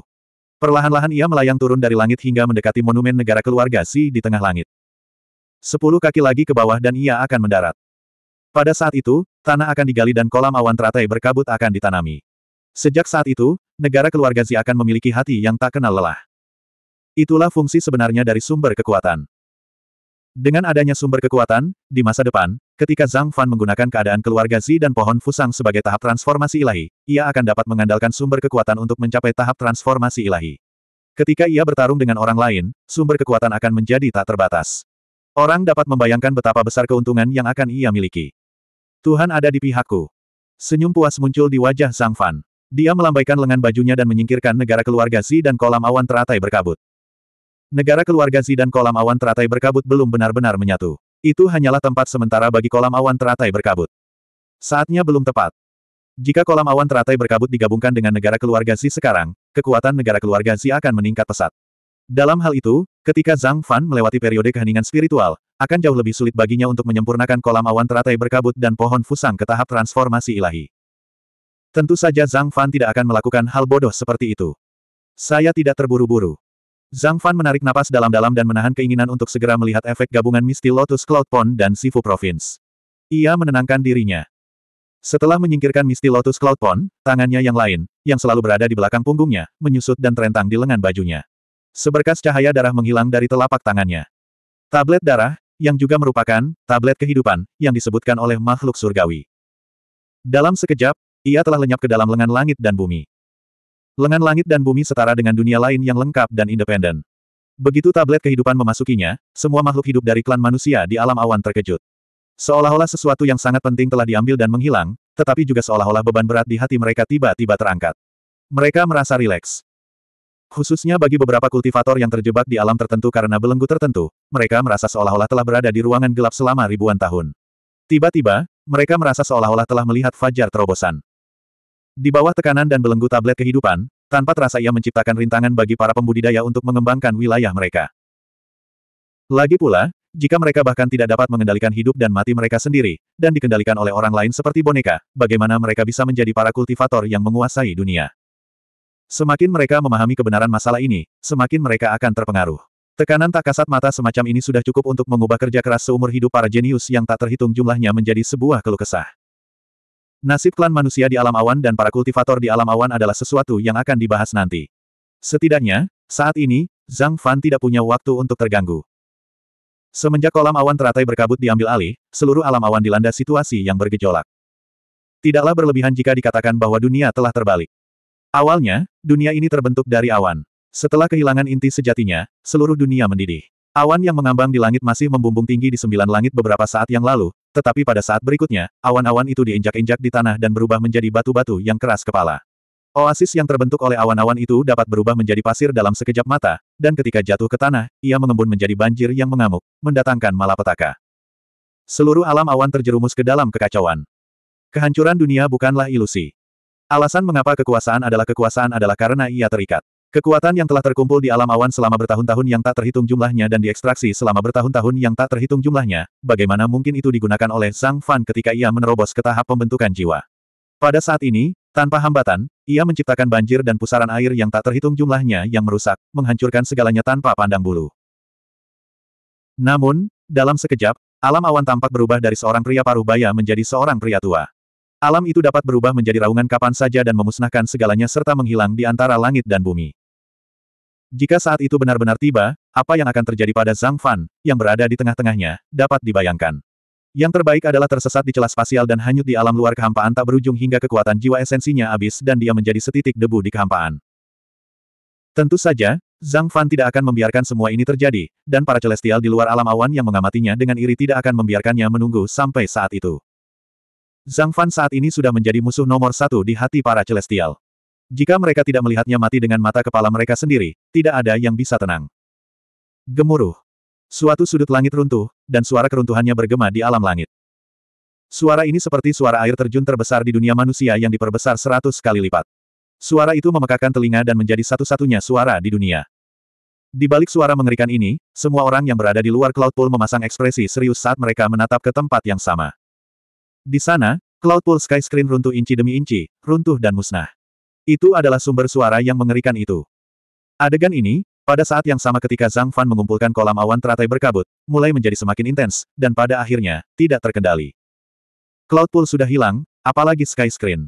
Perlahan-lahan ia melayang turun dari langit hingga mendekati monumen negara keluarga Si di tengah langit. Sepuluh kaki lagi ke bawah dan ia akan mendarat. Pada saat itu, tanah akan digali dan kolam awan teratai berkabut akan ditanami. Sejak saat itu, negara keluarga Xi akan memiliki hati yang tak kenal lelah. Itulah fungsi sebenarnya dari sumber kekuatan. Dengan adanya sumber kekuatan, di masa depan, ketika Zhang Fan menggunakan keadaan keluarga Zi dan pohon Fusang sebagai tahap transformasi ilahi, ia akan dapat mengandalkan sumber kekuatan untuk mencapai tahap transformasi ilahi. Ketika ia bertarung dengan orang lain, sumber kekuatan akan menjadi tak terbatas. Orang dapat membayangkan betapa besar keuntungan yang akan ia miliki. Tuhan ada di pihakku. Senyum puas muncul di wajah Zhang Fan. Dia melambaikan lengan bajunya dan menyingkirkan negara keluarga Zi dan kolam awan teratai berkabut. Negara keluarga Zi dan kolam awan teratai berkabut belum benar-benar menyatu. Itu hanyalah tempat sementara bagi kolam awan teratai berkabut. Saatnya belum tepat. Jika kolam awan teratai berkabut digabungkan dengan negara keluarga Zi sekarang, kekuatan negara keluarga Zi akan meningkat pesat. Dalam hal itu, ketika Zhang Fan melewati periode keheningan spiritual, akan jauh lebih sulit baginya untuk menyempurnakan kolam awan teratai berkabut dan pohon fusang ke tahap transformasi ilahi. Tentu saja Zhang Fan tidak akan melakukan hal bodoh seperti itu. Saya tidak terburu-buru. Zhang Fan menarik napas dalam-dalam dan menahan keinginan untuk segera melihat efek gabungan Misty Lotus Cloud Pond dan Sifu Province. Ia menenangkan dirinya. Setelah menyingkirkan Misty Lotus Cloud Pond, tangannya yang lain, yang selalu berada di belakang punggungnya, menyusut dan terentang di lengan bajunya. Seberkas cahaya darah menghilang dari telapak tangannya. Tablet darah, yang juga merupakan tablet kehidupan, yang disebutkan oleh makhluk surgawi. Dalam sekejap, ia telah lenyap ke dalam lengan langit dan bumi. Lengan langit dan bumi setara dengan dunia lain yang lengkap dan independen. Begitu tablet kehidupan memasukinya, semua makhluk hidup dari klan manusia di alam awan terkejut. Seolah-olah sesuatu yang sangat penting telah diambil dan menghilang, tetapi juga seolah-olah beban berat di hati mereka tiba-tiba terangkat. Mereka merasa rileks. Khususnya bagi beberapa kultivator yang terjebak di alam tertentu karena belenggu tertentu, mereka merasa seolah-olah telah berada di ruangan gelap selama ribuan tahun. Tiba-tiba, mereka merasa seolah-olah telah melihat fajar terobosan. Di bawah tekanan dan belenggu tablet kehidupan, tanpa terasa ia menciptakan rintangan bagi para pembudidaya untuk mengembangkan wilayah mereka. Lagi pula, jika mereka bahkan tidak dapat mengendalikan hidup dan mati mereka sendiri, dan dikendalikan oleh orang lain seperti boneka, bagaimana mereka bisa menjadi para kultivator yang menguasai dunia? Semakin mereka memahami kebenaran masalah ini, semakin mereka akan terpengaruh. Tekanan tak kasat mata semacam ini sudah cukup untuk mengubah kerja keras seumur hidup para jenius yang tak terhitung jumlahnya menjadi sebuah keluh kesah. Nasib klan manusia di alam awan dan para kultivator di alam awan adalah sesuatu yang akan dibahas nanti. Setidaknya, saat ini, Zhang Fan tidak punya waktu untuk terganggu. Semenjak kolam awan teratai berkabut diambil alih, seluruh alam awan dilanda situasi yang bergejolak. Tidaklah berlebihan jika dikatakan bahwa dunia telah terbalik. Awalnya, dunia ini terbentuk dari awan. Setelah kehilangan inti sejatinya, seluruh dunia mendidih. Awan yang mengambang di langit masih membumbung tinggi di sembilan langit beberapa saat yang lalu, tetapi pada saat berikutnya, awan-awan itu diinjak-injak di tanah dan berubah menjadi batu-batu yang keras kepala. Oasis yang terbentuk oleh awan-awan itu dapat berubah menjadi pasir dalam sekejap mata, dan ketika jatuh ke tanah, ia mengembun menjadi banjir yang mengamuk, mendatangkan malapetaka. Seluruh alam awan terjerumus ke dalam kekacauan. Kehancuran dunia bukanlah ilusi. Alasan mengapa kekuasaan adalah kekuasaan adalah karena ia terikat. Kekuatan yang telah terkumpul di alam awan selama bertahun-tahun yang tak terhitung jumlahnya dan diekstraksi selama bertahun-tahun yang tak terhitung jumlahnya, bagaimana mungkin itu digunakan oleh Zhang Fan ketika ia menerobos ke tahap pembentukan jiwa. Pada saat ini, tanpa hambatan, ia menciptakan banjir dan pusaran air yang tak terhitung jumlahnya yang merusak, menghancurkan segalanya tanpa pandang bulu. Namun, dalam sekejap, alam awan tampak berubah dari seorang pria paruh baya menjadi seorang pria tua. Alam itu dapat berubah menjadi raungan kapan saja dan memusnahkan segalanya serta menghilang di antara langit dan bumi. Jika saat itu benar-benar tiba, apa yang akan terjadi pada Zhang Fan, yang berada di tengah-tengahnya, dapat dibayangkan. Yang terbaik adalah tersesat di celah spasial dan hanyut di alam luar kehampaan tak berujung hingga kekuatan jiwa esensinya habis dan dia menjadi setitik debu di kehampaan. Tentu saja, Zhang Fan tidak akan membiarkan semua ini terjadi, dan para celestial di luar alam awan yang mengamatinya dengan iri tidak akan membiarkannya menunggu sampai saat itu. Zhang Fan saat ini sudah menjadi musuh nomor satu di hati para celestial. Jika mereka tidak melihatnya mati dengan mata kepala mereka sendiri, tidak ada yang bisa tenang. Gemuruh. Suatu sudut langit runtuh, dan suara keruntuhannya bergema di alam langit. Suara ini seperti suara air terjun terbesar di dunia manusia yang diperbesar seratus kali lipat. Suara itu memekakkan telinga dan menjadi satu-satunya suara di dunia. Di balik suara mengerikan ini, semua orang yang berada di luar Cloud Pool memasang ekspresi serius saat mereka menatap ke tempat yang sama. Di sana, Cloud Pool Sky runtuh inci demi inci, runtuh dan musnah. Itu adalah sumber suara yang mengerikan itu. Adegan ini, pada saat yang sama ketika Zhang Fan mengumpulkan kolam awan teratai berkabut, mulai menjadi semakin intens, dan pada akhirnya, tidak terkendali. Cloud Pool sudah hilang, apalagi Sky Screen.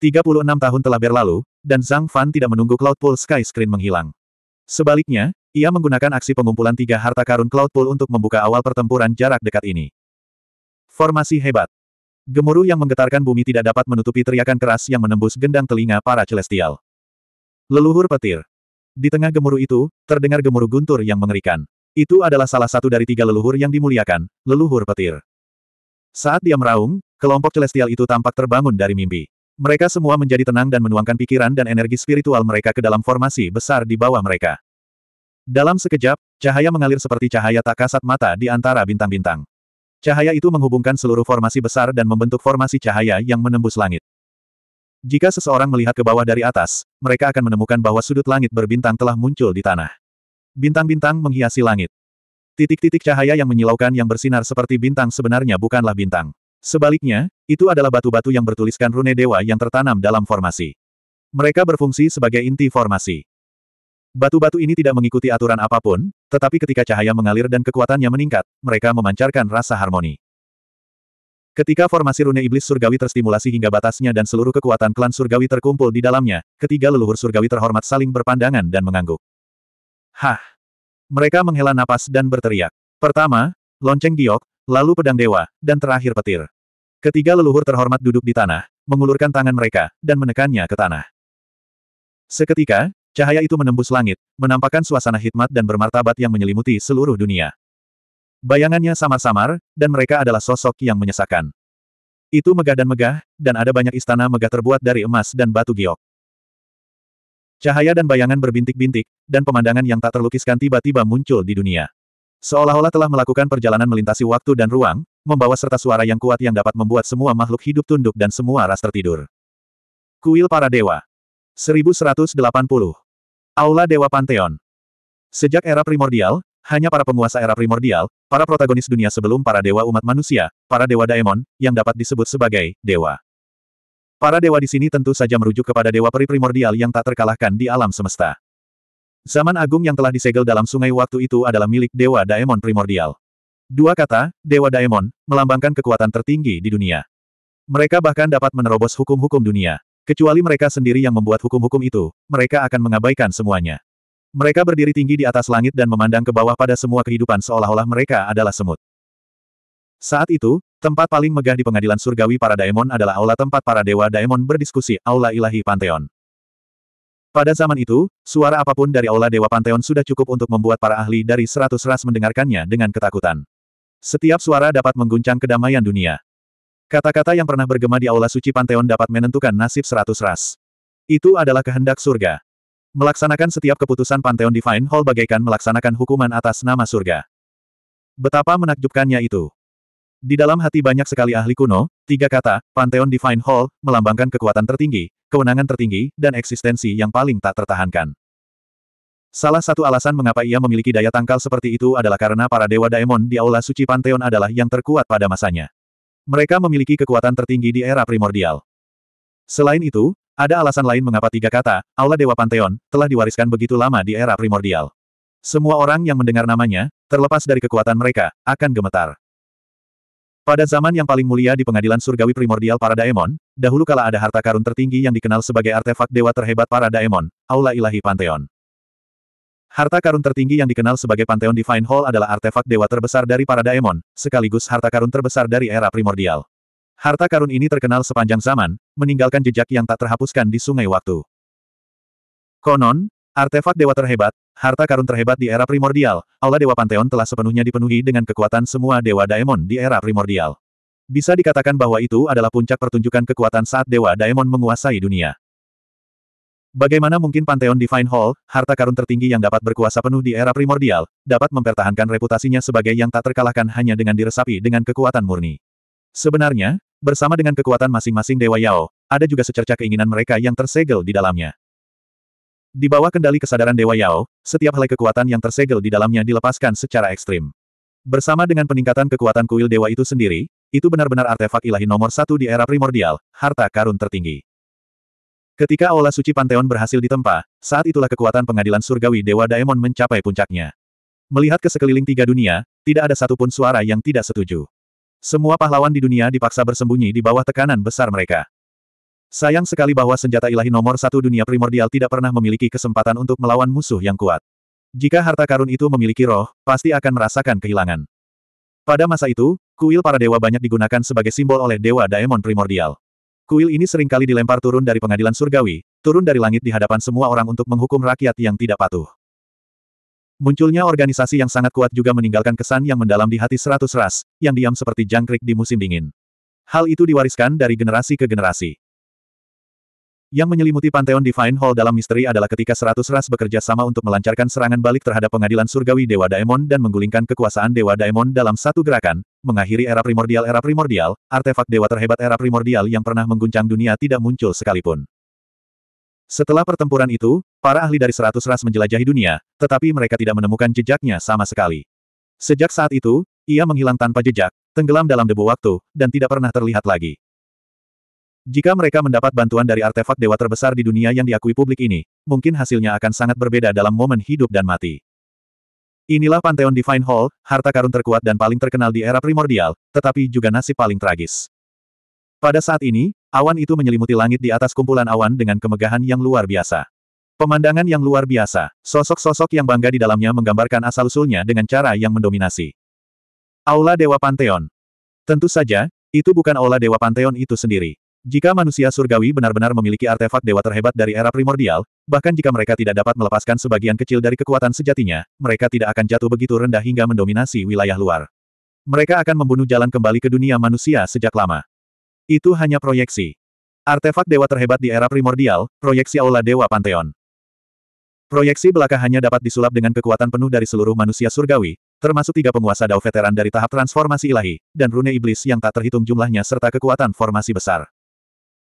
36 tahun telah berlalu, dan Zhang Fan tidak menunggu Cloud Pool Sky Screen menghilang. Sebaliknya, ia menggunakan aksi pengumpulan tiga harta karun Cloud Pool untuk membuka awal pertempuran jarak dekat ini. Formasi hebat. Gemuruh yang menggetarkan bumi tidak dapat menutupi teriakan keras yang menembus gendang telinga para celestial. Leluhur petir. Di tengah gemuruh itu, terdengar gemuruh guntur yang mengerikan. Itu adalah salah satu dari tiga leluhur yang dimuliakan, leluhur petir. Saat dia meraung, kelompok celestial itu tampak terbangun dari mimpi. Mereka semua menjadi tenang dan menuangkan pikiran dan energi spiritual mereka ke dalam formasi besar di bawah mereka. Dalam sekejap, cahaya mengalir seperti cahaya tak kasat mata di antara bintang-bintang. Cahaya itu menghubungkan seluruh formasi besar dan membentuk formasi cahaya yang menembus langit. Jika seseorang melihat ke bawah dari atas, mereka akan menemukan bahwa sudut langit berbintang telah muncul di tanah. Bintang-bintang menghiasi langit. Titik-titik cahaya yang menyilaukan yang bersinar seperti bintang sebenarnya bukanlah bintang. Sebaliknya, itu adalah batu-batu yang bertuliskan rune dewa yang tertanam dalam formasi. Mereka berfungsi sebagai inti formasi. Batu-batu ini tidak mengikuti aturan apapun, tetapi ketika cahaya mengalir dan kekuatannya meningkat, mereka memancarkan rasa harmoni. Ketika formasi rune iblis surgawi terstimulasi hingga batasnya dan seluruh kekuatan klan surgawi terkumpul di dalamnya, ketiga leluhur surgawi terhormat saling berpandangan dan mengangguk. Hah! Mereka menghela napas dan berteriak. Pertama, lonceng giok, lalu pedang dewa, dan terakhir petir. Ketiga leluhur terhormat duduk di tanah, mengulurkan tangan mereka, dan menekannya ke tanah. Seketika, Cahaya itu menembus langit, menampakkan suasana hikmat dan bermartabat yang menyelimuti seluruh dunia. Bayangannya samar-samar, dan mereka adalah sosok yang menyesakan. Itu megah dan megah, dan ada banyak istana megah terbuat dari emas dan batu giok. Cahaya dan bayangan berbintik-bintik, dan pemandangan yang tak terlukiskan tiba-tiba muncul di dunia. Seolah-olah telah melakukan perjalanan melintasi waktu dan ruang, membawa serta suara yang kuat yang dapat membuat semua makhluk hidup tunduk dan semua ras tertidur. Kuil Para Dewa. 1180 Aula Dewa Pantheon Sejak era primordial, hanya para penguasa era primordial, para protagonis dunia sebelum para dewa umat manusia, para dewa daemon, yang dapat disebut sebagai dewa. Para dewa di sini tentu saja merujuk kepada dewa peri primordial yang tak terkalahkan di alam semesta. Zaman agung yang telah disegel dalam sungai waktu itu adalah milik dewa daemon primordial. Dua kata, dewa daemon, melambangkan kekuatan tertinggi di dunia. Mereka bahkan dapat menerobos hukum-hukum dunia. Kecuali mereka sendiri yang membuat hukum-hukum itu, mereka akan mengabaikan semuanya. Mereka berdiri tinggi di atas langit dan memandang ke bawah pada semua kehidupan seolah-olah mereka adalah semut. Saat itu, tempat paling megah di pengadilan surgawi para daemon adalah aula tempat para dewa daemon berdiskusi, aula ilahi Pantheon. Pada zaman itu, suara apapun dari Aula Dewa Panteon sudah cukup untuk membuat para ahli dari seratus ras mendengarkannya dengan ketakutan. Setiap suara dapat mengguncang kedamaian dunia. Kata-kata yang pernah bergema di aula suci Panteon dapat menentukan nasib seratus ras. Itu adalah kehendak surga. Melaksanakan setiap keputusan Panteon Divine Hall bagaikan melaksanakan hukuman atas nama surga. Betapa menakjubkannya itu. Di dalam hati banyak sekali ahli kuno, tiga kata, Panteon Divine Hall, melambangkan kekuatan tertinggi, kewenangan tertinggi, dan eksistensi yang paling tak tertahankan. Salah satu alasan mengapa ia memiliki daya tangkal seperti itu adalah karena para dewa daemon di aula suci Panteon adalah yang terkuat pada masanya. Mereka memiliki kekuatan tertinggi di era primordial. Selain itu, ada alasan lain mengapa tiga kata, Aula Dewa Pantheon, telah diwariskan begitu lama di era primordial. Semua orang yang mendengar namanya, terlepas dari kekuatan mereka, akan gemetar. Pada zaman yang paling mulia di pengadilan surgawi primordial para daemon, dahulu kala ada harta karun tertinggi yang dikenal sebagai artefak dewa terhebat para daemon, Aula Ilahi Pantheon. Harta karun tertinggi yang dikenal sebagai Pantheon Divine Hall adalah artefak dewa terbesar dari para daemon, sekaligus harta karun terbesar dari era primordial. Harta karun ini terkenal sepanjang zaman, meninggalkan jejak yang tak terhapuskan di sungai waktu. Konon, artefak dewa terhebat, harta karun terhebat di era primordial, aula dewa Pantheon telah sepenuhnya dipenuhi dengan kekuatan semua dewa daemon di era primordial. Bisa dikatakan bahwa itu adalah puncak pertunjukan kekuatan saat dewa daemon menguasai dunia. Bagaimana mungkin Pantheon Divine Hall, harta karun tertinggi yang dapat berkuasa penuh di era primordial, dapat mempertahankan reputasinya sebagai yang tak terkalahkan hanya dengan diresapi dengan kekuatan murni. Sebenarnya, bersama dengan kekuatan masing-masing Dewa Yao, ada juga secerca keinginan mereka yang tersegel di dalamnya. Di bawah kendali kesadaran Dewa Yao, setiap helai kekuatan yang tersegel di dalamnya dilepaskan secara ekstrim. Bersama dengan peningkatan kekuatan kuil Dewa itu sendiri, itu benar-benar artefak ilahi nomor satu di era primordial, harta karun tertinggi. Ketika aula suci Panteon berhasil ditempa, saat itulah kekuatan pengadilan surgawi Dewa Daemon mencapai puncaknya. Melihat ke sekeliling tiga dunia, tidak ada satupun suara yang tidak setuju. Semua pahlawan di dunia dipaksa bersembunyi di bawah tekanan besar mereka. Sayang sekali bahwa senjata ilahi nomor satu dunia primordial tidak pernah memiliki kesempatan untuk melawan musuh yang kuat. Jika harta karun itu memiliki roh, pasti akan merasakan kehilangan. Pada masa itu, kuil para dewa banyak digunakan sebagai simbol oleh dewa daemon primordial. Kuil ini seringkali dilempar turun dari pengadilan surgawi, turun dari langit di hadapan semua orang untuk menghukum rakyat yang tidak patuh. Munculnya organisasi yang sangat kuat juga meninggalkan kesan yang mendalam di hati seratus ras, yang diam seperti jangkrik di musim dingin. Hal itu diwariskan dari generasi ke generasi. Yang menyelimuti Pantheon Divine Hall dalam misteri adalah ketika seratus ras bekerja sama untuk melancarkan serangan balik terhadap pengadilan surgawi Dewa Daemon dan menggulingkan kekuasaan Dewa Daemon dalam satu gerakan, mengakhiri era primordial-era primordial, artefak dewa terhebat era primordial yang pernah mengguncang dunia tidak muncul sekalipun. Setelah pertempuran itu, para ahli dari seratus ras menjelajahi dunia, tetapi mereka tidak menemukan jejaknya sama sekali. Sejak saat itu, ia menghilang tanpa jejak, tenggelam dalam debu waktu, dan tidak pernah terlihat lagi. Jika mereka mendapat bantuan dari artefak dewa terbesar di dunia yang diakui publik ini, mungkin hasilnya akan sangat berbeda dalam momen hidup dan mati. Inilah Pantheon Divine Hall, harta karun terkuat dan paling terkenal di era primordial, tetapi juga nasib paling tragis. Pada saat ini, awan itu menyelimuti langit di atas kumpulan awan dengan kemegahan yang luar biasa. Pemandangan yang luar biasa, sosok-sosok yang bangga di dalamnya menggambarkan asal-usulnya dengan cara yang mendominasi. Aula Dewa Pantheon. Tentu saja, itu bukan Aula Dewa Pantheon itu sendiri. Jika manusia surgawi benar-benar memiliki artefak dewa terhebat dari era primordial, bahkan jika mereka tidak dapat melepaskan sebagian kecil dari kekuatan sejatinya, mereka tidak akan jatuh begitu rendah hingga mendominasi wilayah luar. Mereka akan membunuh jalan kembali ke dunia manusia sejak lama. Itu hanya proyeksi. Artefak dewa terhebat di era primordial, proyeksi aula dewa Pantheon. Proyeksi belaka hanya dapat disulap dengan kekuatan penuh dari seluruh manusia surgawi, termasuk tiga penguasa dao veteran dari tahap transformasi ilahi, dan rune iblis yang tak terhitung jumlahnya serta kekuatan formasi besar.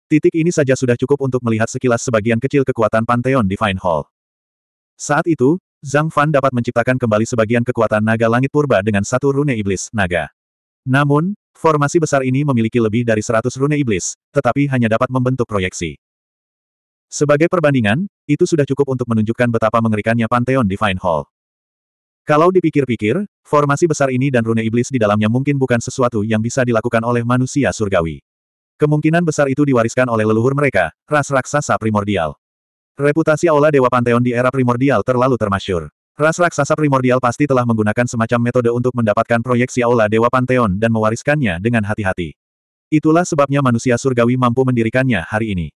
Titik ini saja sudah cukup untuk melihat sekilas sebagian kecil kekuatan Pantheon Divine Hall. Saat itu, Zhang Fan dapat menciptakan kembali sebagian kekuatan naga langit purba dengan satu rune iblis, naga. Namun, formasi besar ini memiliki lebih dari 100 rune iblis, tetapi hanya dapat membentuk proyeksi. Sebagai perbandingan, itu sudah cukup untuk menunjukkan betapa mengerikannya Pantheon Divine Hall. Kalau dipikir-pikir, formasi besar ini dan rune iblis di dalamnya mungkin bukan sesuatu yang bisa dilakukan oleh manusia surgawi. Kemungkinan besar itu diwariskan oleh leluhur mereka, ras raksasa primordial. Reputasi Aula Dewa Panteon di era primordial terlalu termasyur. Ras raksasa primordial pasti telah menggunakan semacam metode untuk mendapatkan proyeksi Aula Dewa Panteon dan mewariskannya dengan hati-hati. Itulah sebabnya manusia surgawi mampu mendirikannya hari ini.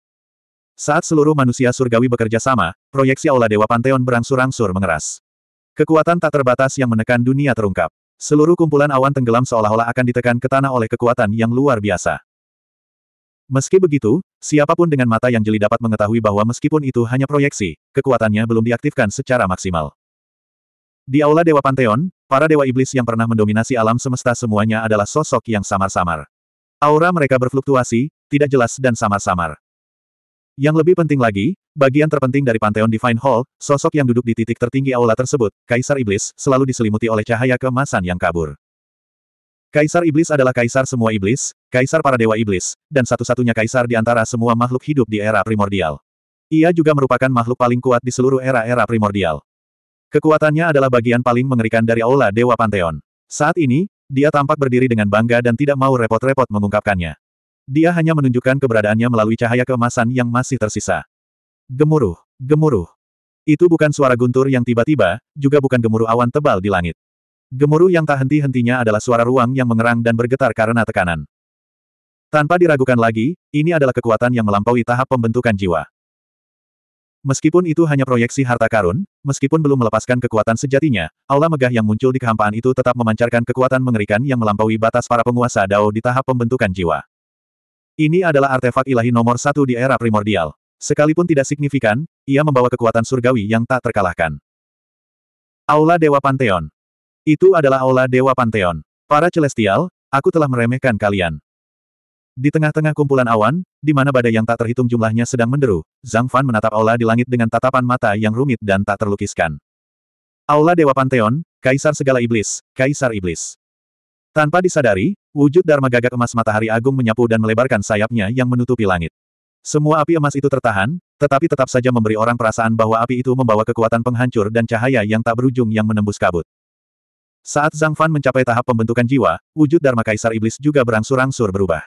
Saat seluruh manusia surgawi bekerja sama, proyeksi Aula Dewa Panteon berangsur-angsur mengeras. Kekuatan tak terbatas yang menekan dunia terungkap. Seluruh kumpulan awan tenggelam seolah-olah akan ditekan ke tanah oleh kekuatan yang luar biasa. Meski begitu, siapapun dengan mata yang jeli dapat mengetahui bahwa meskipun itu hanya proyeksi, kekuatannya belum diaktifkan secara maksimal. Di Aula Dewa Panteon, para Dewa Iblis yang pernah mendominasi alam semesta semuanya adalah sosok yang samar-samar. Aura mereka berfluktuasi, tidak jelas dan samar-samar. Yang lebih penting lagi, bagian terpenting dari Panteon Divine Hall, sosok yang duduk di titik tertinggi aula tersebut, Kaisar Iblis, selalu diselimuti oleh cahaya kemasan yang kabur. Kaisar Iblis adalah kaisar semua iblis, kaisar para dewa iblis, dan satu-satunya kaisar di antara semua makhluk hidup di era primordial. Ia juga merupakan makhluk paling kuat di seluruh era-era primordial. Kekuatannya adalah bagian paling mengerikan dari Aula Dewa Pantheon. Saat ini, dia tampak berdiri dengan bangga dan tidak mau repot-repot mengungkapkannya. Dia hanya menunjukkan keberadaannya melalui cahaya keemasan yang masih tersisa. Gemuruh, gemuruh. Itu bukan suara guntur yang tiba-tiba, juga bukan gemuruh awan tebal di langit. Gemuruh yang tak henti-hentinya adalah suara ruang yang mengerang dan bergetar karena tekanan. Tanpa diragukan lagi, ini adalah kekuatan yang melampaui tahap pembentukan jiwa. Meskipun itu hanya proyeksi harta karun, meskipun belum melepaskan kekuatan sejatinya, aula megah yang muncul di kehampaan itu tetap memancarkan kekuatan mengerikan yang melampaui batas para penguasa Dao di tahap pembentukan jiwa. Ini adalah artefak ilahi nomor satu di era primordial. Sekalipun tidak signifikan, ia membawa kekuatan surgawi yang tak terkalahkan. Aula Dewa Pantheon itu adalah aula Dewa Pantheon. Para Celestial, aku telah meremehkan kalian. Di tengah-tengah kumpulan awan, di mana badai yang tak terhitung jumlahnya sedang menderu, Zhang Fan menatap aula di langit dengan tatapan mata yang rumit dan tak terlukiskan. Aula Dewa Pantheon, Kaisar Segala Iblis, Kaisar Iblis. Tanpa disadari, wujud Dharma gagak emas matahari agung menyapu dan melebarkan sayapnya yang menutupi langit. Semua api emas itu tertahan, tetapi tetap saja memberi orang perasaan bahwa api itu membawa kekuatan penghancur dan cahaya yang tak berujung yang menembus kabut. Saat Zhang Fan mencapai tahap pembentukan jiwa, wujud Dharma Kaisar Iblis juga berangsur-angsur berubah.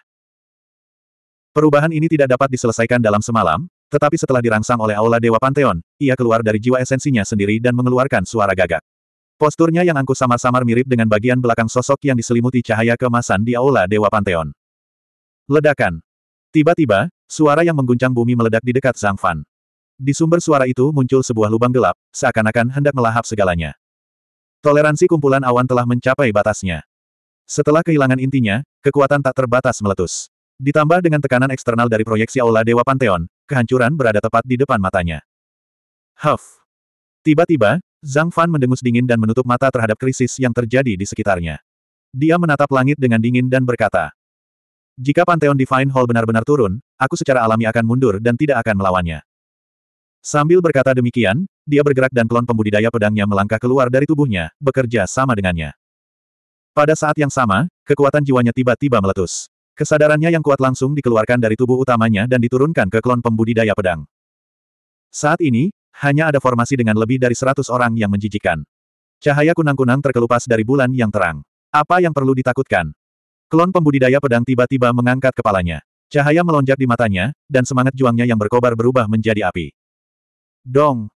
Perubahan ini tidak dapat diselesaikan dalam semalam, tetapi setelah dirangsang oleh Aula Dewa Pantheon, ia keluar dari jiwa esensinya sendiri dan mengeluarkan suara gagak. Posturnya yang angkuh samar-samar mirip dengan bagian belakang sosok yang diselimuti cahaya kemasan di Aula Dewa Pantheon. Ledakan. Tiba-tiba, suara yang mengguncang bumi meledak di dekat Zhang Fan. Di sumber suara itu muncul sebuah lubang gelap, seakan-akan hendak melahap segalanya. Toleransi kumpulan awan telah mencapai batasnya. Setelah kehilangan intinya, kekuatan tak terbatas meletus. Ditambah dengan tekanan eksternal dari proyeksi Aula Dewa Panteon, kehancuran berada tepat di depan matanya. Huff. Tiba-tiba, Zhang Fan mendengus dingin dan menutup mata terhadap krisis yang terjadi di sekitarnya. Dia menatap langit dengan dingin dan berkata, Jika Panteon Divine Hall benar-benar turun, aku secara alami akan mundur dan tidak akan melawannya. Sambil berkata demikian, dia bergerak dan klon pembudidaya pedangnya melangkah keluar dari tubuhnya, bekerja sama dengannya. Pada saat yang sama, kekuatan jiwanya tiba-tiba meletus. Kesadarannya yang kuat langsung dikeluarkan dari tubuh utamanya dan diturunkan ke klon pembudidaya pedang. Saat ini, hanya ada formasi dengan lebih dari seratus orang yang menjijikan. Cahaya kunang-kunang terkelupas dari bulan yang terang. Apa yang perlu ditakutkan? Klon pembudidaya pedang tiba-tiba mengangkat kepalanya. Cahaya melonjak di matanya, dan semangat juangnya yang berkobar berubah menjadi api. Dong!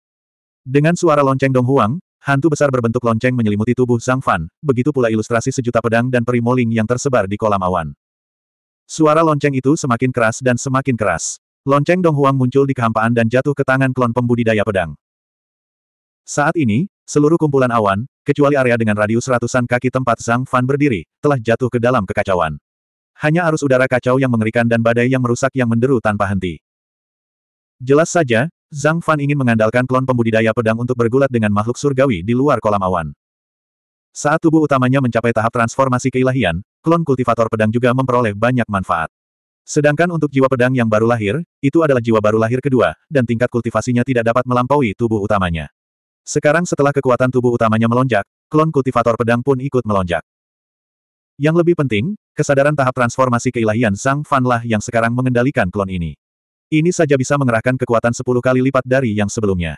Dengan suara lonceng Dong Huang, hantu besar berbentuk lonceng menyelimuti tubuh Zhang Fan, begitu pula ilustrasi sejuta pedang dan peri perimoling yang tersebar di kolam awan. Suara lonceng itu semakin keras dan semakin keras. Lonceng Dong Huang muncul di kehampaan dan jatuh ke tangan klon pembudidaya pedang. Saat ini, seluruh kumpulan awan, kecuali area dengan radius ratusan kaki tempat Zhang Fan berdiri, telah jatuh ke dalam kekacauan. Hanya arus udara kacau yang mengerikan dan badai yang merusak yang menderu tanpa henti. Jelas saja, Zhang Fan ingin mengandalkan klon pembudidaya pedang untuk bergulat dengan makhluk surgawi di luar kolam awan. Saat tubuh utamanya mencapai tahap transformasi keilahian, klon kultivator pedang juga memperoleh banyak manfaat. Sedangkan untuk jiwa pedang yang baru lahir, itu adalah jiwa baru lahir kedua, dan tingkat kultivasinya tidak dapat melampaui tubuh utamanya. Sekarang setelah kekuatan tubuh utamanya melonjak, klon kultivator pedang pun ikut melonjak. Yang lebih penting, kesadaran tahap transformasi keilahian Sang Fan lah yang sekarang mengendalikan klon ini. Ini saja bisa mengerahkan kekuatan 10 kali lipat dari yang sebelumnya.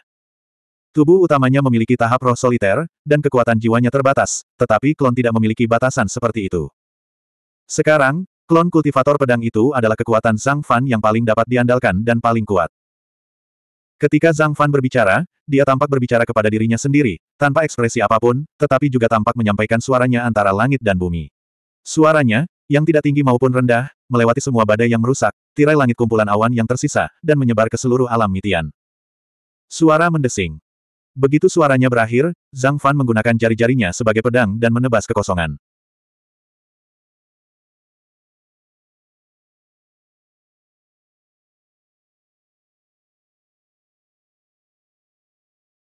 Tubuh utamanya memiliki tahap roh soliter, dan kekuatan jiwanya terbatas, tetapi klon tidak memiliki batasan seperti itu. Sekarang, klon kultivator pedang itu adalah kekuatan Zhang Fan yang paling dapat diandalkan dan paling kuat. Ketika Zhang Fan berbicara, dia tampak berbicara kepada dirinya sendiri, tanpa ekspresi apapun, tetapi juga tampak menyampaikan suaranya antara langit dan bumi. Suaranya, yang tidak tinggi maupun rendah, melewati semua badai yang merusak, tirai langit kumpulan awan yang tersisa, dan menyebar ke seluruh alam mitian. Suara mendesing. Begitu suaranya berakhir, Zhang Fan menggunakan jari-jarinya sebagai pedang dan menebas kekosongan.